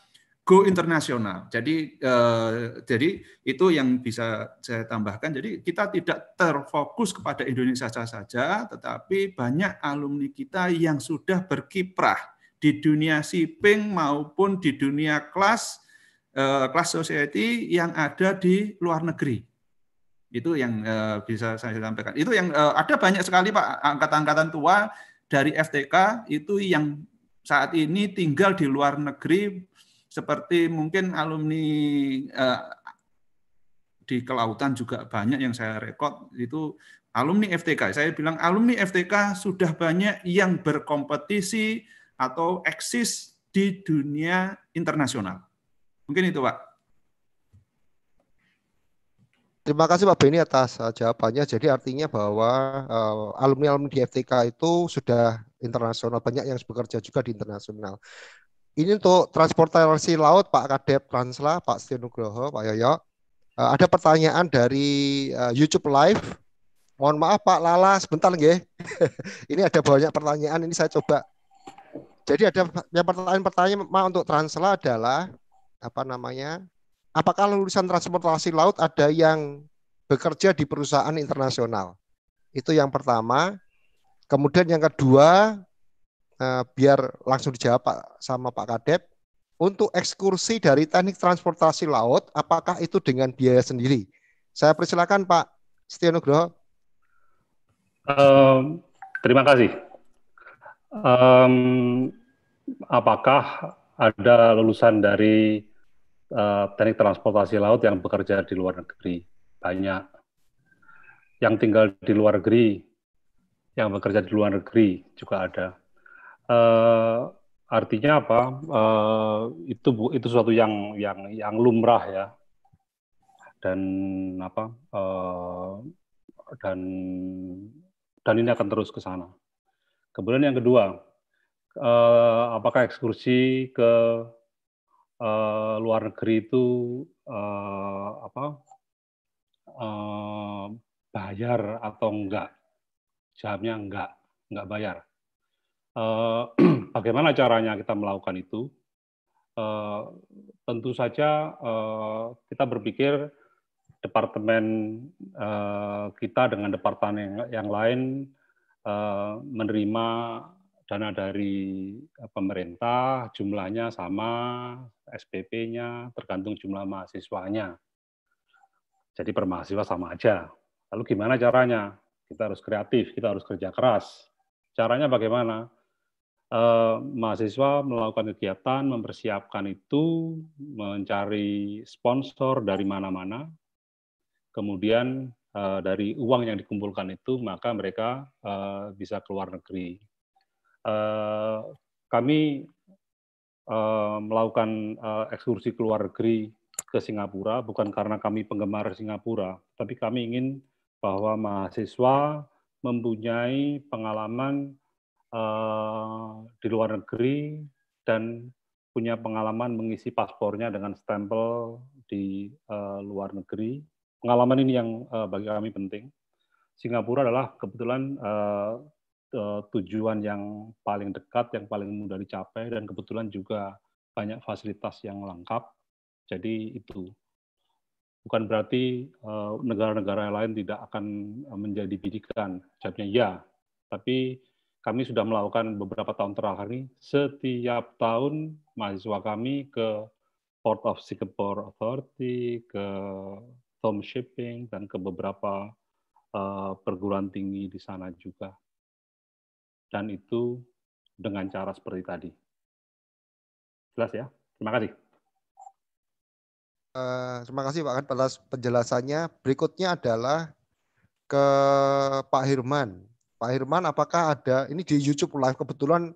go internasional. Jadi eh, jadi itu yang bisa saya tambahkan. Jadi kita tidak terfokus kepada Indonesia saja, tetapi banyak alumni kita yang sudah berkiprah di dunia shipping maupun di dunia kelas eh, kelas society yang ada di luar negeri. Itu yang uh, bisa saya sampaikan. Itu yang uh, ada banyak sekali Pak angkatan-angkatan tua dari FTK itu yang saat ini tinggal di luar negeri seperti mungkin alumni uh, di kelautan juga banyak yang saya rekod itu alumni FTK. Saya bilang alumni FTK sudah banyak yang berkompetisi atau eksis di dunia internasional. Mungkin itu, Pak. Terima kasih Pak Beni atas uh, jawabannya. Jadi artinya bahwa uh, eh, alumni alumni di FTK itu sudah internasional, banyak yang bekerja juga di internasional. Ini untuk transportasi laut Pak Kadep Transla, Pak Stenugroho, Pak Yoyo. Uh, ada pertanyaan dari uh, YouTube Live. Mohon maaf Pak Lala, sebentar nggih. (laughs) ini ada banyak pertanyaan, ini saya coba. Jadi ada yang pertanyaan-pertanyaan untuk Transla adalah apa namanya? apakah lulusan transportasi laut ada yang bekerja di perusahaan internasional? Itu yang pertama. Kemudian yang kedua, eh, biar langsung dijawab Pak, sama Pak Kadep, untuk ekskursi dari teknik transportasi laut, apakah itu dengan biaya sendiri? Saya persilakan Pak Setia Nugroho. Um, terima kasih. Um, apakah ada lulusan dari Eh, teknik transportasi laut yang bekerja di luar negeri banyak yang tinggal di luar negeri yang bekerja di luar negeri juga ada uh, artinya apa uh, itu bu, itu suatu yang yang yang lumrah ya dan apa uh, dan dan ini akan terus ke sana kemudian yang kedua uh, apakah ekskursi ke uh, luar negeri itu uh, apa uh, bayar atau enggak jamnya enggak enggak bayar uh, (clears throat) bagaimana caranya kita melakukan itu uh, tentu saja uh, kita berpikir departemen uh, kita dengan departemen yang, yang lain uh, menerima dana dari eh, pemerintah jumlahnya sama SPP-nya tergantung jumlah mahasiswanya. Jadi per mahasiswa sama aja. Lalu gimana caranya? Kita harus kreatif, kita harus kerja keras. Caranya bagaimana? Eh, mahasiswa melakukan kegiatan, mempersiapkan itu, mencari sponsor dari mana-mana. Kemudian eh, dari uang yang dikumpulkan itu, maka mereka eh, bisa keluar negeri Eh, kami eh, melakukan uh, ekskursi ke luar negeri ke Singapura bukan karena kami penggemar Singapura, tapi kami ingin bahwa mahasiswa mempunyai pengalaman di luar negeri dan punya pengalaman mengisi paspornya dengan stempel di luar negeri. Pengalaman ini yang bagi kami penting. Singapura adalah kebetulan Eh, tujuan yang paling dekat, yang paling mudah dicapai, dan kebetulan juga banyak fasilitas yang lengkap. Jadi itu bukan berarti eh, negara-negara lain tidak akan eh, menjadi bidikan. Jawabnya ya, tapi kami sudah melakukan beberapa tahun terakhir ini setiap tahun mahasiswa kami ke Port of Singapore Authority, ke Tom Shipping, dan ke beberapa perguruan tinggi di sana juga dan itu dengan cara seperti tadi. Jelas ya? Terima kasih. Uh, terima kasih Pak Kan atas penjelasannya. Berikutnya adalah ke Pak Hirman. Pak Hirman, apakah ada ini di YouTube Live kebetulan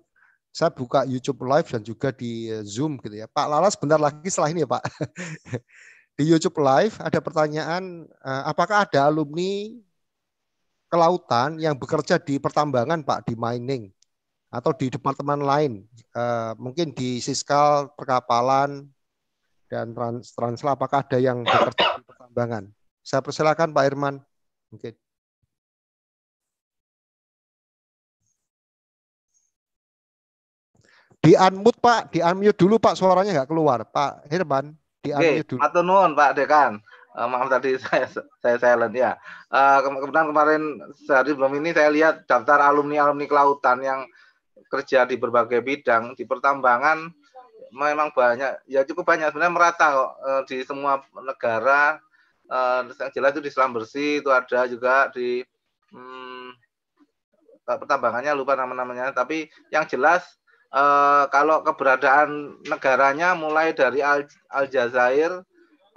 saya buka YouTube Live dan juga di Zoom gitu ya. Pak Lala sebentar lagi setelah ini ya Pak. (laughs) di YouTube Live ada pertanyaan, eh, apakah ada alumni kelautan yang bekerja di pertambangan Pak di mining atau di departemen lain eh, mungkin di siskal perkapalan dan trans transla apakah ada yang bekerja di pertambangan saya persilakan Pak Irman mungkin di unmute Pak di unmute dulu Pak suaranya nggak keluar Pak Irman di unmute dulu Pak Dekan Uh, maaf tadi (laughs) saya saya silent ya. Uh, eh, kemudian kemarin sehari belum ini saya lihat daftar alumni alumni kelautan yang kerja di berbagai bidang di pertambangan memang banyak ya cukup banyak sebenarnya merata kok uh, di semua negara uh, yang jelas itu di selam bersih itu ada juga di hmm, pertambangannya lupa nama namanya tapi yang jelas uh, kalau keberadaan negaranya mulai dari Al Aljazair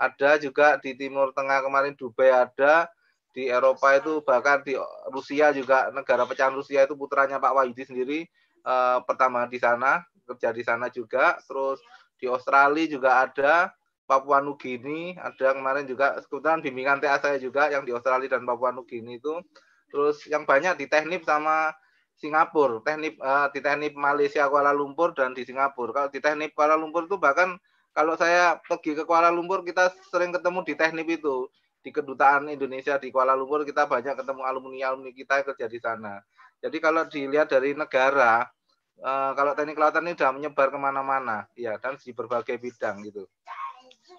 ada juga di Timur Tengah kemarin Dubai ada di Eropa itu bahkan di Rusia juga negara pecahan Rusia itu putranya Pak Wahyudi sendiri eh, pertama di sana kerja di sana juga terus di Australia juga ada Papua Nugini ada kemarin juga kebetulan bimbingan TA saya juga yang di Australia dan Papua Nugini itu terus yang banyak di teknik sama Singapura teknik eh, di teknik Malaysia Kuala Lumpur dan di Singapura kalau di teknik Kuala Lumpur itu bahkan kalau saya pergi ke Kuala Lumpur kita sering ketemu di teknik itu di kedutaan Indonesia di Kuala Lumpur kita banyak ketemu alumni alumni kita yang kerja di sana. Jadi kalau dilihat dari negara eh, kalau teknik kelautan ini sudah menyebar kemana-mana, ya dan di berbagai bidang gitu.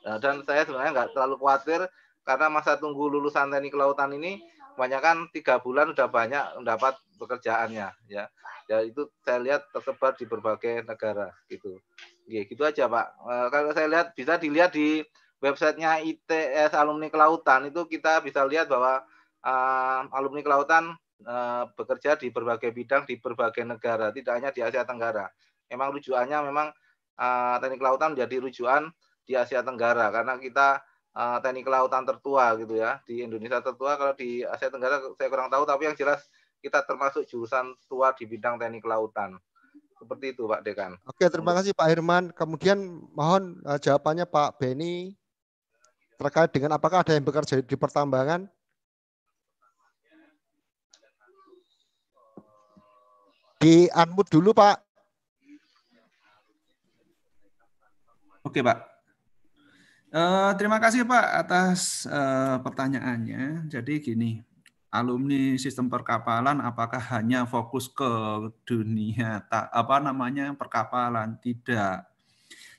Nah, dan saya sebenarnya nggak terlalu khawatir karena masa tunggu lulusan teknik kelautan ini kebanyakan tiga bulan udah banyak mendapat pekerjaannya ya ya itu saya lihat tersebar di berbagai negara gitu ya, gitu aja pak eh, kalau saya lihat bisa dilihat di websitenya ITS alumni kelautan itu kita bisa lihat bahwa uh, alumni kelautan uh, bekerja di berbagai bidang di berbagai negara tidak hanya di Asia Tenggara memang rujukannya memang uh, teknik kelautan menjadi rujukan di Asia Tenggara karena kita uh, teknik kelautan tertua gitu ya di Indonesia tertua kalau di Asia Tenggara saya kurang tahu tapi yang jelas kita termasuk jurusan tua di bidang teknik kelautan seperti itu Pak Dekan. Oke terima kasih Pak Herman. Kemudian mohon uh, jawabannya Pak Beni terkait dengan apakah ada yang bekerja di pertambangan? Di unmute dulu Pak. Oke Pak. Eh, terima kasih Pak atas uh, pertanyaannya. Jadi gini, alumni sistem perkapalan apakah hanya fokus ke dunia tak apa namanya perkapalan tidak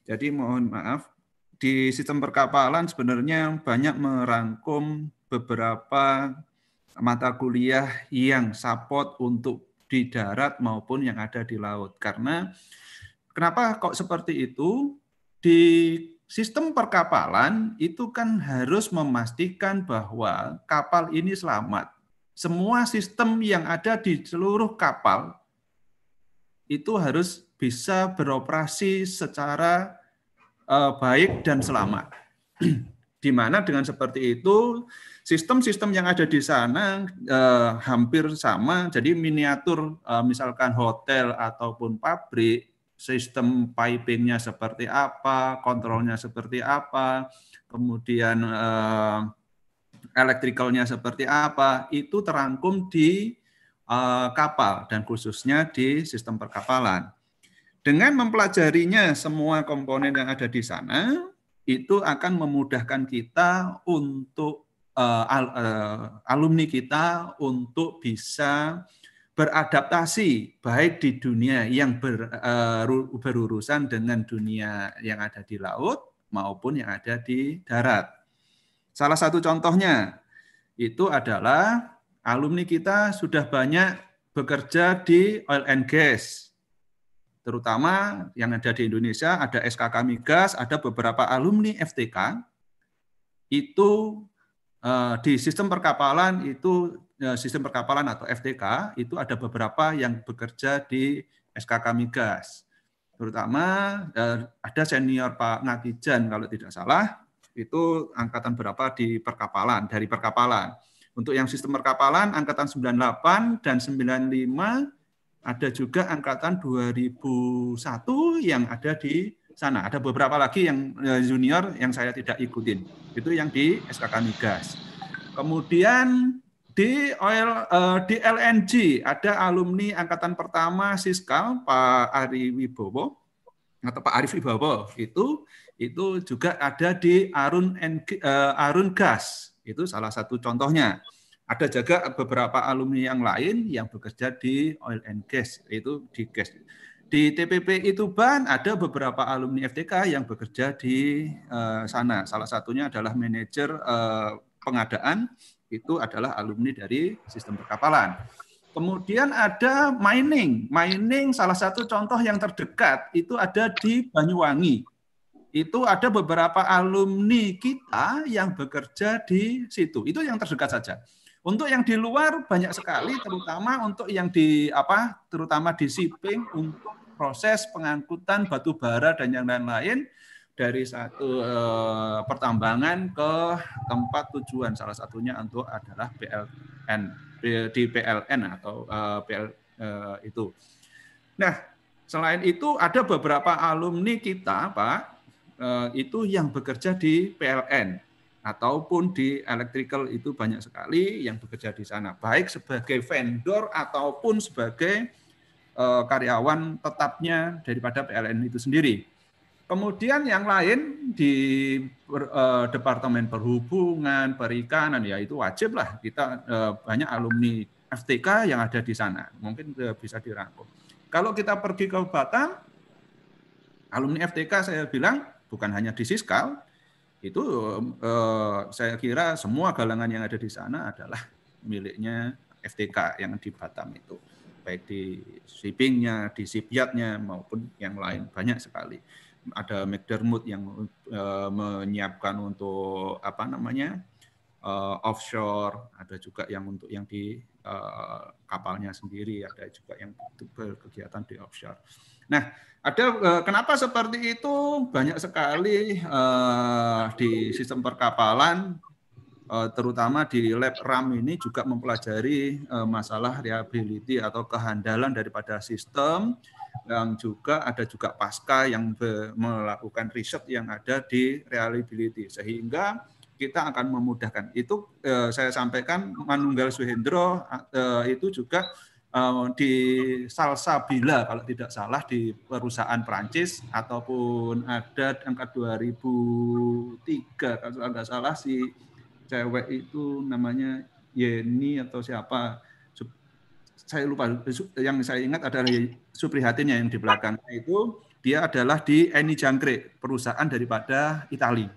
jadi mohon maaf di sistem perkapalan sebenarnya banyak merangkum beberapa mata kuliah yang support untuk di darat maupun yang ada di laut karena kenapa kok seperti itu di sistem perkapalan itu kan harus memastikan bahwa kapal ini selamat. Semua sistem yang ada di seluruh kapal itu harus bisa beroperasi secara eh, baik dan selamat. (clears throat) di mana dengan seperti itu sistem-sistem yang ada di sana eh, hampir sama. Jadi miniatur eh, misalkan hotel ataupun pabrik sistem pipingnya seperti apa, kontrolnya seperti apa, kemudian uh, eh, elektrikalnya seperti apa, itu terangkum di uh, kapal dan khususnya di sistem perkapalan. Dengan mempelajarinya semua komponen yang ada di sana, itu akan memudahkan kita untuk uh, al, alumni kita untuk bisa beradaptasi baik di dunia yang ber, eh, berurusan dengan dunia yang ada di laut maupun yang ada di darat. Salah satu contohnya itu adalah alumni kita sudah banyak bekerja di oil and gas. Terutama yang ada di Indonesia ada SKK Migas, ada beberapa alumni FTK itu Eh, di sistem perkapalan itu eh, sistem perkapalan atau FTK itu ada beberapa yang bekerja di SKK Migas. Terutama eh, ada senior Pak Ngatijan kalau tidak salah itu angkatan berapa di perkapalan dari perkapalan. Untuk yang sistem perkapalan angkatan 98 dan 95 ada juga angkatan 2001 yang ada di sana. Ada beberapa lagi yang eh, junior yang saya tidak ikutin. Itu yang di SKK Migas. Kemudian di oil uh, eh, di LNG ada alumni angkatan pertama Siskal Pak Ari Wibowo atau Pak Arif Wibowo itu itu juga ada di Arun NG, uh, eh, Arun Gas itu salah satu contohnya ada juga beberapa alumni yang lain yang bekerja di oil and gas itu di gas di TPP itu ban ada beberapa alumni FTK yang bekerja di uh, sana. Salah satunya adalah manajer uh, pengadaan itu adalah alumni dari sistem perkapalan. Kemudian ada mining. Mining salah satu contoh yang terdekat itu ada di Banyuwangi. Itu ada beberapa alumni kita yang bekerja di situ. Itu yang terdekat saja. Untuk yang di luar banyak sekali, terutama untuk yang di apa, terutama di shipping untuk proses pengangkutan batu bara dan yang lain-lain dari satu eh, pertambangan ke tempat tujuan salah satunya untuk adalah PLN di PLN atau eh, PL eh, itu. Nah, selain itu ada beberapa alumni kita Pak eh, itu yang bekerja di PLN ataupun di electrical itu banyak sekali yang bekerja di sana baik sebagai vendor ataupun sebagai Eh, karyawan tetapnya daripada PLN itu sendiri. Kemudian yang lain di eh, Departemen Perhubungan, Perikanan, ya itu wajib lah kita eh, banyak alumni FTK yang ada di sana. Mungkin bisa dirangkum. Kalau kita pergi ke Batam, alumni FTK saya bilang bukan hanya di Siskal, itu saya kira semua galangan yang ada di sana adalah miliknya FTK yang di Batam itu baik di shippingnya, di shipyardnya maupun yang lain banyak sekali. Ada McDermott yang uh, menyiapkan untuk apa namanya uh, offshore, ada juga yang untuk yang di uh, kapalnya sendiri, ada juga yang berkegiatan di offshore. Nah, ada uh, kenapa seperti itu banyak sekali uh, di sistem perkapalan Eh, terutama di lab RAM ini juga mempelajari eh, masalah reliability atau kehandalan daripada sistem yang juga ada juga pasca yang melakukan riset yang ada di reliability sehingga kita akan memudahkan itu eh, saya sampaikan Manunggal Suhendro itu juga di Salsa Bila kalau tidak salah di perusahaan Perancis ataupun ada angka 2003 kalau nggak salah si cewek itu namanya Yeni atau siapa saya lupa yang saya ingat adalah Suprihatin yang di belakangnya itu dia adalah di Eni Jangkrik perusahaan daripada Italia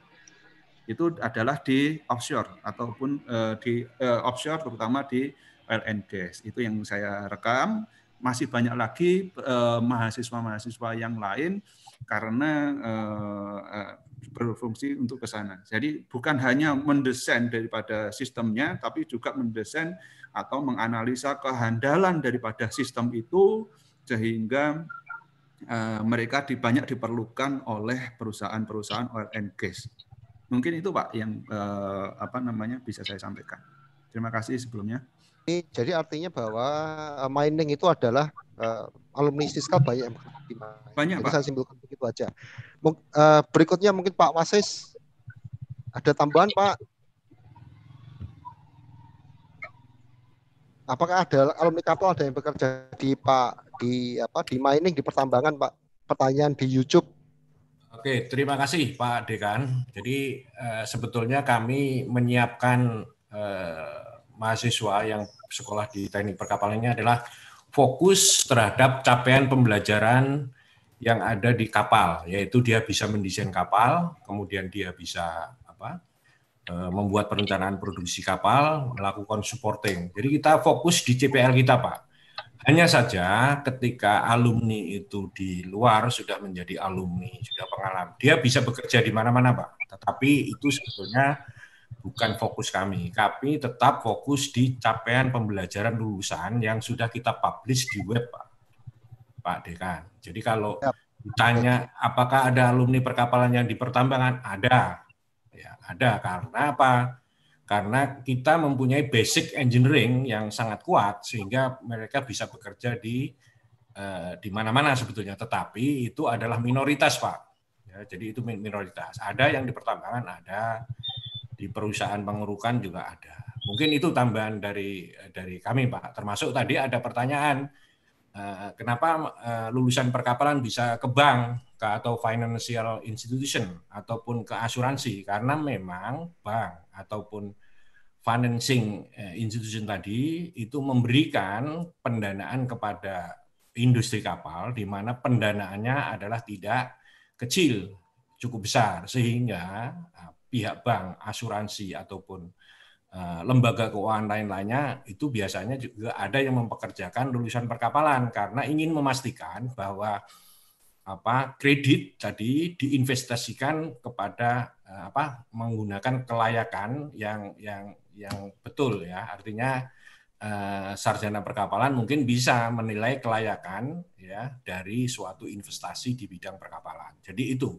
itu adalah di offshore ataupun uh, di uh, offshore terutama di oil itu yang saya rekam masih banyak lagi eh, mahasiswa-mahasiswa uh, yang lain karena uh, berfungsi untuk ke sana. Jadi bukan hanya mendesain daripada sistemnya, tapi juga mendesain atau menganalisa kehandalan daripada sistem itu sehingga uh, mereka banyak diperlukan oleh perusahaan-perusahaan oil and gas. Mungkin itu Pak yang uh, apa namanya bisa saya sampaikan. Terima kasih sebelumnya. Jadi artinya bahwa eh, mining itu adalah uh, alumni Siska banyak yang bekerja di mana. Banyak, Jadi Pak. saya simpulkan begitu aja. Mung, uh, berikutnya mungkin Pak Wasis ada tambahan Pak. Apakah ada alumni kapal ada yang bekerja di Pak di apa di mining di pertambangan Pak? Pertanyaan di YouTube. Oke, terima kasih Pak Dekan. Jadi eh, sebetulnya kami menyiapkan eh, mahasiswa yang sekolah di teknik perkapalannya adalah fokus terhadap capaian pembelajaran yang ada di kapal, yaitu dia bisa mendesain kapal, kemudian dia bisa apa, e, membuat perencanaan produksi kapal, melakukan supporting. Jadi kita fokus di CPL kita, Pak. Hanya saja ketika alumni itu di luar sudah menjadi alumni, sudah pengalaman, dia bisa bekerja di mana-mana, Pak. Tetapi itu sebetulnya bukan fokus kami. Kami tetap fokus di capaian pembelajaran lulusan yang sudah kita publish di web, Pak, Pak Dekan. Jadi kalau ya. ditanya apakah ada alumni perkapalan yang di pertambangan, ada. Ya, ada. Karena apa? Karena kita mempunyai basic engineering yang sangat kuat, sehingga mereka bisa bekerja di eh, di mana-mana sebetulnya. Tetapi itu adalah minoritas, Pak. Ya, jadi itu minoritas. Ada yang di pertambangan, ada di perusahaan pengurukan juga ada. Mungkin itu tambahan dari dari kami, Pak. Termasuk tadi ada pertanyaan eh, kenapa eh, lulusan perkapalan bisa ke bank ke atau financial institution ataupun ke asuransi karena memang bank ataupun financing eh, institution tadi itu memberikan pendanaan kepada industri kapal di mana pendanaannya adalah tidak kecil cukup besar sehingga pihak bank, asuransi ataupun eh, lembaga keuangan lain-lainnya itu biasanya juga ada yang mempekerjakan lulusan perkapalan karena ingin memastikan bahwa apa kredit tadi diinvestasikan kepada eh, apa menggunakan kelayakan yang yang yang betul ya artinya eh, sarjana perkapalan mungkin bisa menilai kelayakan ya dari suatu investasi di bidang perkapalan jadi itu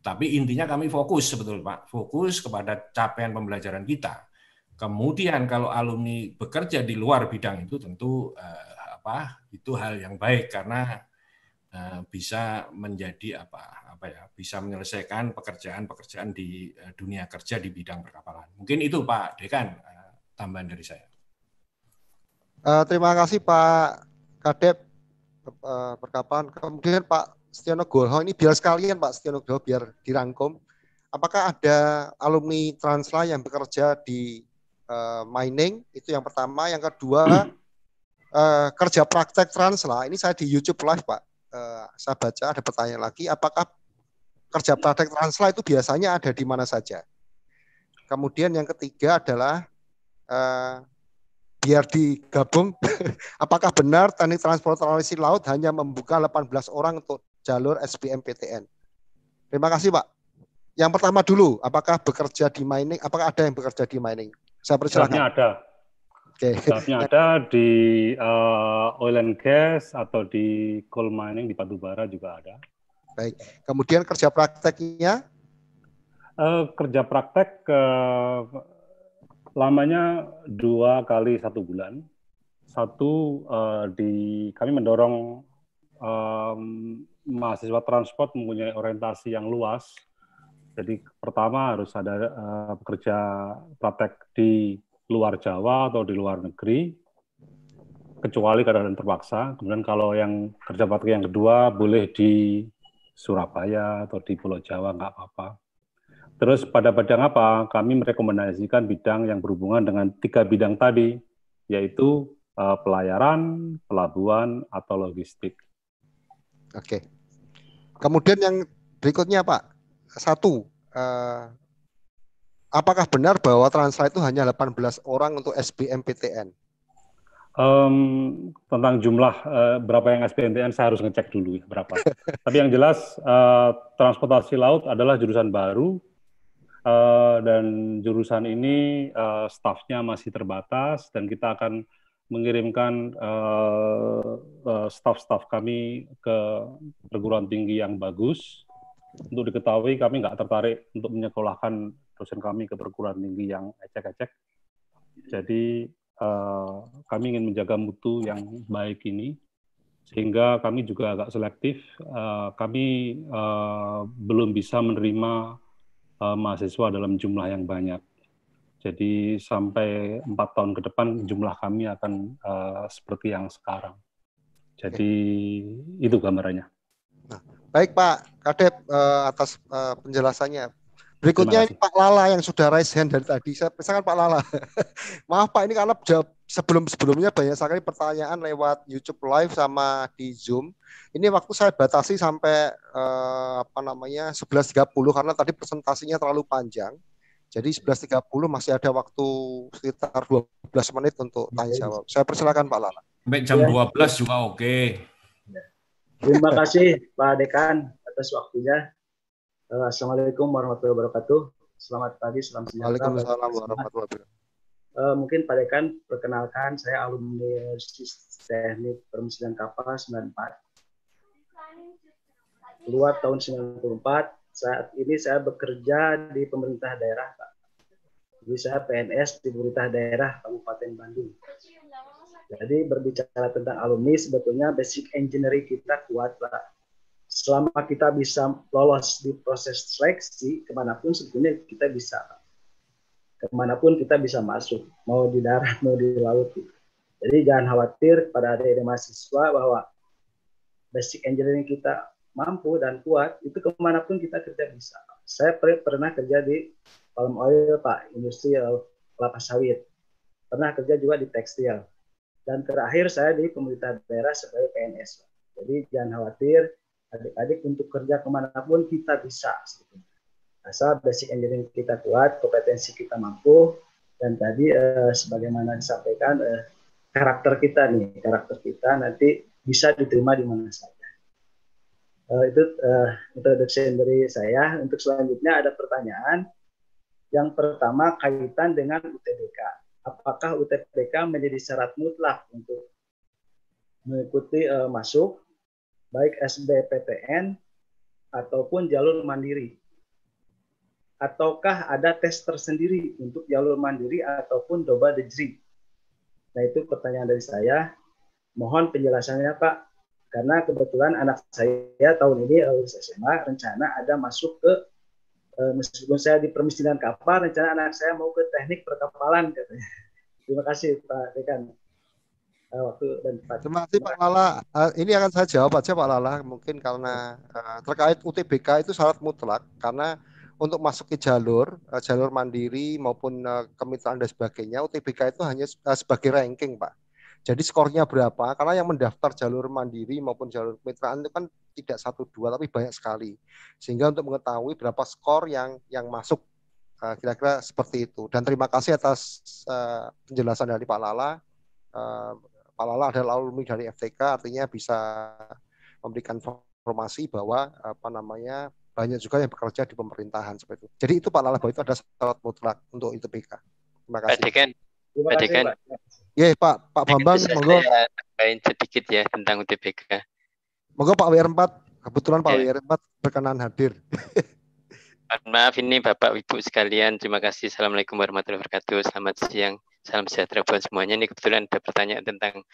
tapi intinya kami fokus sebetulnya, Pak, fokus kepada capaian pembelajaran kita. Kemudian kalau alumni bekerja di luar bidang itu tentu eh, apa itu hal yang baik karena eh, bisa menjadi apa apa ya bisa menyelesaikan pekerjaan-pekerjaan di eh, dunia kerja di bidang perkapalan. Mungkin itu Pak Dekan eh, tambahan dari saya. Uh, terima kasih Pak Kadep uh, perkapalan. Kemudian Pak Setiono Golho ini biar sekalian Pak Setiono Golho biar dirangkum. Apakah ada alumni Transla yang bekerja di uh, mining? Itu yang pertama. Yang kedua uh, (clears throat) kerja praktek Transla. Ini saya di YouTube live Pak. Uh, saya baca ada pertanyaan lagi. Apakah kerja praktek Transla itu biasanya ada di mana saja? Kemudian yang ketiga adalah uh, biar digabung. (laughs) Apakah benar teknik transportasi laut hanya membuka 18 orang untuk jalur SBMPTN. Terima kasih Pak. Yang pertama dulu, apakah bekerja di mining? Apakah ada yang bekerja di mining? Saya persilakan. Jawabnya ada. Oke. Okay. (laughs) ada di uh, oil and gas atau di coal mining di batubara juga ada. Baik. Kemudian kerja prakteknya? Uh, kerja praktek uh, lamanya dua kali satu bulan. Satu uh, di kami mendorong um, mahasiswa transport mempunyai orientasi yang luas. Jadi pertama harus ada uh, praktek di luar Jawa atau di luar negeri, kecuali keadaan terpaksa. Kemudian kalau yang kerja praktek yang kedua boleh di Surabaya atau di Pulau Jawa nggak apa-apa. Terus pada bidang apa? Kami merekomendasikan bidang yang berhubungan dengan tiga bidang tadi, yaitu uh, pelayaran, pelabuhan, atau logistik. Oke. Kemudian yang berikutnya Pak, satu, eh, apakah benar bahwa transfer itu hanya 18 orang untuk SBMPTN? Um, tentang jumlah uh, berapa yang SBMPTN saya harus ngecek dulu ya berapa. (laughs) Tapi yang jelas uh, transportasi laut adalah jurusan baru uh, dan jurusan ini uh, stafnya masih terbatas dan kita akan mengirimkan eh, eh, staf-staf kami ke perguruan tinggi yang bagus. Untuk diketahui, kami nggak tertarik untuk menyekolahkan dosen kami ke perguruan tinggi yang ecek-ecek. Jadi uh, kami ingin menjaga mutu yang baik ini, sehingga kami juga agak selektif. Uh, kami uh, belum bisa menerima uh, mahasiswa dalam jumlah yang banyak jadi sampai empat tahun ke depan jumlah kami akan uh, seperti yang sekarang. Jadi Oke. itu gambarannya. Nah, baik Pak Kadep uh, atas uh, penjelasannya. Berikutnya ini Pak Lala yang sudah raise hand dari tadi. Saya pesankan Pak Lala. (laughs) Maaf Pak, ini karena jawab sebelum-sebelumnya banyak sekali pertanyaan lewat YouTube Live sama di Zoom. Ini waktu saya batasi sampai eh, apa namanya 11.30 karena tadi presentasinya terlalu panjang. Jadi 11.30 masih ada waktu sekitar 12 menit untuk tanya jawab. Saya persilakan Pak Lala. Sampai jam ya. 12 juga oke. Okay. Terima kasih Pak Dekan atas waktunya. Eh, Assalamualaikum warahmatullahi wabarakatuh. Selamat pagi, salam sejahtera. Waalaikumsalam warahmatullahi wabarakatuh. Uh, mungkin Pak Dekan, perkenalkan saya alumni Universitas Teknik Permesinan Kapal 94. Keluar tahun 94, saat ini saya bekerja di pemerintah daerah Pak. Jadi saya PNS di pemerintah daerah Kabupaten Bandung. Jadi berbicara tentang alumni sebetulnya basic engineering kita kuat Pak. Selama kita bisa lolos di proses seleksi kemanapun sebetulnya kita bisa kemanapun kita bisa masuk mau di darat mau di laut. Gitu. Jadi jangan khawatir pada adik-adik mahasiswa bahwa basic engineering kita mampu dan kuat, itu kemanapun kita kerja bisa. Saya per pernah kerja di palm oil, Pak, industri kelapa sawit. Pernah kerja juga di tekstil. Dan terakhir saya di pemerintah daerah sebagai PNS. Jadi jangan khawatir, adik-adik untuk kerja kemanapun kita bisa. Asal basic engineering kita kuat, kompetensi kita mampu, dan tadi eh, sebagaimana disampaikan eh, karakter kita nih, karakter kita nanti bisa diterima di mana saja. Uh, itu uh, introduction dari saya. Untuk selanjutnya ada pertanyaan. Yang pertama kaitan dengan UTBK. Apakah UTBK menjadi syarat mutlak untuk mengikuti uh, masuk baik SBPTN ataupun jalur mandiri? Ataukah ada tes tersendiri untuk jalur mandiri ataupun doba degree? Nah itu pertanyaan dari saya. Mohon penjelasannya Pak karena kebetulan anak saya tahun ini eh, lulus SMA rencana ada masuk ke eh, meskipun saya di permisinan kapal rencana anak saya mau ke teknik perkapalan katanya (laughs) terima kasih Pak Dekan eh, waktu dan tempat. Terima kasih Pak Lala. ini akan saya jawab aja Pak Lala. Mungkin karena terkait UTBK itu syarat mutlak karena untuk masuk ke jalur jalur mandiri maupun uh, kemitraan dan sebagainya UTBK itu hanya sebagai ranking Pak. Jadi skornya berapa? Karena yang mendaftar jalur mandiri maupun jalur kemitraan itu kan tidak satu dua tapi banyak sekali. Sehingga untuk mengetahui berapa skor yang yang masuk eh, kira-kira seperti itu. Dan terima kasih atas uh, penjelasan dari Pak Lala. Uh, Pak Lala adalah alumni dari FTK, artinya bisa memberikan informasi bahwa apa namanya banyak juga yang bekerja di pemerintahan seperti itu. Jadi itu Pak Lala bahwa itu ada syarat mutlak untuk itu PK. Terima kasih. Pak kasih. Pak Ya yeah, Pak Pak nah, Bambang, monggo. Tambahin sedikit ya tentang UTBK. Monggo Pak WR4, kebetulan Pak yeah. WR4 berkenan hadir. Maaf ini Bapak Ibu sekalian, terima kasih. Assalamualaikum warahmatullahi wabarakatuh. Selamat siang, salam sejahtera buat semuanya. Ini kebetulan ada pertanyaan tentang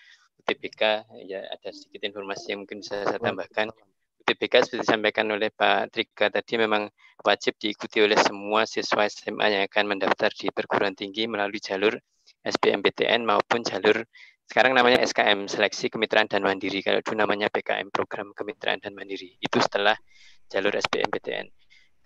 UTBK, ya ada sedikit informasi yang mungkin bisa saya tambahkan. UTBK seperti disampaikan oleh Pak Trika tadi memang wajib diikuti oleh semua siswa SMA yang akan mendaftar di perguruan tinggi melalui jalur SBMPTN maupun jalur sekarang namanya SKM Seleksi Kemitraan dan Mandiri. Kalau dulu namanya PKM Program Kemitraan dan Mandiri. Itu setelah jalur SBMPTN.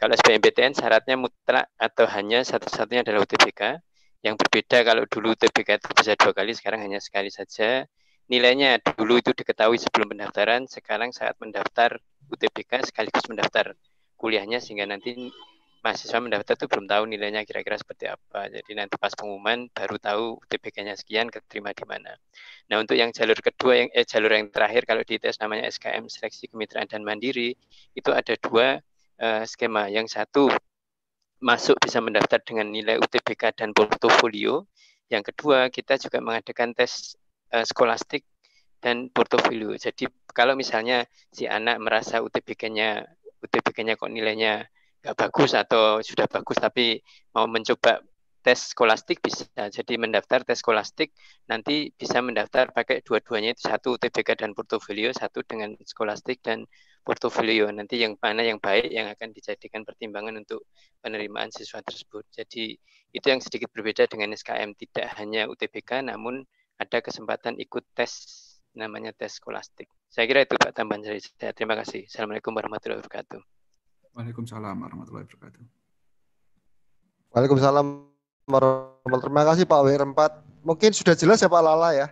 Kalau SBMPTN syaratnya mutlak atau hanya satu-satunya adalah UTBK. Yang berbeda kalau dulu UTBK itu bisa dua kali, sekarang hanya sekali saja. Nilainya dulu itu diketahui sebelum pendaftaran, sekarang saat mendaftar UTBK sekaligus mendaftar kuliahnya sehingga nanti mahasiswa mendaftar tuh belum tahu nilainya kira-kira seperti apa. Jadi nanti pas pengumuman baru tahu UTBK-nya sekian keterima di mana. Nah, untuk yang jalur kedua yang eh, jalur yang terakhir kalau di tes namanya SKM seleksi kemitraan dan mandiri itu ada dua eh, skema. Yang satu masuk bisa mendaftar dengan nilai UTBK dan portofolio. Yang kedua, kita juga mengadakan tes eh, skolastik dan portofolio. Jadi kalau misalnya si anak merasa UTBK-nya UTBK-nya kok nilainya nggak bagus atau sudah bagus tapi mau mencoba tes skolastik bisa jadi mendaftar tes skolastik nanti bisa mendaftar pakai dua-duanya itu satu TBK dan portofolio satu dengan skolastik dan portofolio nanti yang mana yang baik yang akan dijadikan pertimbangan untuk penerimaan siswa tersebut jadi itu yang sedikit berbeda dengan SKM tidak hanya UTBK namun ada kesempatan ikut tes namanya tes skolastik saya kira itu Pak tambahan dari saya terima kasih assalamualaikum warahmatullahi wabarakatuh Waalaikumsalam warahmatullahi wabarakatuh. Waalaikumsalam warahmatullahi wabarakatuh. Terima kasih Pak WR4. Mungkin sudah jelas ya Pak Lala ya?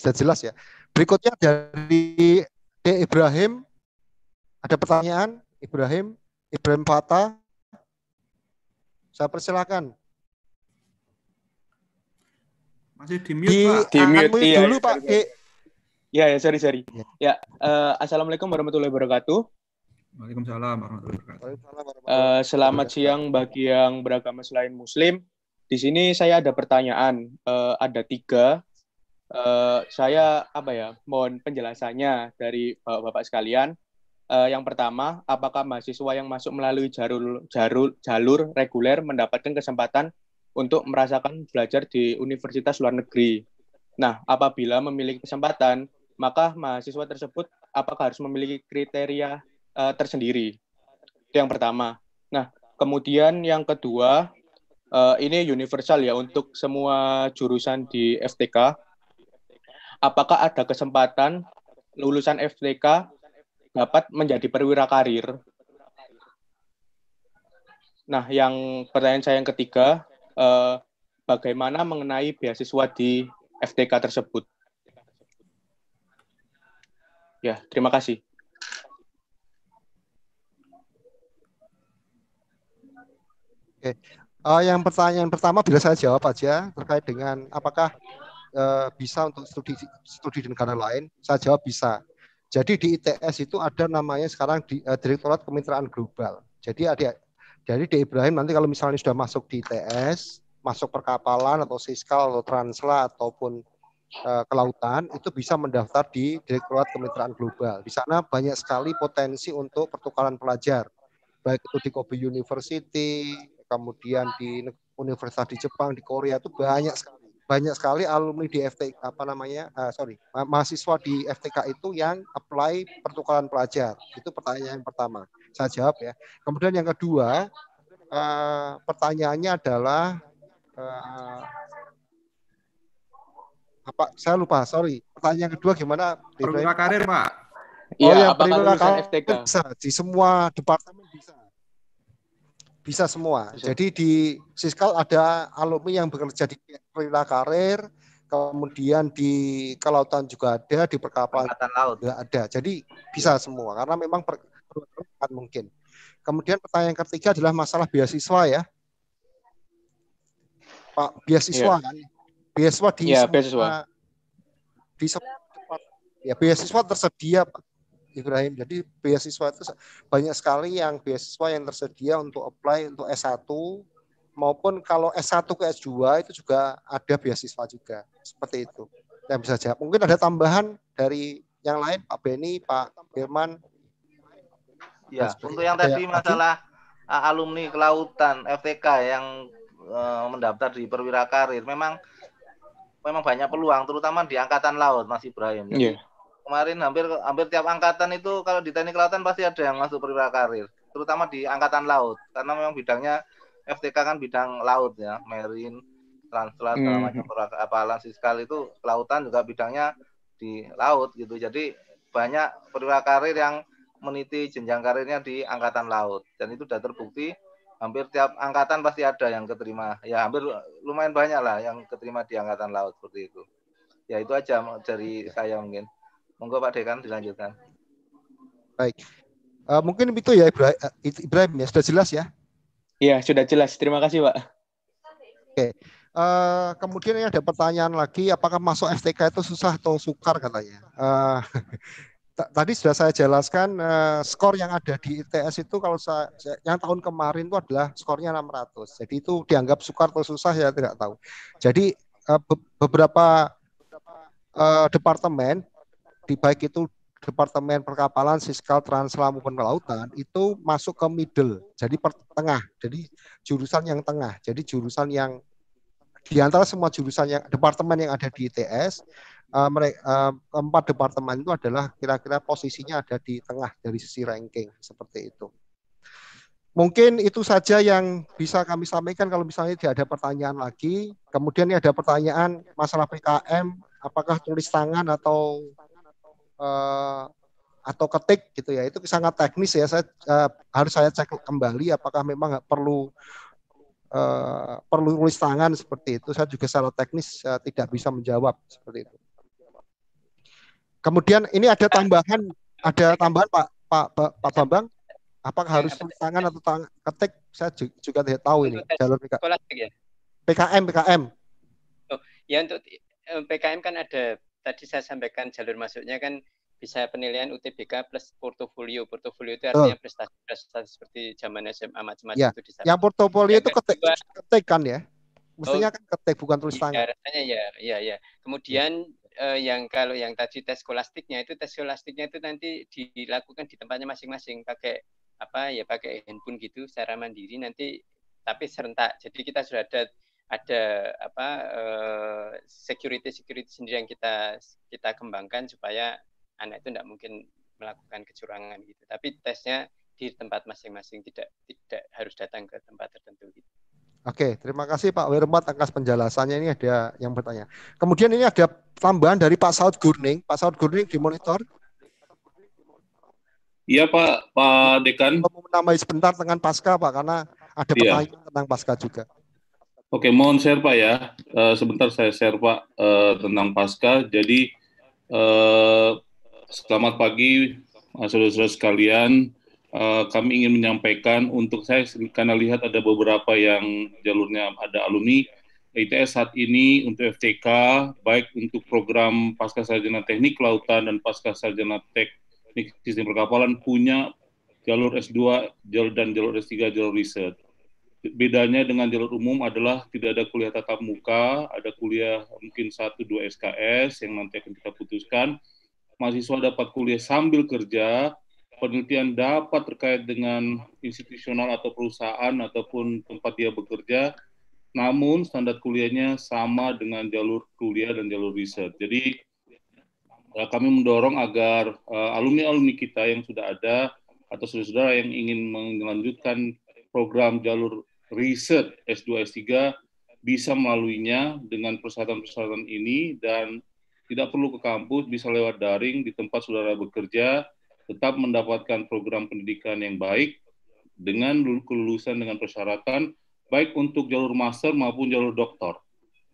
Sudah jelas ya. Berikutnya dari D. Ibrahim. Ada pertanyaan? Ibrahim, Ibrahim Fata. Saya persilakan. Masih di mute, di, Pak. Di mute, iya, dulu, iya, Pak. Ya, ya, sorry, sorry. Ya, uh, Assalamualaikum warahmatullahi wabarakatuh. Waalaikumsalam warahmatullahi wabarakatuh. Uh, selamat siang bagi yang beragama selain Muslim. Di sini saya ada pertanyaan, uh, ada tiga. Uh, saya apa ya, mohon penjelasannya dari bapak-bapak sekalian. Uh, yang pertama, apakah mahasiswa yang masuk melalui jalur jalur jalur reguler mendapatkan kesempatan untuk merasakan belajar di universitas luar negeri? Nah, apabila memiliki kesempatan, maka mahasiswa tersebut apakah harus memiliki kriteria uh, tersendiri. Itu yang pertama. Nah, kemudian yang kedua, uh, ini universal ya untuk semua jurusan di FTK. Apakah ada kesempatan lulusan FTK dapat menjadi perwira karir? Nah, yang pertanyaan saya yang ketiga, eh, bagaimana mengenai beasiswa di FTK tersebut? Ya, terima kasih. Oke. Uh, yang pertanyaan pertama bila saya jawab aja terkait dengan apakah uh, bisa untuk studi studi di negara lain, saya jawab bisa. Jadi di ITS itu ada namanya sekarang di uh, Direktorat Kemitraan Global. Jadi ada jadi di Ibrahim nanti kalau misalnya sudah masuk di ITS, masuk perkapalan atau siskal atau transla ataupun uh, kelautan itu bisa mendaftar di Direktorat Kemitraan Global. Di sana banyak sekali potensi untuk pertukaran pelajar, baik itu di Kobe University, kemudian di universitas di Jepang, di Korea itu banyak sekali banyak sekali alumni di FT apa namanya uh, sorry ma mahasiswa di FTK itu yang apply pertukaran pelajar itu pertanyaan yang pertama saya jawab ya kemudian yang kedua uh, pertanyaannya adalah uh, apa saya lupa sorry pertanyaan kedua gimana perwira karir pak iya, oh ya, ya karir FTK? bisa di semua departemen bisa bisa semua. Bisa. Jadi di Siskal ada alumni yang bekerja di perwira karir, kemudian di kelautan juga ada, di perkapalan juga ada. Jadi bisa iya. semua karena memang per, per, mungkin. Kemudian pertanyaan ketiga adalah masalah beasiswa ya. Pak beasiswa ya. kan. Beasiswa di ya, semua, beasiswa. di semua, ya beasiswa tersedia Pak. Ibrahim. Jadi beasiswa itu banyak sekali yang beasiswa yang tersedia untuk apply untuk S1 maupun kalau S1 ke S2 itu juga ada beasiswa juga. Seperti itu. Yang bisa jawab. Mungkin ada tambahan dari yang lain Pak Beni, Pak Firman. Ya, untuk yang tadi ya, masalah alumni kelautan FTK yang e, mendaftar di Perwira Karir memang memang banyak peluang terutama di angkatan laut Mas Ibrahim. Yeah kemarin hampir hampir tiap angkatan itu kalau di teknik kelautan pasti ada yang masuk perwira karir terutama di angkatan laut karena memang bidangnya FTK kan bidang laut ya marine transplant segala hmm. macam hmm. apa lansiskal itu kelautan juga bidangnya di laut gitu jadi banyak perwira karir yang meniti jenjang karirnya di angkatan laut dan itu sudah terbukti hampir tiap angkatan pasti ada yang keterima ya hampir lumayan banyak lah yang keterima di angkatan laut seperti itu ya itu aja dari iya. saya mungkin Monggo Pak Dekan dilanjutkan. Baik. Uh, mungkin itu ya eh, Ibrahim ya sudah jelas ya. Iya sudah jelas. Terima kasih Pak. Oke. Okay. Uh, eh, kemudian ini ada pertanyaan lagi, apakah masuk STK itu susah atau sukar katanya? Uh, (laughs) tadi sudah saya jelaskan uh, skor yang ada di ITS itu kalau saya yang tahun kemarin itu adalah skornya 600. Jadi itu dianggap sukar atau susah ya tidak tahu. Jadi uh, beberapa uh, departemen di baik itu Departemen Perkapalan, Siskal, Translamu, kelautan itu masuk ke middle, jadi pertengah, jadi jurusan yang tengah, jadi jurusan yang di antara semua jurusan yang departemen yang ada di ITS, uh, eh, mereka uh, eh, empat departemen itu adalah kira-kira posisinya ada di tengah dari sisi ranking seperti itu. Mungkin itu saja yang bisa kami sampaikan kalau misalnya tidak ada pertanyaan lagi. Kemudian ini ada pertanyaan masalah PKM, apakah tulis tangan atau uh, atau ketik gitu ya itu sangat teknis ya saya uh, harus saya cek kembali apakah memang perlu uh, perlu tulis tangan seperti itu saya juga secara teknis uh, tidak bisa menjawab seperti itu kemudian ini ada tambahan ada tambahan pak pak pak, pak bambang apakah harus tulis iya, tangan atau tang ketik saya juga tidak tahu ini jalur PKM PKM PKM oh, ya untuk PKM kan ada tadi saya sampaikan jalur masuknya kan bisa penilaian UTBK plus portofolio. Portofolio itu artinya prestasi-prestasi seperti zaman SMA macam-macam ya. itu di sana. Yang portofolio itu ketik, ketik kan ya? Mestinya oh, kan ketik bukan tulis iya, tangan. Ya, rasanya ya, ya, ya. Kemudian eh, yang kalau yang tadi tes skolastiknya itu tes skolastiknya itu nanti dilakukan di tempatnya masing-masing pakai apa ya pakai handphone gitu secara mandiri nanti tapi serentak. Jadi kita sudah ada ada apa eh, security security sendiri yang kita kita kembangkan supaya anak itu tidak mungkin melakukan kecurangan gitu. Tapi tesnya di tempat masing-masing tidak tidak harus datang ke tempat tertentu gitu. Oke, terima kasih Pak Wermat atas penjelasannya. Ini ada yang bertanya. Kemudian ini ada tambahan dari Pak Saud Gurning. Pak Saud Gurning dimonitor. Iya Pak, Pak Dekan. Mau menambahi sebentar dengan pasca Pak, karena ada iya. pertanyaan ya. tentang pasca juga. Oke, mohon share Pak ya. Uh, sebentar saya share Pak uh, tentang pasca. Jadi uh, selamat pagi saudara-saudara sekalian. Uh, kami ingin menyampaikan untuk saya karena lihat ada beberapa yang jalurnya ada alumni ITS saat ini untuk FTK baik untuk program pasca sarjana teknik lautan dan pasca sarjana teknik sistem perkapalan punya jalur S2 jalur dan jalur S3 jalur riset bedanya dengan jalur umum adalah tidak ada kuliah tatap muka, ada kuliah mungkin satu dua SKS yang nanti akan kita putuskan. Mahasiswa dapat kuliah sambil kerja, penelitian dapat terkait dengan institusional atau perusahaan ataupun tempat dia bekerja, namun standar kuliahnya sama dengan jalur kuliah dan jalur riset. Jadi eh, kami mendorong agar eh, alumni-alumni kita yang sudah ada atau saudara-saudara yang ingin melanjutkan program jalur riset S2, S3 bisa melaluinya dengan persyaratan-persyaratan ini dan tidak perlu ke kampus, bisa lewat daring di tempat saudara bekerja, tetap mendapatkan program pendidikan yang baik dengan kelulusan dengan persyaratan baik untuk jalur master maupun jalur doktor.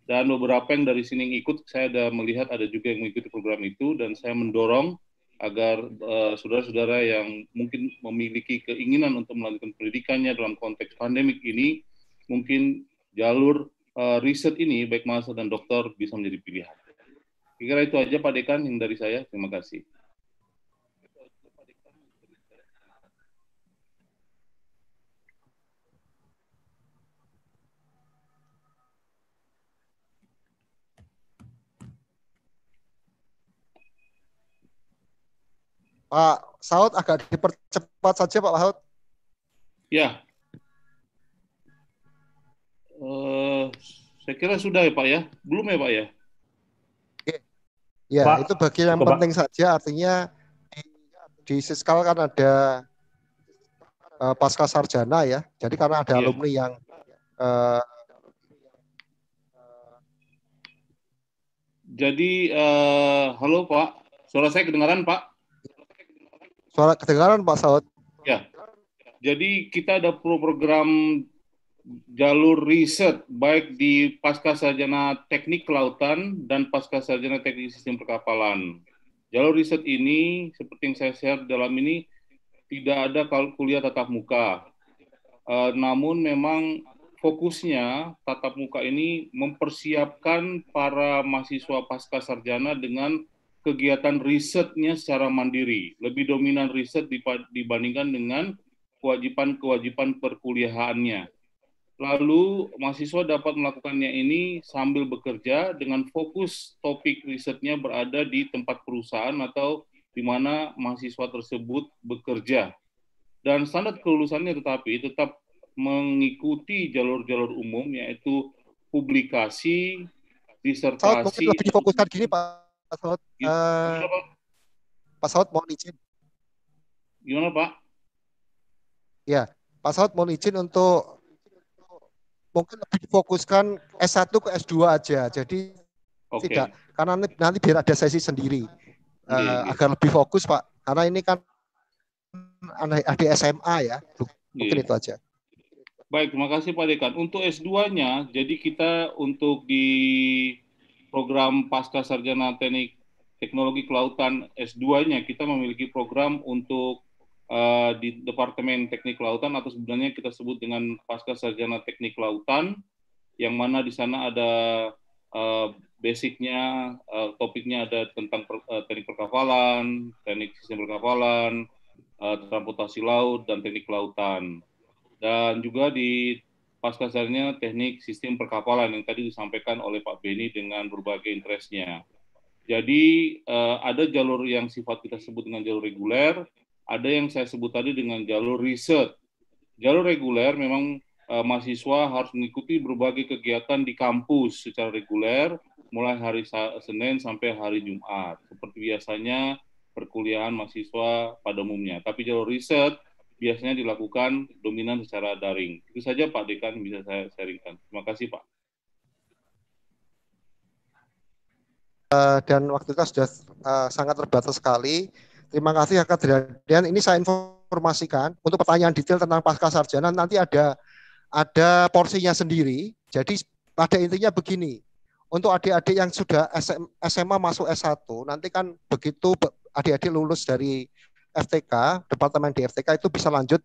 Dan beberapa yang dari sini yang ikut, saya ada melihat ada juga yang mengikuti program itu dan saya mendorong agar eh, saudara-saudara uh, yang mungkin memiliki keinginan untuk melanjutkan pendidikannya dalam konteks pandemik ini, mungkin jalur uh, riset ini, baik mahasiswa dan dokter, bisa menjadi pilihan. Kira itu aja Pak Dekan yang dari saya. Terima kasih. Pak Saud agak dipercepat saja Pak Saud. Ya. Uh, saya kira sudah ya Pak ya. Belum ya Pak ya? Ya, Pak, itu bagian yang Pak. penting saja artinya di Siskal kan ada uh, pasca sarjana ya. Jadi karena ada yeah. alumni yang uh, jadi uh, halo Pak, suara saya kedengaran Pak? Suara kedengaran Pak Saud. Ya. Jadi kita ada program jalur riset baik di pasca sarjana teknik kelautan dan pasca sarjana teknik sistem perkapalan. Jalur riset ini seperti yang saya share dalam ini tidak ada kuliah tatap muka. Uh, namun memang fokusnya tatap muka ini mempersiapkan para mahasiswa pasca sarjana dengan kegiatan risetnya secara mandiri, lebih dominan riset dibandingkan dengan kewajiban-kewajiban perkuliahannya. Lalu mahasiswa dapat melakukannya ini sambil bekerja dengan fokus topik risetnya berada di tempat perusahaan atau di mana mahasiswa tersebut bekerja. Dan standar kelulusannya tetapi tetap mengikuti jalur-jalur umum yaitu publikasi, disertasi. Kalau lebih difokuskan gini Pak Eh, Pak Saud, Pak Saud mohon izin. Gimana Pak? Ya, Pak Saud mohon izin untuk mungkin lebih fokuskan S1 ke S2 aja. Jadi okay. tidak, karena nanti biar ada sesi sendiri. Uh, iya, iya, eh, yeah, agar lebih fokus Pak. Karena ini kan di SMA ya. Mungkin yeah. itu aja. Baik, terima kasih Pak Dekan. Untuk S2-nya, jadi kita untuk di program pasca sarjana teknik teknologi kelautan S2-nya kita memiliki program untuk uh, di Departemen Teknik Kelautan atau sebenarnya kita sebut dengan pasca sarjana teknik kelautan yang mana di sana ada uh, basicnya uh, topiknya ada tentang per, uh, teknik perkapalan, teknik sistem perkapalan, uh, transportasi laut dan teknik kelautan. Dan juga di pas dasarnya teknik sistem perkapalan yang tadi disampaikan oleh Pak Beni dengan berbagai interestnya. Jadi uh, ada jalur yang sifat kita sebut dengan jalur reguler, ada yang saya sebut tadi dengan jalur riset. Jalur reguler memang uh, mahasiswa harus mengikuti berbagai kegiatan di kampus secara reguler, mulai hari Senin sampai hari Jumat. Seperti biasanya perkuliahan mahasiswa pada umumnya. Tapi jalur riset biasanya dilakukan dominan secara daring. Itu saja Pak Dekan bisa saya sharingkan. Terima kasih Pak. Uh, dan waktu kita sudah uh, sangat terbatas sekali. Terima kasih Kak Dan Ini saya informasikan untuk pertanyaan detail tentang pasca sarjana nanti ada ada porsinya sendiri. Jadi pada intinya begini, untuk adik-adik yang sudah SMA masuk S1 nanti kan begitu adik-adik lulus dari FTK departemen di STK itu bisa lanjut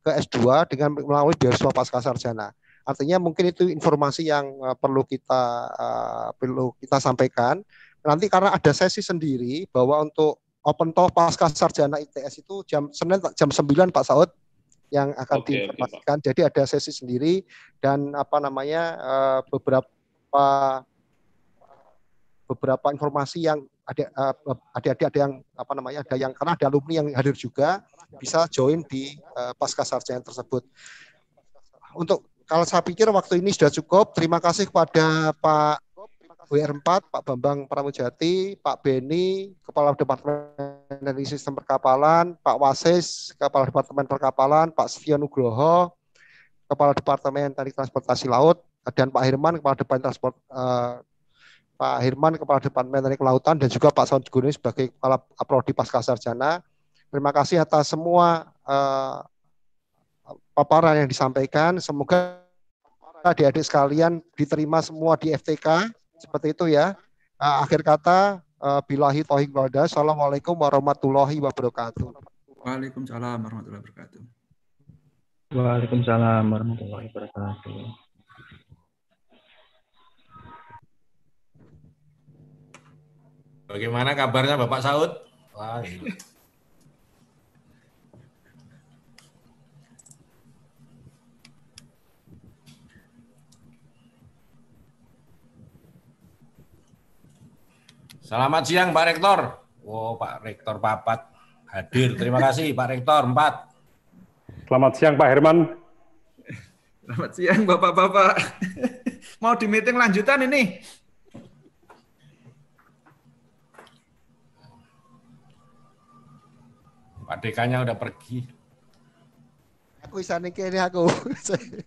ke S2 dengan melalui beasiswa pasca sarjana. Artinya mungkin itu informasi yang eh, perlu kita uh, perlu kita sampaikan. Nanti karena ada sesi sendiri bahwa untuk open talk pasca sarjana ITS itu jam Senin jam 9 Pak Saud yang akan okay, diinformasikan. Okay, Jadi ada sesi sendiri dan apa namanya uh, beberapa beberapa informasi yang ada eh, eh, ada ada yang apa namanya ada yang karena ada alumni yang hadir juga bisa join di uh, pasca sarjana tersebut. Untuk kalau saya pikir waktu ini sudah cukup. Terima kasih kepada Pak WR4, Pak Bambang Pramujati, Pak Beni, Kepala Departemen dari Sistem Perkapalan, Pak Wasis, Kepala Departemen Perkapalan, Pak Setia Nugroho, Kepala Departemen Teknik Transportasi Laut, dan Pak Herman, Kepala Departemen Transport, uh, Pak Herman Kepala Departemen Teknik Kelautan dan juga Pak Saud Gunung sebagai Kepala Prodi Pasca Sarjana. Terima kasih atas semua uh, paparan yang disampaikan. Semoga adik-adik sekalian diterima semua di FTK. Seperti itu ya. Uh, akhir kata, uh, bilahi tohik wadah. Assalamualaikum warahmatullahi wabarakatuh. Waalaikumsalam warahmatullahi wabarakatuh. Waalaikumsalam warahmatullahi wabarakatuh. Bagaimana kabarnya Bapak Saud? Iya. Selamat siang Pak Rektor. Wow, Pak Rektor papat hadir. Terima kasih Pak Rektor empat. Selamat siang Pak Herman. Selamat siang Bapak-bapak. Mau di meeting lanjutan ini? Pak DK-nya udah pergi. Aku isane kene aku.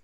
(laughs)